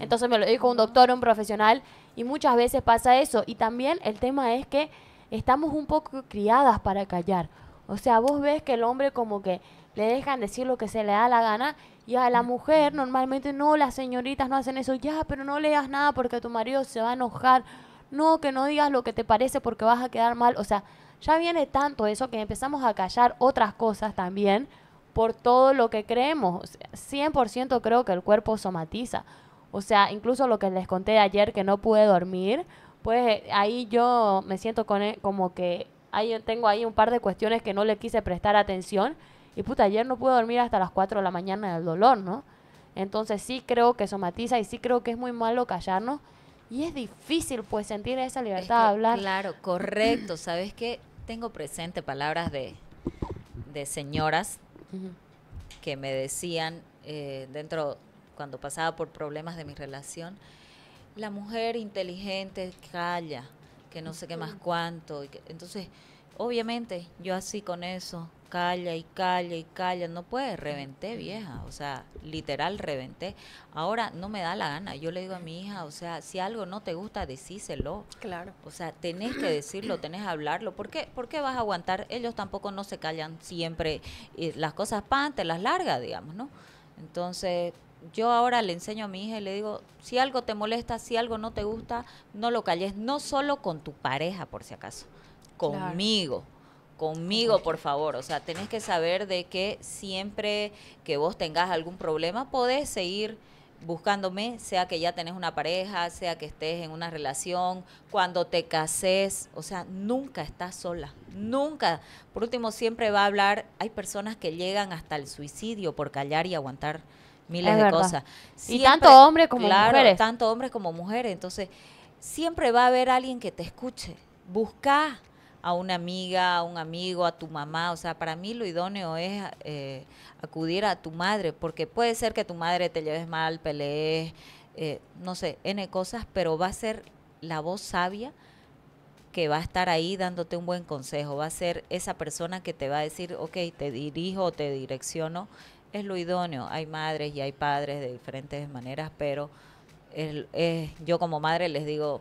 Entonces me lo dijo un doctor, un profesional. Y muchas veces pasa eso. Y también el tema es que estamos un poco criadas para callar. O sea, vos ves que el hombre como que le dejan decir lo que se le da la gana y a la mujer normalmente no, las señoritas no hacen eso, ya, pero no leas nada porque tu marido se va a enojar, no, que no digas lo que te parece porque vas a quedar mal, o sea, ya viene tanto eso que empezamos a callar otras cosas también por todo lo que creemos. 100% creo que el cuerpo somatiza. O sea, incluso lo que les conté ayer que no pude dormir, pues eh, ahí yo me siento con, e, como que ahí tengo ahí un par de cuestiones que no le quise prestar atención y puta, ayer no pude dormir hasta las 4 de la mañana del dolor, ¿no? Entonces sí creo que somatiza y sí creo que es muy malo callarnos. Y es difícil pues sentir esa libertad de hablar. Claro, correcto. *clears throat* ¿Sabes qué? Tengo presente palabras de, señoras que me decían eh, dentro, cuando pasaba por problemas de mi relación, la mujer inteligente calla, que no sé qué más cuánto. Y entonces, obviamente, yo así con eso, calla y calla y calla, no puedes, reventé vieja, o sea, literal reventé. Ahora no me da la gana, yo le digo a mi hija, o sea, si algo no te gusta, decíselo. Claro. O sea, tenés que decirlo, tenés que hablarlo, ¿por qué, ¿Por qué vas a aguantar? Ellos tampoco no se callan siempre, eh, las cosas pan, te las largas, digamos, ¿no? Entonces, yo ahora le enseño a mi hija y le digo, si algo te molesta, si algo no te gusta, no lo calles, no solo con tu pareja, por si acaso, conmigo conmigo, por favor. O sea, tenés que saber de que siempre que vos tengas algún problema, podés seguir buscándome, sea que ya tenés una pareja, sea que estés en una relación, cuando te cases, o sea, nunca estás sola, nunca. Por último, siempre va a hablar, hay personas que llegan hasta el suicidio por callar y aguantar miles de cosas. y tanto hombres como claro, Tanto hombres como mujeres, entonces siempre va a haber alguien que te escuche. Busca, a una amiga, a un amigo, a tu mamá. O sea, para mí lo idóneo es eh, acudir a tu madre, porque puede ser que tu madre te lleves mal, pelees, eh, no sé, N cosas, pero va a ser la voz sabia que va a estar ahí dándote un buen consejo, va a ser esa persona que te va a decir, ok, te dirijo, te direcciono, es lo idóneo. Hay madres y hay padres de diferentes maneras, pero yo como madre les digo,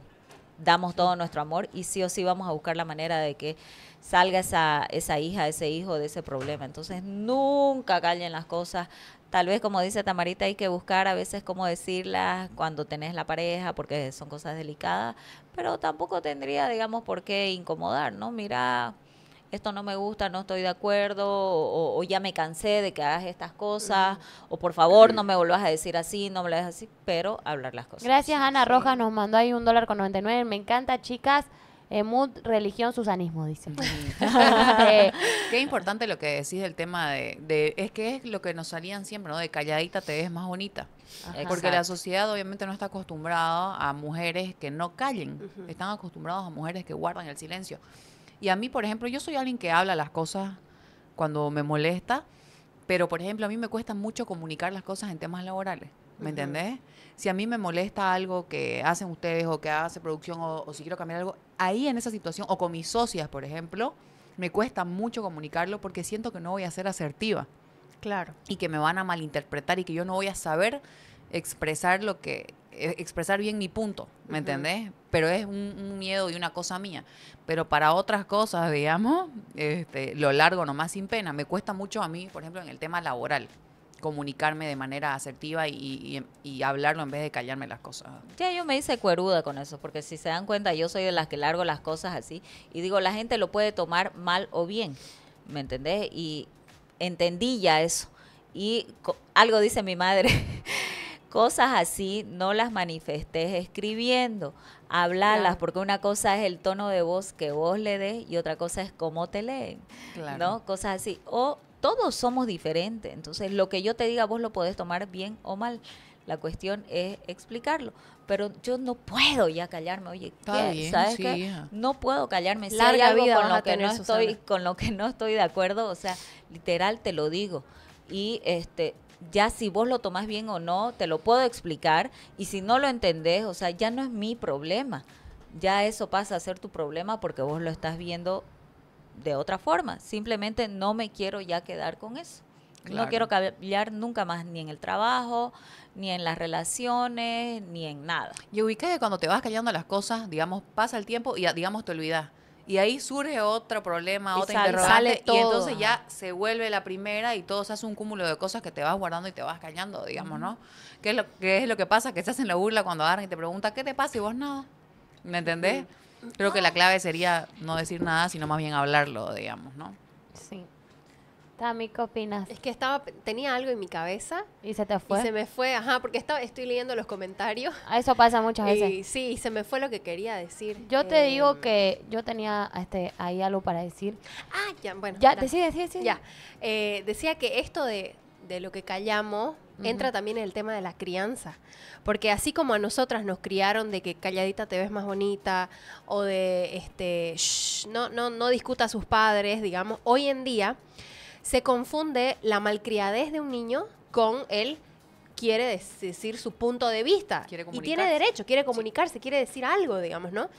damos todo nuestro amor y sí o sí vamos a buscar la manera de que salga esa, esa hija, ese hijo de ese problema. Entonces, nunca callen las cosas. Tal vez, como dice Tamarita, hay que buscar a veces cómo decirlas cuando tenés la pareja, porque son cosas delicadas, pero tampoco tendría, digamos, por qué incomodar, ¿no? Mira, esto no me gusta, no estoy de acuerdo, o, ya me cansé de que hagas estas cosas, o por favor no me vuelvas a decir así, no me lo así, pero hablar las cosas. Gracias Ana Rojas, nos mandó ahí un dólar con 99, me encanta chicas. Eh, mood, religión, susanismo, dice. *laughs* Eh, *laughs* Qué importante lo que decís del tema de, Es que es lo que nos salían siempre, ¿no? De calladita te ves más bonita. Porque la sociedad obviamente no está acostumbrada a mujeres que no callen. Están acostumbrados a mujeres que guardan el silencio. Y a mí, por ejemplo, yo soy alguien que habla las cosas cuando me molesta, pero por ejemplo, a mí me cuesta mucho comunicar las cosas en temas laborales. ¿Me entendés? Si a mí me molesta algo que hacen ustedes o que hace producción o, o, si quiero cambiar algo, ahí en esa situación, o con mis socias, por ejemplo, me cuesta mucho comunicarlo porque siento que no voy a ser asertiva. Claro. Y que me van a malinterpretar y que yo no voy a saber expresar lo que, e, expresar bien mi punto, ¿me entendés? Pero es un, miedo y una cosa mía. Pero para otras cosas, digamos, este, lo largo nomás sin pena. Me cuesta mucho a mí, por ejemplo, en el tema laboral comunicarme de manera asertiva y, y, hablarlo en vez de callarme las cosas. Ya yo me hice cueruda con eso, porque si se dan cuenta, yo soy de las que largo las cosas así y digo, la gente lo puede tomar mal o bien, ¿me entendés? Y entendí ya eso. Y algo dice mi madre *laughs* Cosas así no las manifestes escribiendo, hablarlas, porque una cosa es el tono de voz que vos le des y otra cosa es cómo te leen, ¿no? Cosas así. O todos somos diferentes, entonces lo que yo te diga vos lo podés tomar bien o mal. La cuestión es explicarlo. Pero yo no puedo ya callarme. Oye, ¿sabes qué? No puedo callarme. Si hay algo con lo que no estoy, con lo que no estoy de acuerdo, o sea, literal te lo digo. Y este, ya si vos lo tomás bien o no, te lo puedo explicar y si no lo entendés, o sea, ya no es mi problema. Ya eso pasa a ser tu problema porque vos lo estás viendo de otra forma. Simplemente no me quiero ya quedar con eso. No quiero cambiar nunca más, ni en el trabajo, ni en las relaciones, ni en nada. Y ubica que cuando te vas callando las cosas, digamos, pasa el tiempo y, digamos, te olvidas. Y ahí surge otro problema, y otra Y entonces ya se vuelve la primera y todo se hace un cúmulo de cosas que te vas guardando y te vas callando digamos, ¿no? ¿Qué es lo que, es lo que pasa? Que estás en la burla cuando agarran y te preguntan, ¿qué te pasa? Y vos nada. ¿Me entendés? Creo que la clave sería no decir nada, sino más bien hablarlo, digamos, ¿no? Sí. Cami, ¿qué opinas? Es que estaba, tenía algo en mi cabeza. ¿Y se te fue? Y se me fue, ajá, porque estaba, estoy leyendo los comentarios. Ah, eso pasa muchas *laughs* veces. Y, sí, se me fue lo que quería decir. Yo te eh, digo que yo tenía este, ahí algo para decir. Ah, ya, bueno. Ya, decía, decía, sí, Ya. Eh, decía que esto de, lo que callamos entra también en el tema de la crianza. Porque así como a nosotras nos criaron de que calladita te ves más bonita o de este no, no, no discuta a sus padres, digamos, hoy en día se confunde la malcriadez de un niño con él quiere decir su punto de vista. y tiene derecho, quiere comunicarse, quiere decir algo, digamos, ¿no?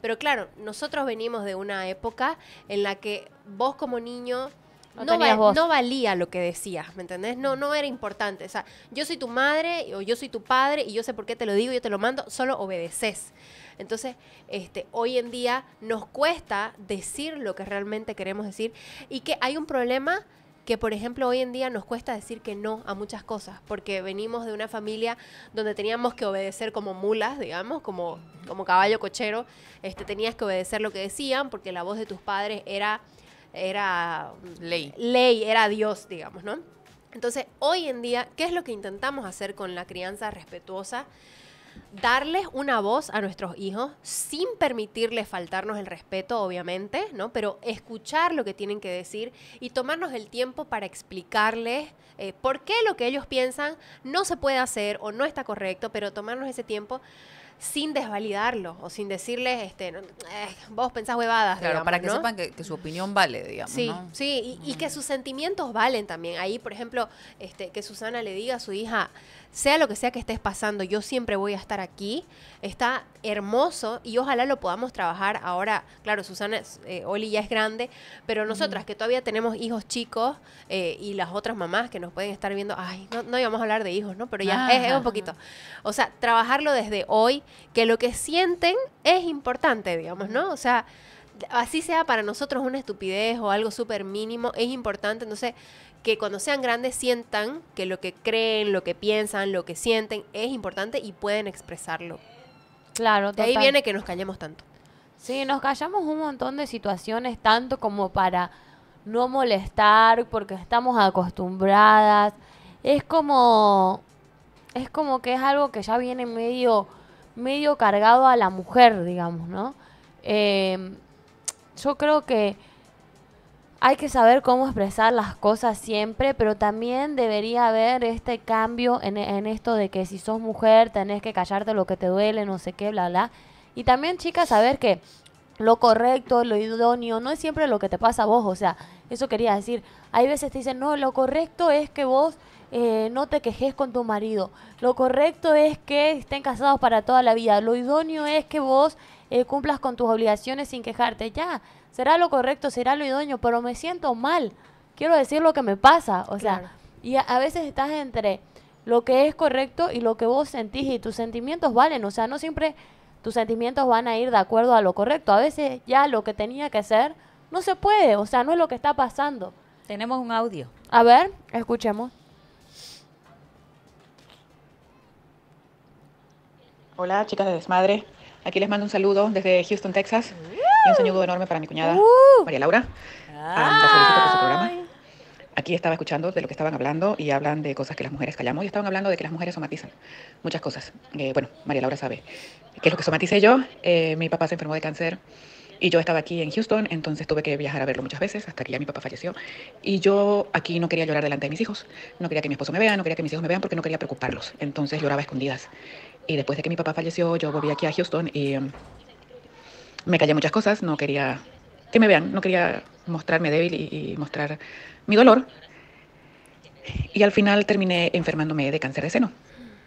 Pero claro, nosotros venimos de una época en la que vos como niño no, no, valía lo que decías, ¿me entendés? No, no era importante. O sea, yo soy tu madre o yo soy tu padre y yo sé por qué te lo digo, yo te lo mando, solo obedeces. Entonces, este, hoy en día nos cuesta decir lo que realmente queremos decir y que hay un problema que por ejemplo hoy en día nos cuesta decir que no a muchas cosas, porque venimos de una familia donde teníamos que obedecer como mulas, digamos, como, como caballo cochero, este, tenías que obedecer lo que decían, porque la voz de tus padres era, era ley. ley, era Dios, digamos, ¿no? Entonces, hoy en día, ¿qué es lo que intentamos hacer con la crianza respetuosa? darles una voz a nuestros hijos sin permitirles faltarnos el respeto, obviamente, ¿no? Pero escuchar lo que tienen que decir y tomarnos el tiempo para explicarles eh, por qué lo que ellos piensan no se puede hacer o no está correcto, pero tomarnos ese tiempo sin desvalidarlo o sin decirles, este, eh, vos pensás huevadas. Claro, para que sepan que, su opinión vale, digamos. Sí, sí, y, que mm. sus sentimientos valen también. Ahí, por ejemplo, este, que Susana le diga a su hija, sea lo que sea que estés pasando, yo siempre voy a estar aquí. Está hermoso y ojalá lo podamos trabajar ahora. Claro, Susana, eh, Oli ya es grande, pero nosotras que todavía tenemos hijos chicos eh, y las otras mamás que nos pueden estar viendo, ay, no, no íbamos a hablar de hijos, ¿no? Pero ya es, es, un poquito. O sea, trabajarlo desde hoy, que lo que sienten es importante, digamos, ¿no? O sea, así sea para nosotros una estupidez o algo súper mínimo, es importante. Entonces, que cuando sean grandes sientan que lo que creen, lo que piensan, lo que sienten es importante y pueden expresarlo. Claro, De ahí viene que nos callemos tanto. Sí, nos callamos un montón de situaciones, tanto como para no molestar, porque estamos acostumbradas. Es como. Es como que es algo que ya viene medio, medio cargado a la mujer, digamos, ¿no? Eh, yo creo que hay que saber cómo expresar las cosas siempre, pero también debería haber este cambio en, esto de que si sos mujer tenés que callarte lo que te duele, no sé qué, bla, bla. Y también, chicas, saber que lo correcto, lo idóneo, no es siempre lo que te pasa a vos. O sea, eso quería decir. Hay veces te dicen, no, lo correcto es que vos eh, no te quejes con tu marido. Lo correcto es que estén casados para toda la vida. Lo idóneo es que vos eh, cumplas con tus obligaciones sin quejarte. Ya será lo correcto, será lo idóneo, pero me siento mal. Quiero decir lo que me pasa. O sea, y a, a, veces estás entre lo que es correcto y lo que vos sentís y tus sentimientos valen. O sea, no siempre tus sentimientos van a ir de acuerdo a lo correcto. A veces ya lo que tenía que hacer no se puede. O sea, no es lo que está pasando. Tenemos un audio. A ver, escuchemos. Hola, chicas de Desmadre. Aquí les mando un saludo desde Houston, Texas. Y un saludo enorme para mi cuñada uh. María Laura. Ah, La su programa. Aquí estaba escuchando de lo que estaban hablando y hablan de cosas que las mujeres callamos y estaban hablando de que las mujeres somatizan muchas cosas. Eh, bueno, María Laura sabe qué es lo que somaticé yo. Eh, mi papá se enfermó de cáncer y yo estaba aquí en Houston, entonces tuve que viajar a verlo muchas veces hasta que ya mi papá falleció. Y yo aquí no quería llorar delante de mis hijos, no quería que mi esposo me vea, no quería que mis hijos me vean porque no quería preocuparlos. Entonces lloraba escondidas. Y después de que mi papá falleció, yo volví aquí a Houston y em, me callé muchas cosas, no quería que me vean, no quería mostrarme débil y, mostrar mi dolor. Y al final terminé enfermándome de cáncer de seno.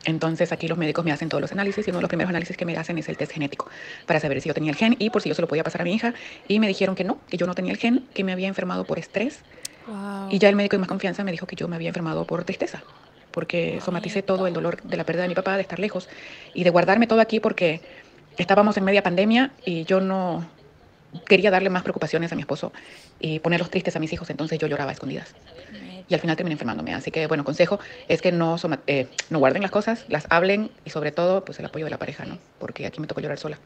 Entonces aquí los médicos me hacen todos los análisis y uno de los primeros análisis que me hacen es el test genético para saber si yo tenía el gen y por si yo se lo podía pasar a mi hija. Y me dijeron que no, que yo no tenía el gen, que me había enfermado por estrés. Y ya el médico de más confianza me dijo que yo me había enfermado por tristeza, porque somaticé todo el dolor de la pérdida de mi papá, de estar lejos y de guardarme todo aquí porque estábamos en media pandemia y yo no quería darle más preocupaciones a mi esposo y ponerlos tristes a mis hijos, entonces yo lloraba a escondidas. Y al final terminé enfermándome. Así que, bueno, consejo es que no, eh, no guarden las cosas, las hablen y sobre todo, pues el apoyo de la pareja, ¿no? Porque aquí me tocó llorar sola.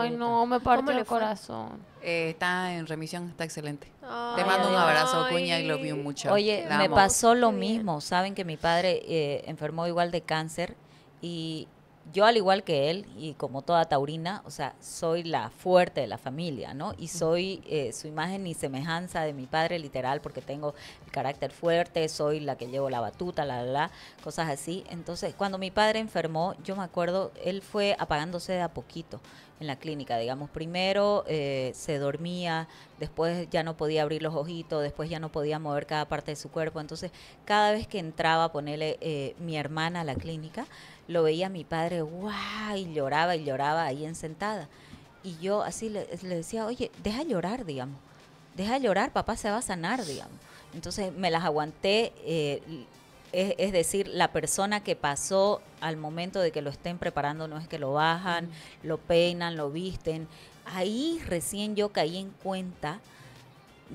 Ay, no, me parto el corazón. Eh, está en remisión, está excelente. Te mando un abrazo, cuña, y lo vi mucho. Oye, me pasó lo mismo. Saben que mi padre eh, enfermó igual de cáncer y yo al igual que él y como toda taurina, o sea, soy la fuerte de la familia, ¿no? Y soy eh, su imagen y semejanza de mi padre literal porque tengo el carácter fuerte, soy la que llevo la batuta, la, la, la, cosas así. Entonces, cuando mi padre enfermó, yo me acuerdo, él fue apagándose de a poquito en la clínica, digamos. Primero eh, se dormía, después ya no podía abrir los ojitos, después ya no podía mover cada parte de su cuerpo. Entonces, cada vez que entraba, a ponerle eh, mi hermana a la clínica, lo veía mi padre, ¡guau! Y lloraba y lloraba ahí en sentada. Y yo así le, decía, oye, deja llorar, digamos. Deja llorar, papá se va a sanar, digamos. Entonces me las aguanté, eh, es, decir, la persona que pasó al momento de que lo estén preparando, no es que lo bajan, lo peinan, lo visten. Ahí recién yo caí en cuenta,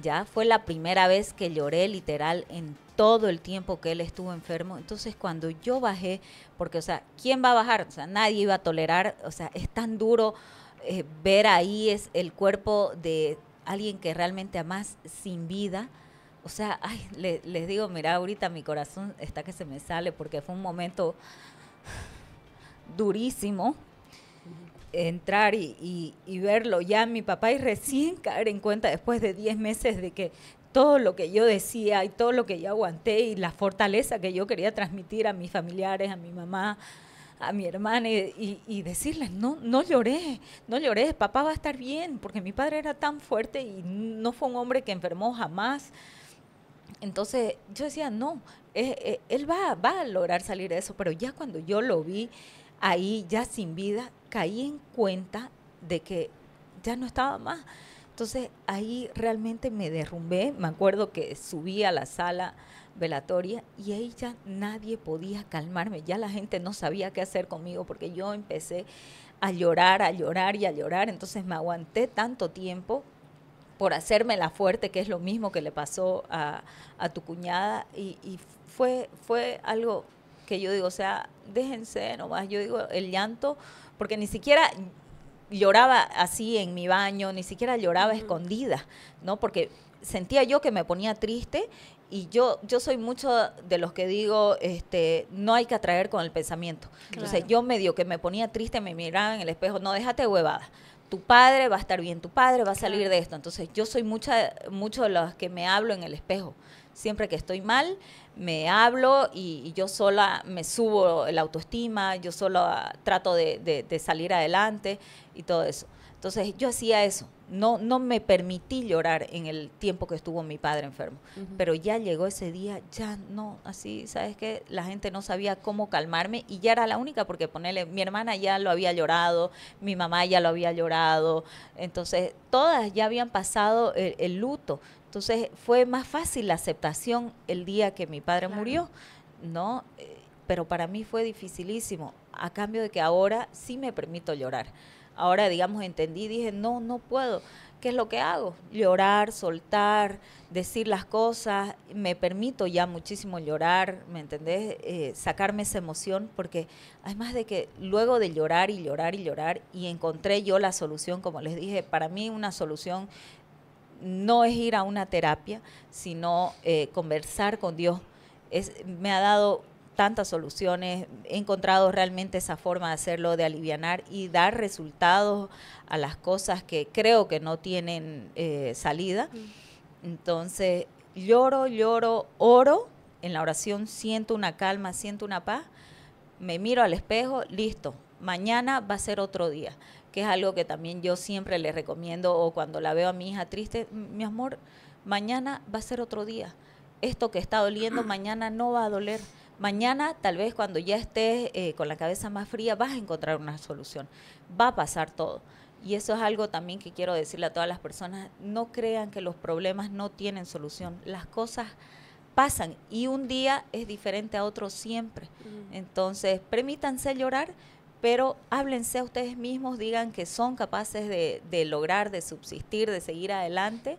ya fue la primera vez que lloré literal en todo el tiempo que él estuvo enfermo. Entonces cuando yo bajé, porque o sea, ¿quién va a bajar? O sea, nadie iba a tolerar, o sea, es tan duro eh, ver ahí es el cuerpo de alguien que realmente amas sin vida o sea, ay, les digo, mira, ahorita mi corazón está que se me sale porque fue un momento durísimo entrar y, verlo ya mi papá y recién caer en cuenta después de 10 meses de que todo lo que yo decía y todo lo que yo aguanté y la fortaleza que yo quería transmitir a mis familiares, a mi mamá, a mi hermana y, decirles, no, no lloré, no lloré, papá va a estar bien, porque mi padre era tan fuerte y no fue un hombre que enfermó jamás. Entonces yo decía, no, eh, eh, él va, va a lograr salir de eso, pero ya cuando yo lo vi ahí, ya sin vida, caí en cuenta de que ya no estaba más. Entonces ahí realmente me derrumbé, me acuerdo que subí a la sala velatoria y ahí ya nadie podía calmarme, ya la gente no sabía qué hacer conmigo porque yo empecé a llorar, a llorar y a llorar, entonces me aguanté tanto tiempo por hacerme la fuerte, que es lo mismo que le pasó a, tu cuñada, y, fue, fue algo que yo digo, o sea, déjense nomás, yo digo, el llanto, porque ni siquiera lloraba así en mi baño, ni siquiera lloraba escondida, ¿no? Porque sentía yo que me ponía triste y yo, yo soy mucho de los que digo, este, no hay que atraer con el pensamiento. Entonces yo medio que me ponía triste, me miraba en el espejo, no, déjate huevada tu padre, va a estar bien tu padre, va a salir de esto. Entonces yo soy mucha, mucho de los que me hablo en el espejo. Siempre que estoy mal, me hablo y, yo sola me subo la autoestima, yo sola trato de, de salir adelante y todo eso. Entonces yo hacía eso, no, no me permití llorar en el tiempo que estuvo mi padre enfermo, pero ya llegó ese día, ya no, así, ¿sabes qué? La gente no sabía cómo calmarme y ya era la única, porque ponerle, mi hermana ya lo había llorado, mi mamá ya lo había llorado, entonces todas ya habían pasado el, luto, entonces fue más fácil la aceptación el día que mi padre murió, ¿no? Eh, pero para mí fue dificilísimo, a cambio de que ahora sí me permito llorar. Ahora, digamos, entendí, dije, no, no puedo. ¿Qué es lo que hago? Llorar, soltar, decir las cosas. Me permito ya muchísimo llorar, ¿me entendés? Eh, sacarme esa emoción, porque además de que luego de llorar y llorar y llorar, y encontré yo la solución, como les dije, para mí una solución no es ir a una terapia, sino eh, conversar con Dios. Es, me ha dado tantas soluciones, he encontrado realmente esa forma de hacerlo, de aliviar y dar resultados a las cosas que creo que no tienen eh, salida. Entonces, lloro, lloro, oro, en la oración siento una calma, siento una paz, me miro al espejo, listo, mañana va a ser otro día, que es algo que también yo siempre le recomiendo o cuando la veo a mi hija triste, mi amor, mañana va a ser otro día, esto que está doliendo *clears throat* mañana no va a doler Mañana, tal vez cuando ya estés eh, con la cabeza más fría, vas a encontrar una solución. Va a pasar todo. Y eso es algo también que quiero decirle a todas las personas. No crean que los problemas no tienen solución. Las cosas pasan y un día es diferente a otro siempre. Mm. Entonces, permítanse llorar, pero háblense a ustedes mismos, digan que son capaces de, lograr, de subsistir, de seguir adelante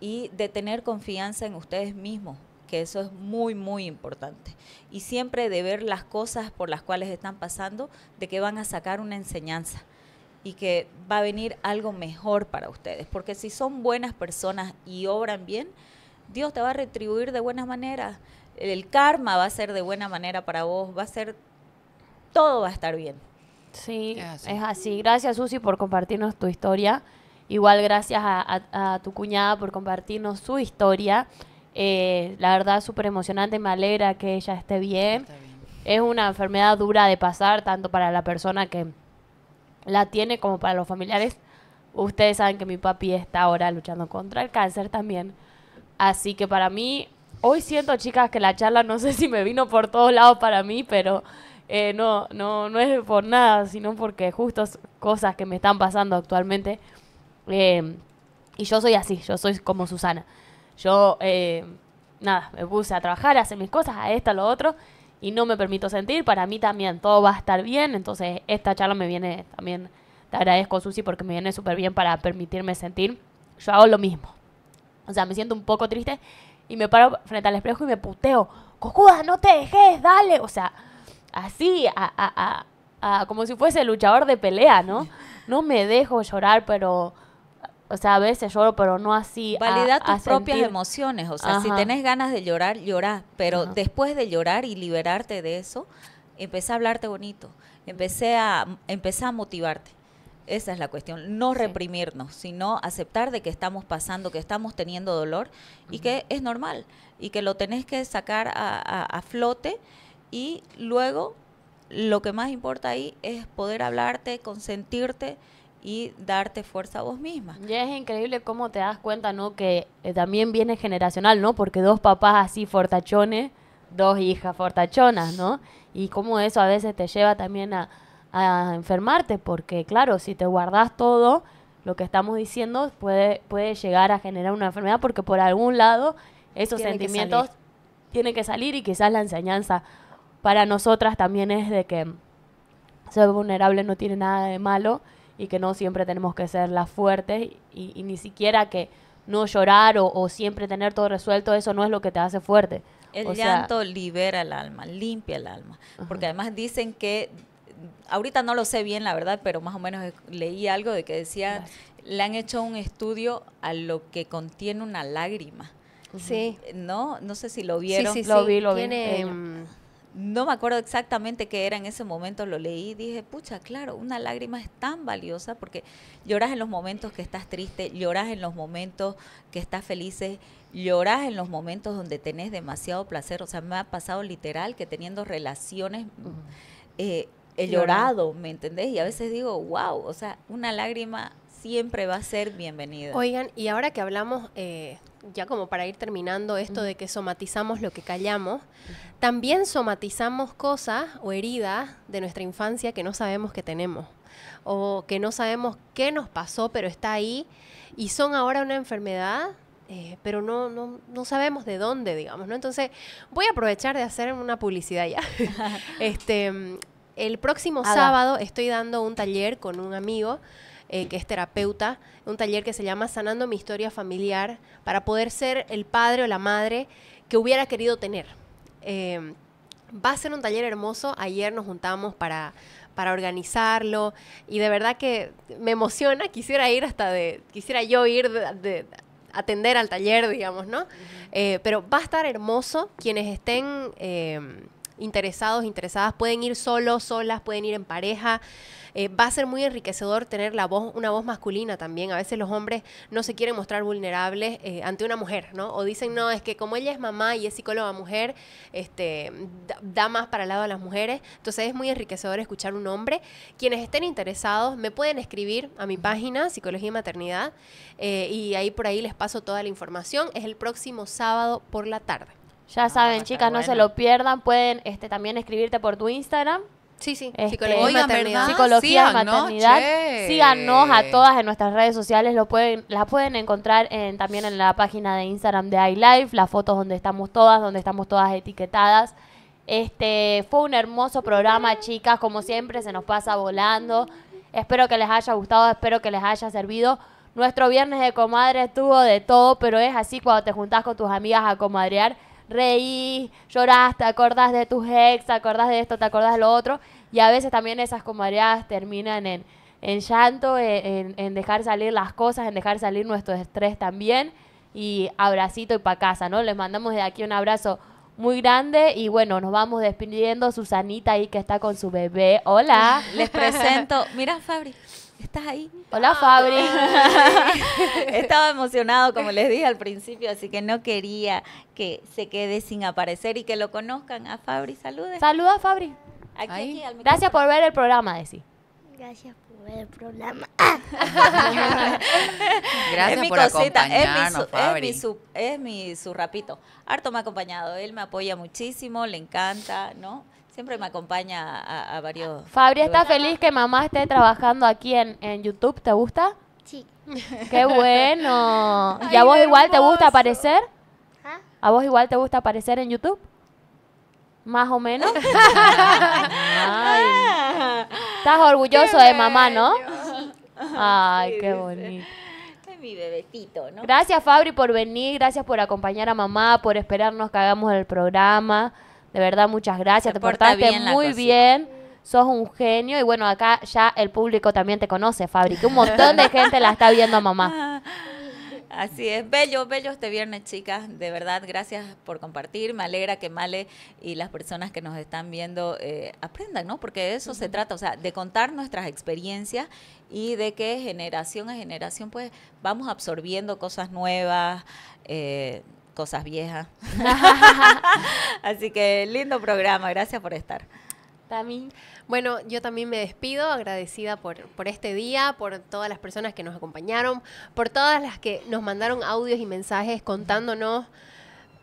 y de tener confianza en ustedes mismos que eso es muy, muy importante. Y siempre de ver las cosas por las cuales están pasando, de que van a sacar una enseñanza y que va a venir algo mejor para ustedes. Porque si son buenas personas y obran bien, Dios te va a retribuir de buenas maneras. El karma va a ser de buena manera para vos, va a ser, todo va a estar bien. Sí, es así. Gracias Susi por compartirnos tu historia. Igual gracias a tu cuñada por compartirnos su historia. Eh, la verdad, súper emocionante, me alegra que ella esté bien. Es una enfermedad dura de pasar, tanto para la persona que la tiene como para los familiares. Ustedes saben que mi papi está ahora luchando contra el cáncer también. Así que para mí, hoy siento, chicas, que la charla no sé si me vino por todos lados para mí, pero eh, no, no, no es por nada, sino porque justo cosas que me están pasando actualmente. Eh, y yo soy así, yo soy como Susana. Yo, eh, nada, me puse a trabajar, a hacer mis cosas, a esto, a lo otro, y no me permito sentir. Para mí también todo va a estar bien. Entonces, esta charla me viene también. Te agradezco, Susi, porque me viene súper bien para permitirme sentir. Yo hago lo mismo. O sea, me siento un poco triste y me paro frente al espejo y me puteo. Cocuda, no te dejes, dale. O sea, así, a, a, a, como si fuese luchador de pelea, ¿no? No me dejo llorar, pero o sea, a veces lloro, pero no así. Valida tus propias emociones, o sea, si tenés ganas de llorar, llorá, pero después de llorar y liberarte de eso, empecé a hablarte bonito, empecé a, a motivarte. Esa es la cuestión, no reprimirnos, sino aceptar de que estamos pasando, que estamos teniendo dolor y que es normal y que lo tenés que sacar a, a, a flote y luego lo que más importa ahí es poder hablarte, consentirte y darte fuerza a vos misma. Y es increíble cómo te das cuenta, ¿no? Que eh, también viene generacional, ¿no? Porque dos papás así fortachones, dos hijas fortachonas, ¿no? Y cómo eso a veces te lleva también a, enfermarte, porque claro, si te guardas todo, lo que estamos diciendo puede, puede llegar a generar una enfermedad, porque por algún lado esos sentimientos tienen que salir y quizás la enseñanza para nosotras también es de que ser vulnerable no tiene nada de malo y que no siempre tenemos que ser las fuertes y, ni siquiera que no llorar o, siempre tener todo resuelto, eso no es lo que te hace fuerte. El llanto libera el alma, limpia el alma, porque además dicen que, ahorita no lo sé bien la verdad, pero más o menos leí algo de que decían, le han hecho un estudio a lo que contiene una lágrima. Sí. ¿No? No sé si lo vieron. Sí, Lo vi, lo vi. Tiene, no me acuerdo exactamente qué era en ese momento, lo leí y dije, pucha, claro, una lágrima es tan valiosa porque lloras en los momentos que estás triste, lloras en los momentos que estás feliz, lloras en los momentos donde tenés demasiado placer. O sea, me ha pasado literal que teniendo relaciones eh, he llorado, ¿me entendés? Y a veces digo, wow, o sea, una lágrima siempre va a ser bienvenida. Oigan, y ahora que hablamos, eh, ya como para ir terminando esto de que somatizamos lo que callamos, también somatizamos cosas o heridas de nuestra infancia que no sabemos que tenemos o que no sabemos qué nos pasó, pero está ahí y son ahora una enfermedad eh, pero no, no, sabemos de dónde, digamos, ¿no? Entonces, voy a aprovechar de hacer una publicidad ya. *laughs* este, el próximo ah, sábado estoy dando un taller con un amigo eh, que es terapeuta, un taller que se llama Sanando mi historia familiar, para poder ser el padre o la madre que hubiera querido tener. Em, va a ser un taller hermoso, ayer nos juntamos para, para organizarlo y de verdad que me emociona, quisiera ir hasta de, quisiera yo ir de, atender al taller, digamos, ¿no? Eh, pero va a estar hermoso quienes estén em, interesados, interesadas, pueden ir solos, solas, pueden ir en pareja. Eh, va a ser muy enriquecedor tener la voz, una voz masculina también. A veces los hombres no se quieren mostrar vulnerables eh, ante una mujer, ¿no? O dicen, no, es que como ella es mamá y es psicóloga mujer, este, da, más para el lado a las mujeres. Entonces es muy enriquecedor escuchar un hombre. Quienes estén interesados me pueden escribir a mi página, Psicología y Maternidad, eh, y ahí por ahí les paso toda la información. Es el próximo sábado por la tarde. Ya ah, saben, chicas, no se lo pierdan. Pueden este, también escribirte por tu Instagram. Sí, sí, este, psicología, maternidad. psicología maternidad. Síganos a todas en nuestras redes sociales, lo pueden, las pueden encontrar en, también en la página de Instagram de iLife, las fotos donde estamos todas, donde estamos todas etiquetadas. Este, fue un hermoso programa, chicas, como siempre se nos pasa volando. Espero que les haya gustado, espero que les haya servido. Nuestro viernes de comadre estuvo de todo, pero es así cuando te juntas con tus amigas a comadrear reís, llorás, te acordás de tus ex, te acordás de esto, te acordás de lo otro. Y a veces también esas comadreadas terminan en, en llanto, eh, en, en, dejar salir las cosas, en dejar salir nuestro estrés también. Y abracito y pa' casa, ¿no? Les mandamos de aquí un abrazo muy grande y bueno, nos vamos despidiendo. Susanita ahí que está con su bebé. Hola. Les presento. Mira, Fabri. ¿Estás ahí? Hola, ah, Fabri. *laughs* Estaba emocionado, como les dije al principio, así que no quería que se quede sin aparecer y que lo conozcan. A Fabri, saludes. Saluda, Fabri. Aquí, Gracias por ver el programa, Desi. Gracias por ver el programa. *laughs* Gracias por cosita, acompañarnos, es mi, su, Es mi, su, es mi rapito. Harto me ha acompañado, él me apoya muchísimo, le encanta, ¿no? Siempre me acompaña a, varios. Fabri ¿estás feliz que mamá esté trabajando aquí en, YouTube. ¿Te gusta? Sí. *laughs* Qué bueno. *laughs* ¿Y a vos igual te gusta aparecer? ¿Ah? ¿A vos igual te gusta aparecer en YouTube? Más o menos. *laughs* Estás orgulloso de mamá, ¿no? Ay, qué bonito mi bebecito, ¿no? Gracias, Fabri, por venir, gracias por acompañar a mamá, por esperarnos que hagamos el programa. De verdad, muchas gracias. te portaste muy bien. Sos un genio y bueno, acá ya el público también te conoce, Fabri, que un montón de gente la está viendo mamá. *laughs* Así es, bello, bello este viernes, chicas. De verdad, gracias por compartir. Me alegra que Male y las personas que nos están viendo eh, aprendan, ¿no? Porque de eso se trata, o sea, de contar nuestras experiencias y de que generación a generación, pues, vamos absorbiendo cosas nuevas. Eh, cosas viejas. *laughs* Así que lindo programa, gracias por estar. También. Bueno, yo también me despido, agradecida por, por este día, por todas las personas que nos acompañaron, por todas las que nos mandaron audios y mensajes contándonos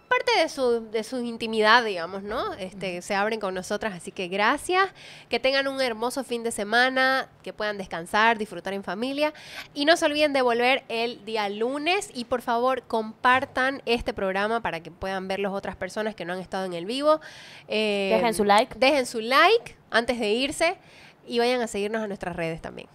parte de su, de su intimidad, digamos, ¿no? Este, se abren con nosotras, así que gracias. Que tengan un hermoso fin de semana, que puedan descansar, disfrutar en familia. Y no se olviden de volver el día lunes y por favor compartan este programa para que puedan verlos otras personas que no han estado en el vivo. dejen su em, like. Dejen su like antes de irse y vayan a seguirnos a nuestras redes también.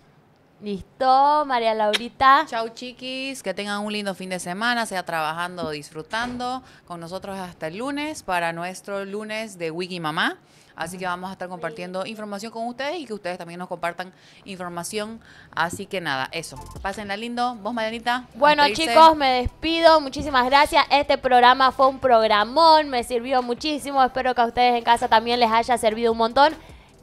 Listo, María Laurita. Chau, chiquis. Que tengan un lindo fin de semana, sea trabajando o disfrutando. Con nosotros hasta el lunes para nuestro lunes de Wiki Mamá. Así que vamos a estar compartiendo información con ustedes y que ustedes también nos compartan información. Así que nada, eso. Pásenla lindo. Vos, Marianita. Bueno, chicos, me despido. Muchísimas gracias. Este programa fue un programón. Me sirvió muchísimo. Espero que a ustedes en casa también les haya servido un montón.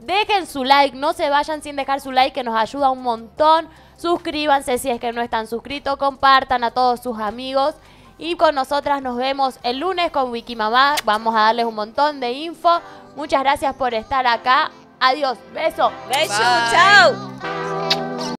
Dejen su like, no se vayan sin dejar su like que nos ayuda un montón. Suscríbanse si es que no están suscritos, compartan a todos sus amigos. Y con nosotras nos vemos el lunes con Wikimamá. Vamos a darles un montón de info. Muchas gracias por estar acá. Adiós. Beso. Beso. Chao.